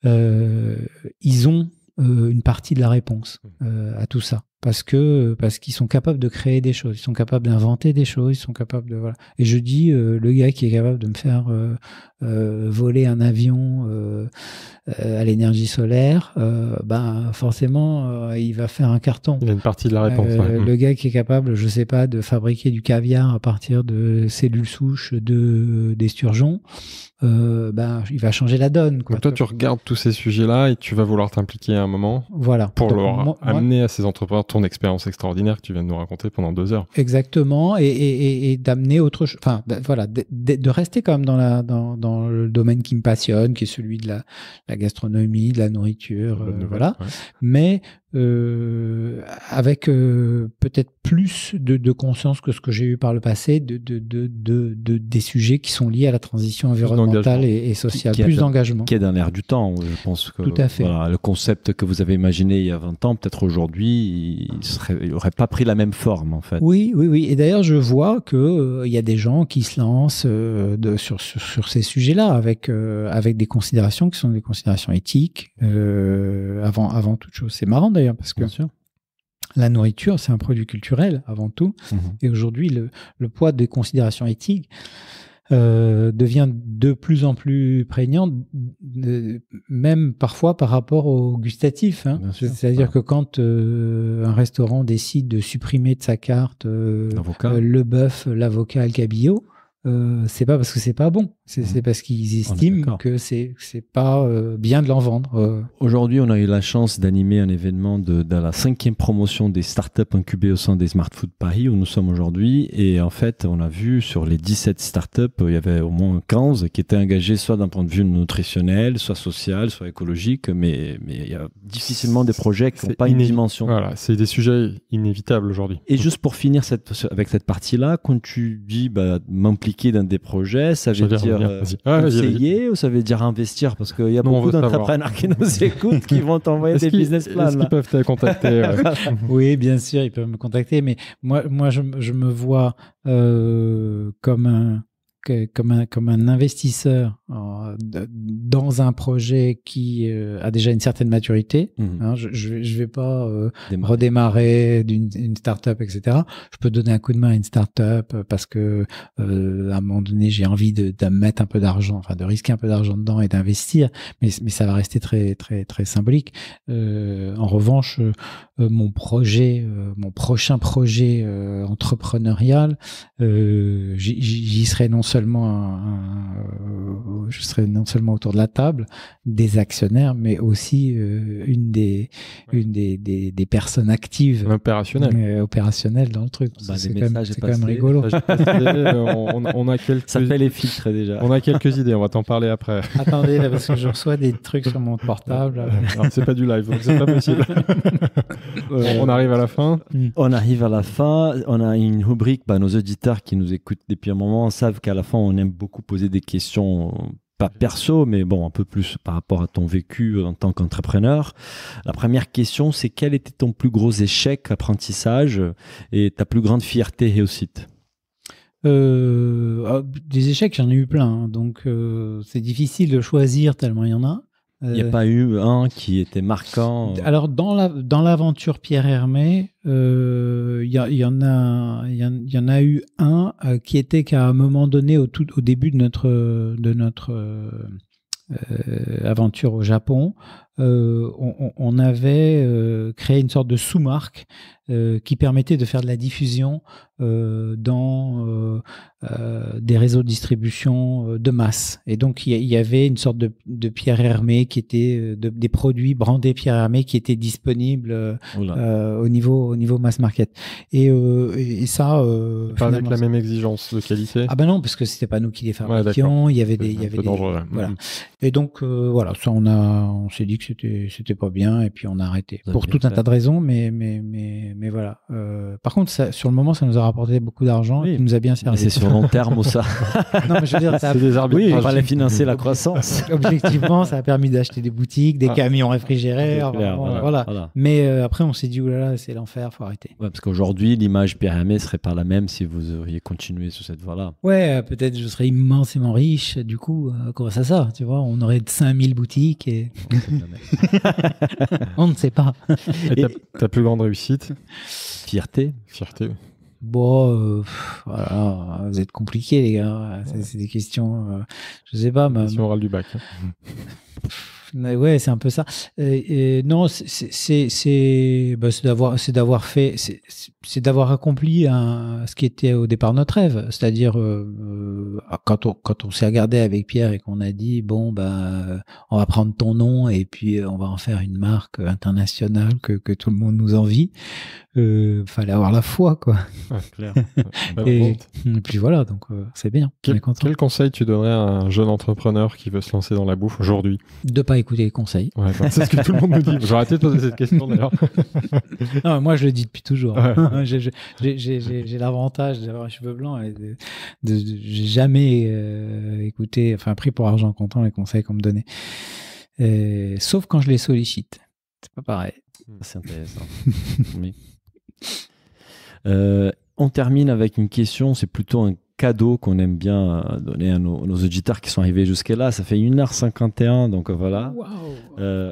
ils ont euh, une partie de la réponse mmh. euh, à tout ça parce que parce qu'ils sont capables de créer des choses, ils sont capables d'inventer des choses, ils sont capables de voilà. Et je dis euh, le gars qui est capable de me faire euh, voler un avion euh, euh, à l'énergie solaire, ben forcément il va faire un carton. Il y a une partie de la réponse. Le gars qui est capable, je sais pas, de fabriquer du caviar à partir de cellules souches de d'esturgeon, ben, il va changer la donne. toi, tu regardes tous ces sujets-là et tu vas vouloir t'impliquer à un moment voilà. pour leur amener à ces entrepreneurs ton expérience extraordinaire que tu viens de nous raconter pendant deux heures. Exactement, et, d'amener autre chose, enfin ben, voilà, de, rester quand même dans la, dans, dans le domaine qui me passionne, qui est celui de la, gastronomie, de la nourriture, euh, voilà. Mais euh, avec euh, peut-être plus de, conscience que ce que j'ai eu par le passé de, des sujets qui sont liés à la transition environnementale et, sociale, plus d'engagement. Qui est dans air du temps, je pense. Que, Tout à fait. le concept que vous avez imaginé il y a 20 ans, peut-être aujourd'hui, il n'aurait pas pris la même forme, en fait. Oui, oui, oui. Et d'ailleurs, je vois qu'il il y a des gens qui se lancent de, sur, sur, sur, ces sujet là avec euh, avec des considérations qui sont des considérations éthiques euh, avant avant toute chose. C'est marrant d'ailleurs parce que sûr. la nourriture c'est un produit culturel avant tout mhm. et aujourd'hui le, le, poids des considérations éthiques euh, devient de plus en plus prégnant, même parfois par rapport au gustatif. Hein. C'est-à-dire que quand un restaurant décide de supprimer de sa carte le bœuf, l'avocat, le cabillaud, c'est pas parce que c'est pas bon. Mmh. C'est parce qu'ils estiment que c'est c'est pas euh, bien de l'en vendre. Euh. Aujourd'hui, on a eu la chance d'animer un événement de, la cinquième promotion des startups incubées au sein des Smart Food Paris où nous sommes aujourd'hui. Et en fait, on a vu sur les 17 startups, il y avait au moins 15 qui étaient engagées soit d'un point de vue nutritionnel, soit social, soit écologique. Mais, mais il y a difficilement des projets qui n'ont pas une dimension. Voilà, c'est des sujets inévitables aujourd'hui. Et juste pour finir cette, avec cette partie-là, quand tu dis bah, m'impliquer dans des projets, ça veut dire euh, ah, conseiller ou ça veut dire investir Parce qu'il y a beaucoup d'entrepreneurs qui nous écoutent qui vont t'envoyer des business plans. Est-ce qu'ils peuvent te contacter euh, Oui, bien sûr, ils peuvent me contacter. Mais moi, moi je, je me vois euh, comme un comme, un, comme un investisseur dans un projet qui euh, a déjà une certaine maturité, mhm. hein, je ne vais pas euh, redémarrer d'une start-up, etc. Je peux donner un coup de main à une start-up euh, parce que à un moment donné, j'ai envie de, mettre un peu d'argent, enfin de risquer un peu d'argent dedans et d'investir, mais, mais ça va rester très, très, très symbolique. en revanche, mon projet, mon prochain projet entrepreneurial, j'y serai non seulement seulement, un, euh, je serai non seulement autour de la table des actionnaires, mais aussi euh, une des, une des, des, personnes actives, opérationnelles, euh, opérationnelles dans le truc. Bah, c'est quand, même rigolo. on, a quelques, ça les filtres déjà. On a quelques idées. On va t'en parler après. Attendez, parce que je reçois des trucs sur mon portable. c'est pas du live, c'est pas possible. on arrive à la fin. Mm. On arrive à la fin. On a une rubrique. Bah, nos auditeurs qui nous écoutent depuis un moment savent qu'à la on aime beaucoup poser des questions pas perso, mais bon, un peu plus par rapport à ton vécu en tant qu'entrepreneur. La première question, c'est quel était ton plus gros échec, apprentissage et ta plus grande fierté réussite euh, ah, Des échecs, j'en ai eu plein, hein. donc euh, c'est difficile de choisir tellement il y en a. Il n'y a euh, pas eu un qui était marquant euh. Alors, dans l'aventure Pierre Hermé, il y, en a eu un euh, qui était qu'à un moment donné, au, début de notre, de notre aventure au Japon, euh, on, avait euh, créé une sorte de sous-marque euh, qui permettait de faire de la diffusion dans des réseaux de distribution de masse. Et donc, il y, avait une sorte de, Pierre Hermé qui était des produits brandés Pierre Hermé qui étaient disponibles au niveau au niveau mass market. Et, ça, pas avec la même exigence de qualité. Ah ben non, parce que c'était pas nous qui les fabriquions. il y avait des, il y avait des, mm. Et donc voilà, ça on a, on s'est dit que c'était c'était pas bien et puis on a arrêté pour tout un tas de raisons mais mais mais mais voilà euh, par contre sur le moment ça nous a rapporté beaucoup d'argent et nous a bien servi c'est sur long terme ou ça non mais je veux dire ça a... fallait financer la croissance objectivement ça a permis d'acheter des boutiques des ah. camions réfrigérés voilà, mais euh, après on s'est dit oulala c'est l'enfer faut arrêter parce qu'aujourd'hui l'image ne serait pas la même si vous auriez continué sur cette voie là ouais euh, peut-être je serais immensément riche du coup grâce à ça tu vois on aurait 5000 boutiques et On ne sait pas. Et ta, plus grande réussite Fierté. Fierté. Bon, euh, voilà, vous êtes compliqués, les gars. C'est, des questions. Euh, je sais pas. Mais... du bac. Hein. Mais ouais, c'est un peu ça. non, bah, c'est d'avoir c'est d'avoir fait c'est d'avoir accompli ce qui était au départ notre rêve, c'est-à-dire euh, euh, quand on quand on s'est regardé avec Pierre et qu'on a dit bon bah on va prendre ton nom et puis euh, on va en faire une marque internationale que, tout le monde nous envie. Euh, fallait avoir la foi quoi. Ah, et, puis voilà donc c'est bien. quel conseil tu donnerais à un jeune entrepreneur qui veut se lancer dans la bouffe aujourd'hui? De ne pas écouter les conseils. Bah, c'est ce que tout le monde nous dit. J'aurais été de poser cette question d'ailleurs. moi je le dis depuis toujours. j'ai l'avantage d'avoir les cheveux blancs et de, jamais euh, écouter enfin pris pour argent comptant les conseils qu'on me donnait. Euh, sauf quand je les sollicite. C'est pas pareil. Ah, c'est intéressant. Euh, on termine avec une question, c'est plutôt un cadeau qu'on aime bien donner à nos, auditeurs qui sont arrivés jusqu'à là Ça fait 1h51, donc euh, voilà. Euh,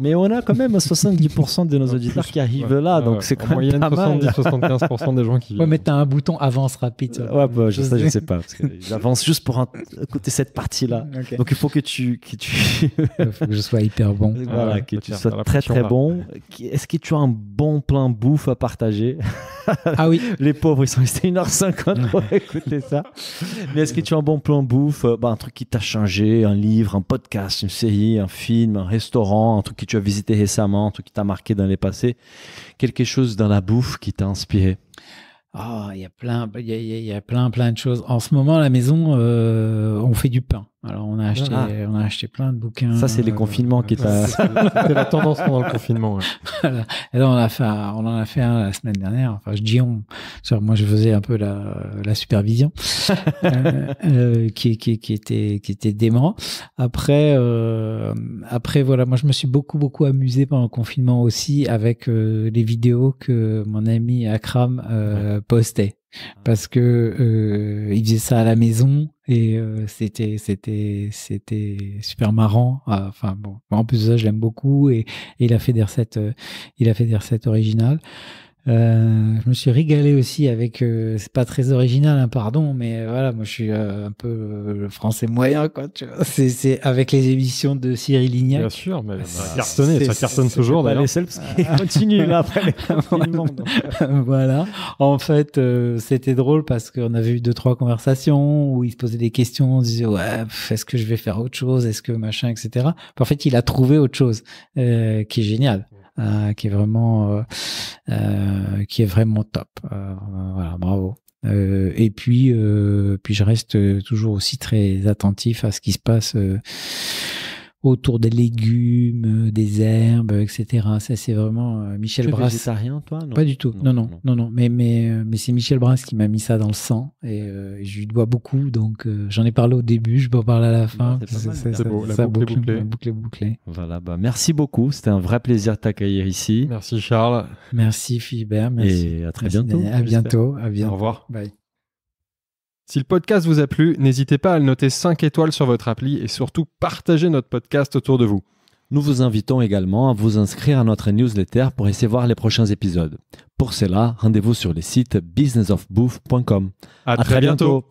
mais on a quand même 70% de nos auditeurs qui arrivent là, donc c'est quand même 70-75% des gens qui. Ouais, mais t'as un bouton avance rapide. ouais, bah, je, ça, je sais pas. j'avance juste pour écouter cette partie-là. Donc il faut que tu. Que tu... il faut que je sois hyper bon. Voilà, que tu sois très très bon. Est-ce que tu as un bon plein bouffe à partager ah oui. Les pauvres, ils sont restés 1h50 pour écouter ça. Mais est-ce que tu as un bon plan bouffe euh, bah, Un truc qui t'a changé Un livre, un podcast, une série, un film, un restaurant, un truc que tu as visité récemment, un truc qui t'a marqué dans les passés Quelque chose dans la bouffe qui t'a inspiré ah, il y a plein, plein, plein de choses. En ce moment, à la maison, euh, on fait du pain. Alors on a acheté, ah. on a acheté plein de bouquins. Ça c'est les euh, confinements qui t'a. C'était la tendance pendant le confinement. Et là on a fait, on en a fait un la semaine dernière. Enfin je dis on, moi je faisais un peu la, la supervision, euh, euh, qui, qui, qui, était qui était dément. Après euh, après voilà, moi je me suis beaucoup beaucoup amusé pendant le confinement aussi avec les vidéos que mon ami Akram postait parce que euh, il faisait ça à la maison et c'était, c'était, c'était super marrant. Ah, enfin bon, en plus ça, je l'aime beaucoup et, il a fait des recettes, il a fait des recettes originales. Euh, je me suis régalé aussi avec. Euh, c'est pas très original, hein, pardon, mais voilà, moi je suis euh, un peu euh, le français moyen, quoi. Tu vois, c'est, c'est avec les émissions de Cyril Lignac. Bien sûr, mais ah, ça ça cartonne toujours. d'ailleurs ah, ah. continue là après. voilà. En fait, c'était drôle parce qu'on avait eu deux trois conversations où il se posait des questions, on disait ouais, est-ce que je vais faire autre chose, est-ce que machin, etc. en fait, il a trouvé autre chose qui est génial. Euh, qui est vraiment, euh, euh, qui est vraiment top. voilà, bravo. et puis, puis je reste toujours aussi très attentif à ce qui se passe autour des légumes, euh, des herbes, etc. Ça, c'est vraiment Michel euh, Michel tu ça rien, toi Pas du tout. Non, non, non, non. Mais, mais, euh, mais c'est Michel Brass qui m'a mis ça dans le sang et je lui dois beaucoup. Donc, j'en ai parlé au début, je peux en parler à la fin. C'est beau, la ça boucle, est bouclée. Voilà, bah, merci beaucoup. C'était un vrai plaisir de t'accueillir ici. Merci, Charles. Merci, Philibert. Merci. Et à très bientôt. À bientôt. À bientôt. Au revoir. Bye. Si le podcast vous a plu, n'hésitez pas à le noter 5 étoiles sur votre appli et surtout partagez notre podcast autour de vous. Nous vous invitons également à vous inscrire à notre newsletter pour recevoir les prochains épisodes. Pour cela, rendez-vous sur le site businessofbooth.com. À, très, bientôt.